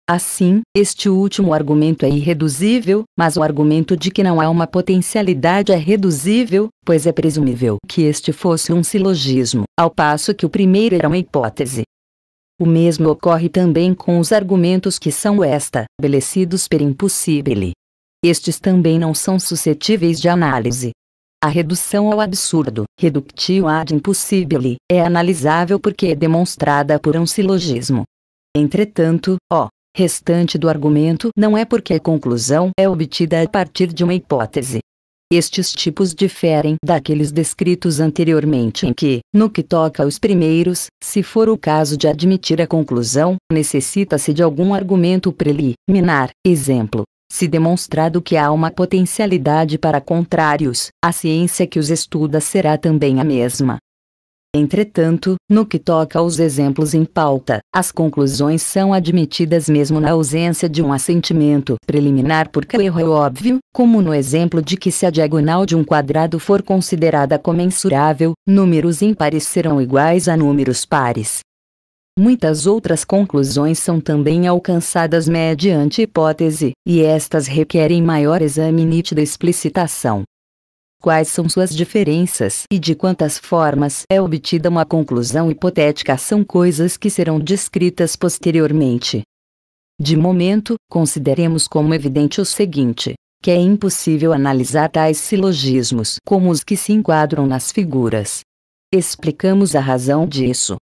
Assim, este último argumento é irreduzível, mas o argumento de que não há uma potencialidade é reduzível, pois é presumível que este fosse um silogismo, ao passo que o primeiro era uma hipótese. O mesmo ocorre também com os argumentos que são estabelecidos per impossibile. Estes também não são suscetíveis de análise. A redução ao absurdo, reductio ad impossibile, é analisável porque é demonstrada por um silogismo. Entretanto, o restante do argumento não é porque a conclusão é obtida a partir de uma hipótese, estes tipos diferem daqueles descritos anteriormente em que, no que toca aos primeiros, se for o caso de admitir a conclusão, necessita-se de algum argumento preliminar, exemplo, se demonstrado que há uma potencialidade para contrários, a ciência que os estuda será também a mesma, Entretanto, no que toca aos exemplos em pauta, as conclusões são admitidas mesmo na ausência de um assentimento preliminar porque o erro é óbvio, como no exemplo de que se a diagonal de um quadrado for considerada comensurável, números ímpares serão iguais a números pares. Muitas outras conclusões são também alcançadas mediante hipótese, e estas requerem maior exame e nítida explicitação quais são suas diferenças e de quantas formas é obtida uma conclusão hipotética são coisas que serão descritas posteriormente. De momento, consideremos como evidente o seguinte: que é impossível analisar tais silogismos como os que se enquadram nas figuras. Explicamos a razão disso.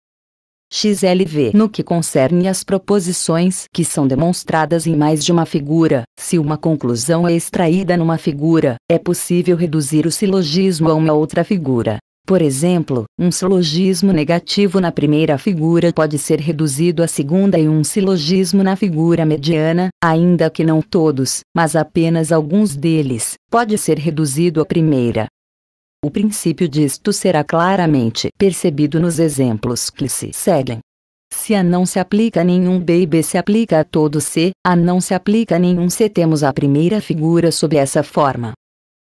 XLV. No que concerne às proposições que são demonstradas em mais de uma figura, se uma conclusão é extraída numa figura, é possível reduzir o silogismo a uma outra figura. Por exemplo, um silogismo negativo na primeira figura pode ser reduzido à segunda e um silogismo na figura mediana, ainda que não todos, mas apenas alguns deles, pode ser reduzido à primeira. O princípio disto será claramente percebido nos exemplos que se seguem. Se A não se aplica a nenhum B e B se aplica a todo C, A não se aplica a nenhum C temos a primeira figura sob essa forma.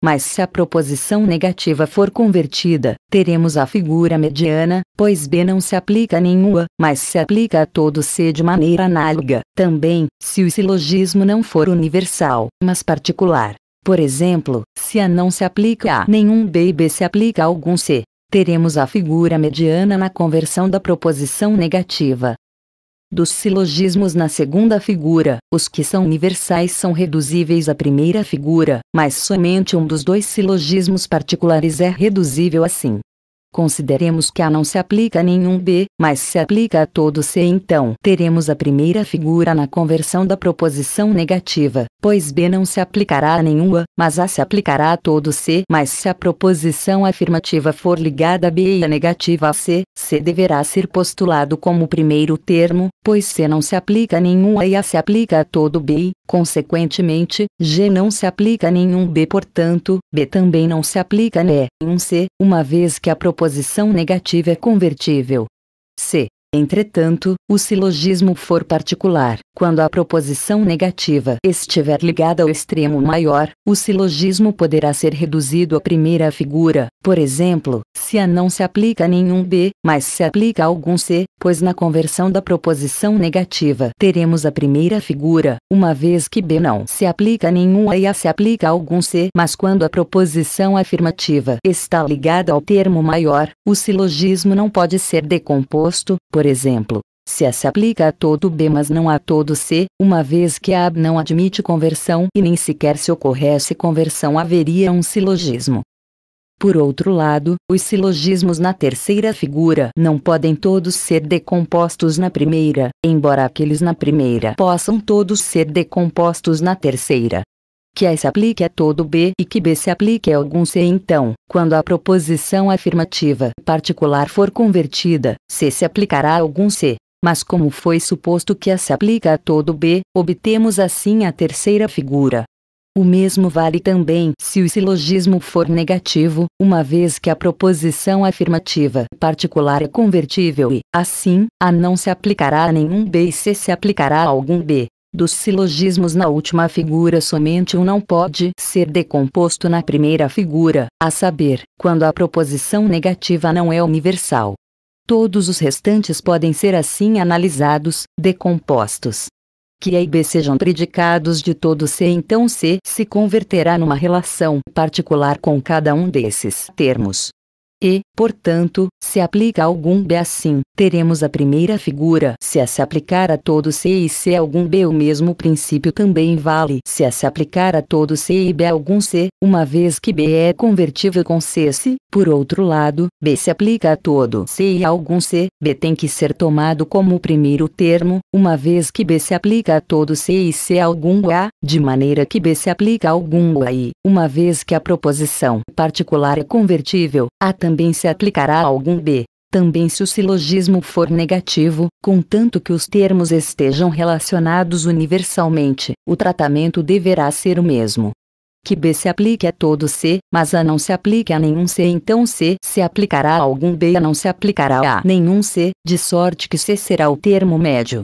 Mas se a proposição negativa for convertida, teremos a figura mediana, pois B não se aplica a nenhuma, mas se aplica a todo C de maneira análoga, também, se o silogismo não for universal, mas particular, por exemplo, se A não se aplica a nenhum B e B se aplica a algum C, teremos a figura mediana na conversão da proposição negativa. Dos silogismos na segunda figura, os que são universais são reduzíveis à primeira figura, mas somente um dos dois silogismos particulares é reduzível assim. Consideremos que A não se aplica a nenhum B, mas se aplica a todo C então teremos a primeira figura na conversão da proposição negativa, pois B não se aplicará a nenhum A, mas A se aplicará a todo C, mas se a proposição afirmativa for ligada a B e a negativa a C, C deverá ser postulado como primeiro termo, pois C não se aplica a nenhum A e A se aplica a todo B consequentemente, G não se aplica a nenhum B portanto, B também não se aplica a nenhum C, uma vez que a proposição posição negativa é convertível. C. Entretanto, o silogismo for particular, quando a proposição negativa estiver ligada ao extremo maior, o silogismo poderá ser reduzido à primeira figura, por exemplo, se A não se aplica a nenhum B, mas se aplica a algum C, pois na conversão da proposição negativa teremos a primeira figura, uma vez que B não se aplica a nenhum A e A se aplica a algum C, mas quando a proposição afirmativa está ligada ao termo maior, o silogismo não pode ser decomposto, por exemplo, se A se aplica a todo B mas não a todo C, uma vez que A não admite conversão e nem sequer se ocorresse conversão haveria um silogismo. Por outro lado, os silogismos na terceira figura não podem todos ser decompostos na primeira, embora aqueles na primeira possam todos ser decompostos na terceira que A se aplique a todo B e que B se aplique a algum C. Então, quando a proposição afirmativa particular for convertida, C se aplicará a algum C. Mas como foi suposto que A se aplica a todo B, obtemos assim a terceira figura. O mesmo vale também se o silogismo for negativo, uma vez que a proposição afirmativa particular é convertível e, assim, A não se aplicará a nenhum B e C se aplicará a algum B. Dos silogismos na última figura somente um não pode ser decomposto na primeira figura, a saber, quando a proposição negativa não é universal. Todos os restantes podem ser assim analisados, decompostos. Que A e B sejam predicados de todo C então C se converterá numa relação particular com cada um desses termos e, portanto, se aplica a algum B assim, teremos a primeira figura. Se a se aplicar a todo C e C algum B o mesmo princípio também vale. Se a se aplicar a todo C e B algum C, uma vez que B é convertível com C se, por outro lado, B se aplica a todo C e algum C, B tem que ser tomado como o primeiro termo, uma vez que B se aplica a todo C e C algum A, de maneira que B se aplica a algum A e, uma vez que a proposição particular é convertível, a também também se aplicará a algum B, também se o silogismo for negativo, contanto que os termos estejam relacionados universalmente, o tratamento deverá ser o mesmo. Que B se aplique a todo C, mas A não se aplique a nenhum C, então C se aplicará a algum B e A não se aplicará a nenhum C, de sorte que C será o termo médio.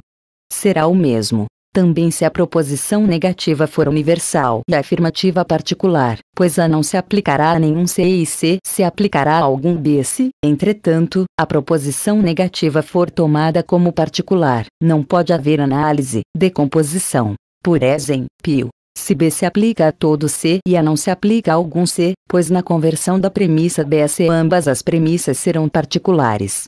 Será o mesmo também se a proposição negativa for universal e a afirmativa particular, pois a não se aplicará a nenhum C e C se aplicará a algum B se, entretanto, a proposição negativa for tomada como particular, não pode haver análise, decomposição. Por exemplo, se B se aplica a todo C e A não se aplica a algum C, pois na conversão da premissa B a C ambas as premissas serão particulares.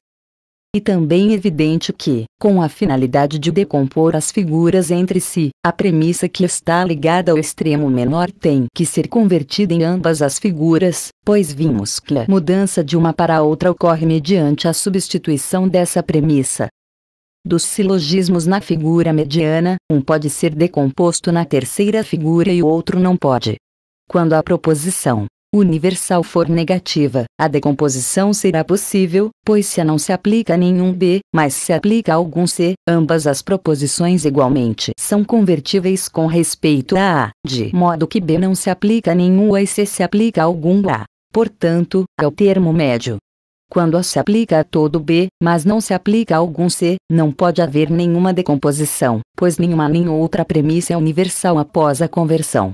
E também é evidente que, com a finalidade de decompor as figuras entre si, a premissa que está ligada ao extremo menor tem que ser convertida em ambas as figuras, pois vimos que a mudança de uma para a outra ocorre mediante a substituição dessa premissa. Dos silogismos na figura mediana, um pode ser decomposto na terceira figura e o outro não pode. Quando a proposição universal for negativa, a decomposição será possível, pois se a não se aplica nenhum B, mas se aplica algum C, ambas as proposições igualmente são convertíveis com respeito a A, de modo que B não se aplica nenhum A e C se aplica algum A. Portanto, é o termo médio. Quando A se aplica a todo B, mas não se aplica a algum C, não pode haver nenhuma decomposição, pois nenhuma nem outra premissa é universal após a conversão.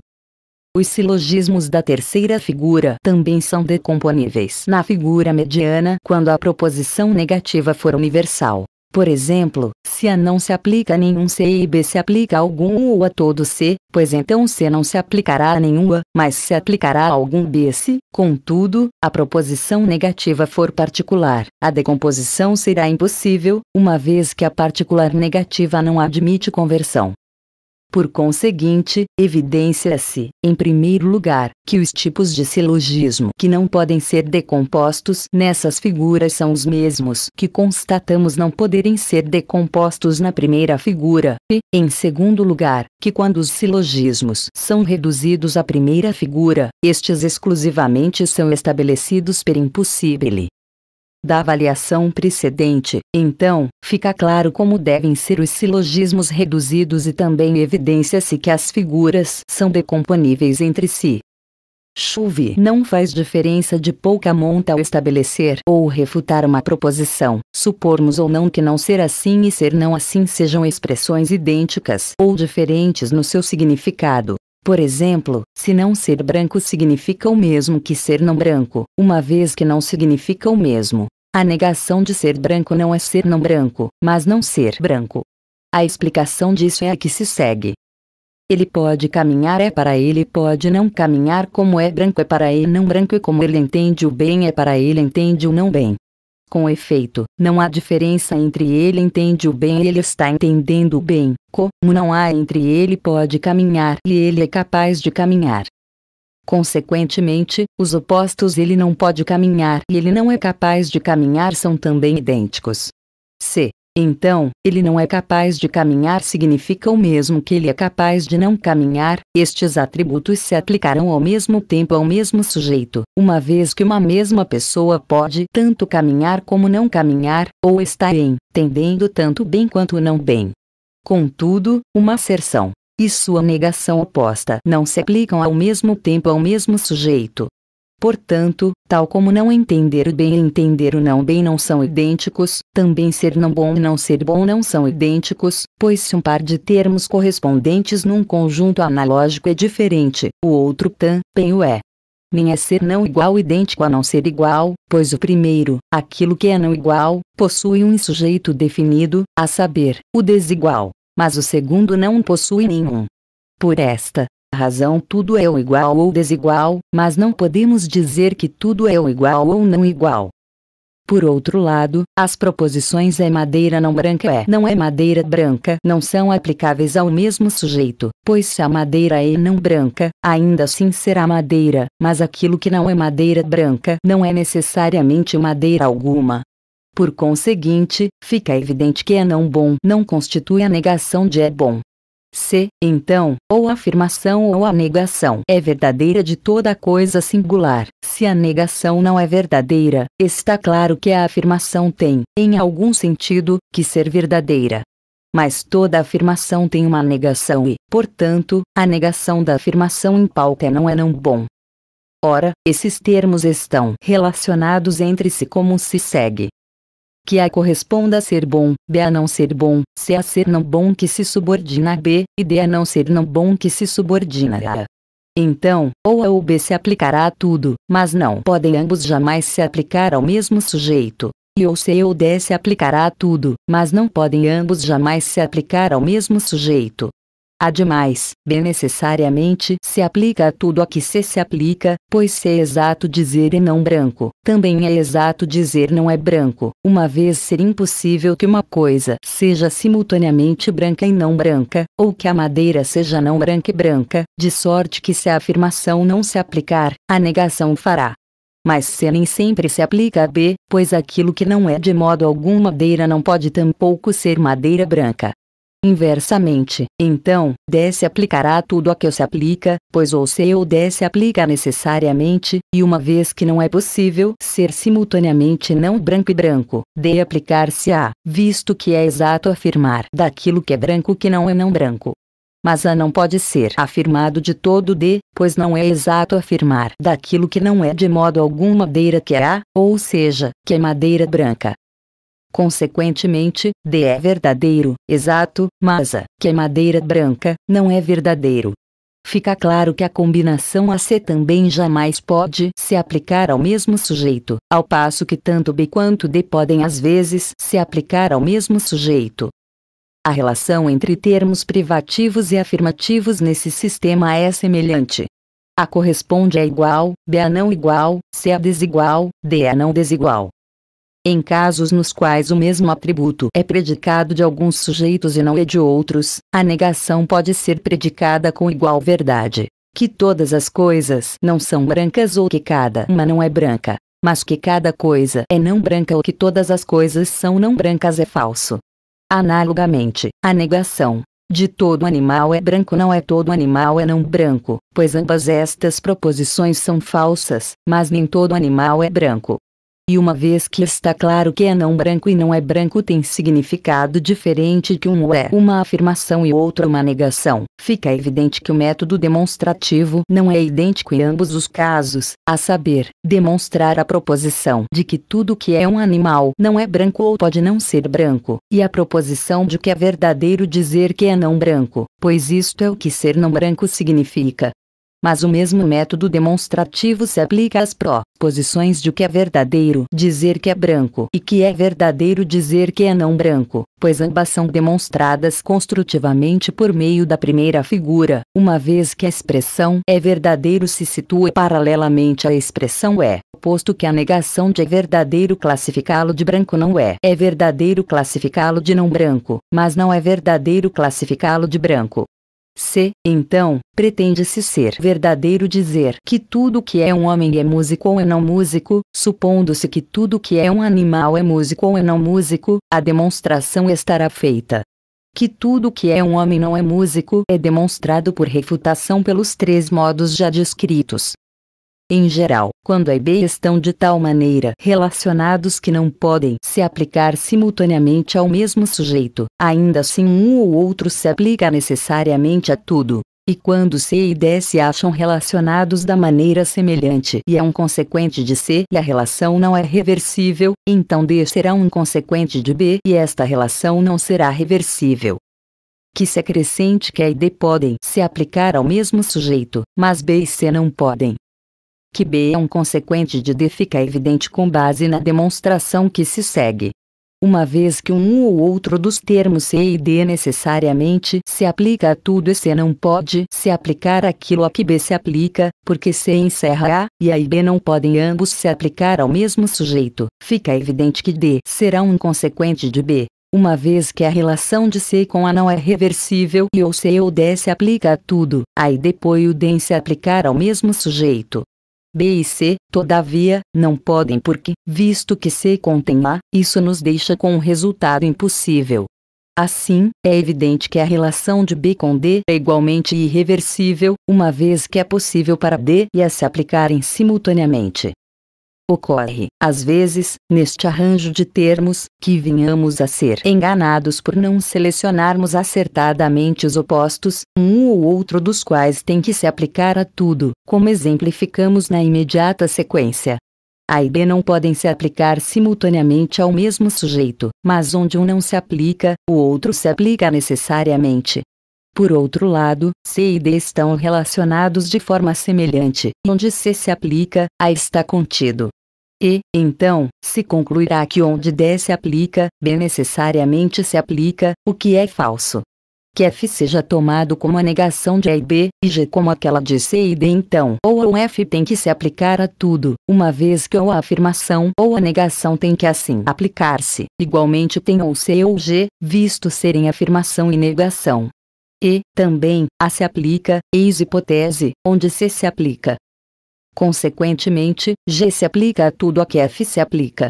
Os silogismos da terceira figura também são decomponíveis na figura mediana quando a proposição negativa for universal. Por exemplo, se A não se aplica a nenhum C e B se aplica a algum ou a todo C, pois então C não se aplicará a nenhum A, mas se aplicará a algum B se, contudo, a proposição negativa for particular, a decomposição será impossível, uma vez que a particular negativa não admite conversão. Por conseguinte, evidência-se, em primeiro lugar, que os tipos de silogismo que não podem ser decompostos nessas figuras são os mesmos que constatamos não poderem ser decompostos na primeira figura, e, em segundo lugar, que quando os silogismos são reduzidos à primeira figura, estes exclusivamente são estabelecidos per impossibile, da avaliação precedente, então, fica claro como devem ser os silogismos reduzidos e também evidência-se que as figuras são decomponíveis entre si. Chuve não faz diferença de pouca monta ao estabelecer ou refutar uma proposição, supormos ou não que não ser assim e ser não assim sejam expressões idênticas ou diferentes no seu significado. Por exemplo, se não ser branco significa o mesmo que ser não branco, uma vez que não significa o mesmo, a negação de ser branco não é ser não branco, mas não ser branco. A explicação disso é a que se segue. Ele pode caminhar é para ele pode não caminhar como é branco é para ele não branco e como ele entende o bem é para ele entende o não bem. Com efeito, não há diferença entre ele entende o bem e ele está entendendo o bem, como não há entre ele pode caminhar e ele é capaz de caminhar. Consequentemente, os opostos ele não pode caminhar e ele não é capaz de caminhar são também idênticos. C. Então, ele não é capaz de caminhar significa o mesmo que ele é capaz de não caminhar, estes atributos se aplicarão ao mesmo tempo ao mesmo sujeito, uma vez que uma mesma pessoa pode tanto caminhar como não caminhar, ou estar em, tendendo tanto bem quanto não bem. Contudo, uma acerção e sua negação oposta não se aplicam ao mesmo tempo ao mesmo sujeito. Portanto, tal como não entender o bem e entender o não bem não são idênticos, também ser não bom e não ser bom não são idênticos, pois se um par de termos correspondentes num conjunto analógico é diferente, o outro também o é. Nem é ser não igual idêntico a não ser igual, pois o primeiro, aquilo que é não igual, possui um sujeito definido, a saber, o desigual mas o segundo não possui nenhum. Por esta razão tudo é ou igual ou desigual, mas não podemos dizer que tudo é ou igual ou não igual. Por outro lado, as proposições é madeira não branca é não é madeira branca não são aplicáveis ao mesmo sujeito, pois se a madeira é não branca, ainda assim será madeira, mas aquilo que não é madeira branca não é necessariamente madeira alguma, por conseguinte, fica evidente que é não bom não constitui a negação de é bom. Se, então, ou a afirmação ou a negação é verdadeira de toda coisa singular, se a negação não é verdadeira, está claro que a afirmação tem, em algum sentido, que ser verdadeira. Mas toda afirmação tem uma negação e, portanto, a negação da afirmação em pauta não é não bom. Ora, esses termos estão relacionados entre si como se segue que A corresponda a ser bom, B a não ser bom, C a ser não bom que se subordina a B, e D a não ser não bom que se subordina a. a. Então, ou A ou B se aplicará a tudo, mas não podem ambos jamais se aplicar ao mesmo sujeito. E ou C ou D se aplicará a tudo, mas não podem ambos jamais se aplicar ao mesmo sujeito. Ademais, bem necessariamente se aplica a tudo a que se se aplica, pois se é exato dizer e não branco, também é exato dizer não é branco, uma vez ser impossível que uma coisa seja simultaneamente branca e não branca, ou que a madeira seja não branca e branca, de sorte que se a afirmação não se aplicar, a negação fará mas C nem sempre se aplica a B, pois aquilo que não é de modo algum madeira não pode tampouco ser madeira branca. Inversamente, então, desce aplicará tudo a que se aplica, pois ou se ou desce aplica necessariamente, e uma vez que não é possível ser simultaneamente não branco e branco, de aplicar se a, visto que é exato afirmar daquilo que é branco que não é não branco. Mas A não pode ser afirmado de todo D, pois não é exato afirmar daquilo que não é de modo algum madeira que é A, ou seja, que é madeira branca. Consequentemente, D é verdadeiro, exato, mas A, que é madeira branca, não é verdadeiro. Fica claro que a combinação AC também jamais pode se aplicar ao mesmo sujeito, ao passo que tanto B quanto D podem às vezes se aplicar ao mesmo sujeito. A relação entre termos privativos e afirmativos nesse sistema é semelhante. A corresponde a igual, B a é não igual, C a é desigual, D a é não desigual. Em casos nos quais o mesmo atributo é predicado de alguns sujeitos e não é de outros, a negação pode ser predicada com igual verdade. Que todas as coisas não são brancas ou que cada uma não é branca, mas que cada coisa é não branca ou que todas as coisas são não brancas é falso. Analogamente, a negação de todo animal é branco não é todo animal é não branco, pois ambas estas proposições são falsas, mas nem todo animal é branco, e uma vez que está claro que é não branco e não é branco tem significado diferente que um é uma afirmação e outro uma negação, fica evidente que o método demonstrativo não é idêntico em ambos os casos, a saber, demonstrar a proposição de que tudo que é um animal não é branco ou pode não ser branco, e a proposição de que é verdadeiro dizer que é não branco, pois isto é o que ser não branco significa, mas o mesmo método demonstrativo se aplica às proposições de que é verdadeiro dizer que é branco e que é verdadeiro dizer que é não branco, pois ambas são demonstradas construtivamente por meio da primeira figura, uma vez que a expressão é verdadeiro se situa paralelamente à expressão é, posto que a negação de é verdadeiro classificá-lo de branco não é. É verdadeiro classificá-lo de não branco, mas não é verdadeiro classificá-lo de branco. Se, então, pretende-se ser verdadeiro dizer que tudo que é um homem é músico ou é não músico, supondo-se que tudo que é um animal é músico ou é não músico, a demonstração estará feita. Que tudo que é um homem não é músico é demonstrado por refutação pelos três modos já descritos. Em geral, quando A e B estão de tal maneira relacionados que não podem se aplicar simultaneamente ao mesmo sujeito, ainda assim um ou outro se aplica necessariamente a tudo. E quando C e D se acham relacionados da maneira semelhante e é um consequente de C e a relação não é reversível, então D será um consequente de B e esta relação não será reversível. Que se acrescente que A e D podem se aplicar ao mesmo sujeito, mas B e C não podem que B é um consequente de D fica evidente com base na demonstração que se segue. Uma vez que um ou outro dos termos C e D necessariamente se aplica a tudo e C não pode se aplicar aquilo a que B se aplica, porque C encerra A, e A e B não podem ambos se aplicar ao mesmo sujeito, fica evidente que D será um consequente de B uma vez que a relação de C com A não é reversível e ou C ou D se aplica a tudo, a e depois o D se aplicar ao mesmo sujeito, B e C, todavia, não podem porque, visto que C contém A, isso nos deixa com um resultado impossível. Assim, é evidente que a relação de B com D é igualmente irreversível, uma vez que é possível para D e A se aplicarem simultaneamente. Ocorre, às vezes, neste arranjo de termos, que vinhamos a ser enganados por não selecionarmos acertadamente os opostos, um ou outro dos quais tem que se aplicar a tudo, como exemplificamos na imediata sequência. A e B não podem se aplicar simultaneamente ao mesmo sujeito, mas onde um não se aplica, o outro se aplica necessariamente. Por outro lado, C e D estão relacionados de forma semelhante, onde C se aplica, A está contido. E, então, se concluirá que onde D se aplica, B necessariamente se aplica, o que é falso. Que F seja tomado como a negação de A e B, e G como aquela de C e D então. Ou o F tem que se aplicar a tudo, uma vez que ou a afirmação ou a negação tem que assim aplicar-se. Igualmente tem ou C ou G, visto serem afirmação e negação e também a se aplica, eis hipótese, onde C se aplica. Consequentemente, G se aplica a tudo a que F se aplica.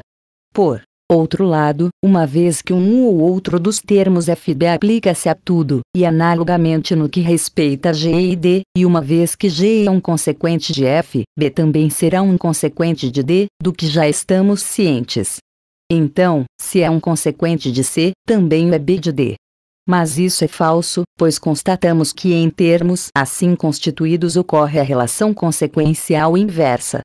Por outro lado, uma vez que um ou outro dos termos f e b aplica-se a tudo, e analogamente no que respeita a G e D, e uma vez que G é um consequente de F, B também será um consequente de D, do que já estamos cientes. Então, se é um consequente de C, também é B de D. Mas isso é falso, pois constatamos que em termos assim constituídos ocorre a relação consequencial inversa.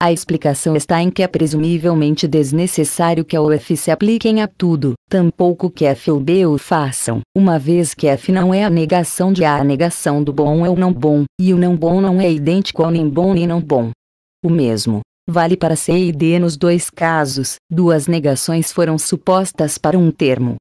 A explicação está em que é presumivelmente desnecessário que a UF se apliquem a tudo, tampouco que F ou B o façam, uma vez que F não é a negação de A, a negação do bom é o não bom, e o não bom não é idêntico ao nem bom nem não bom. O mesmo vale para C e D nos dois casos, duas negações foram supostas para um termo.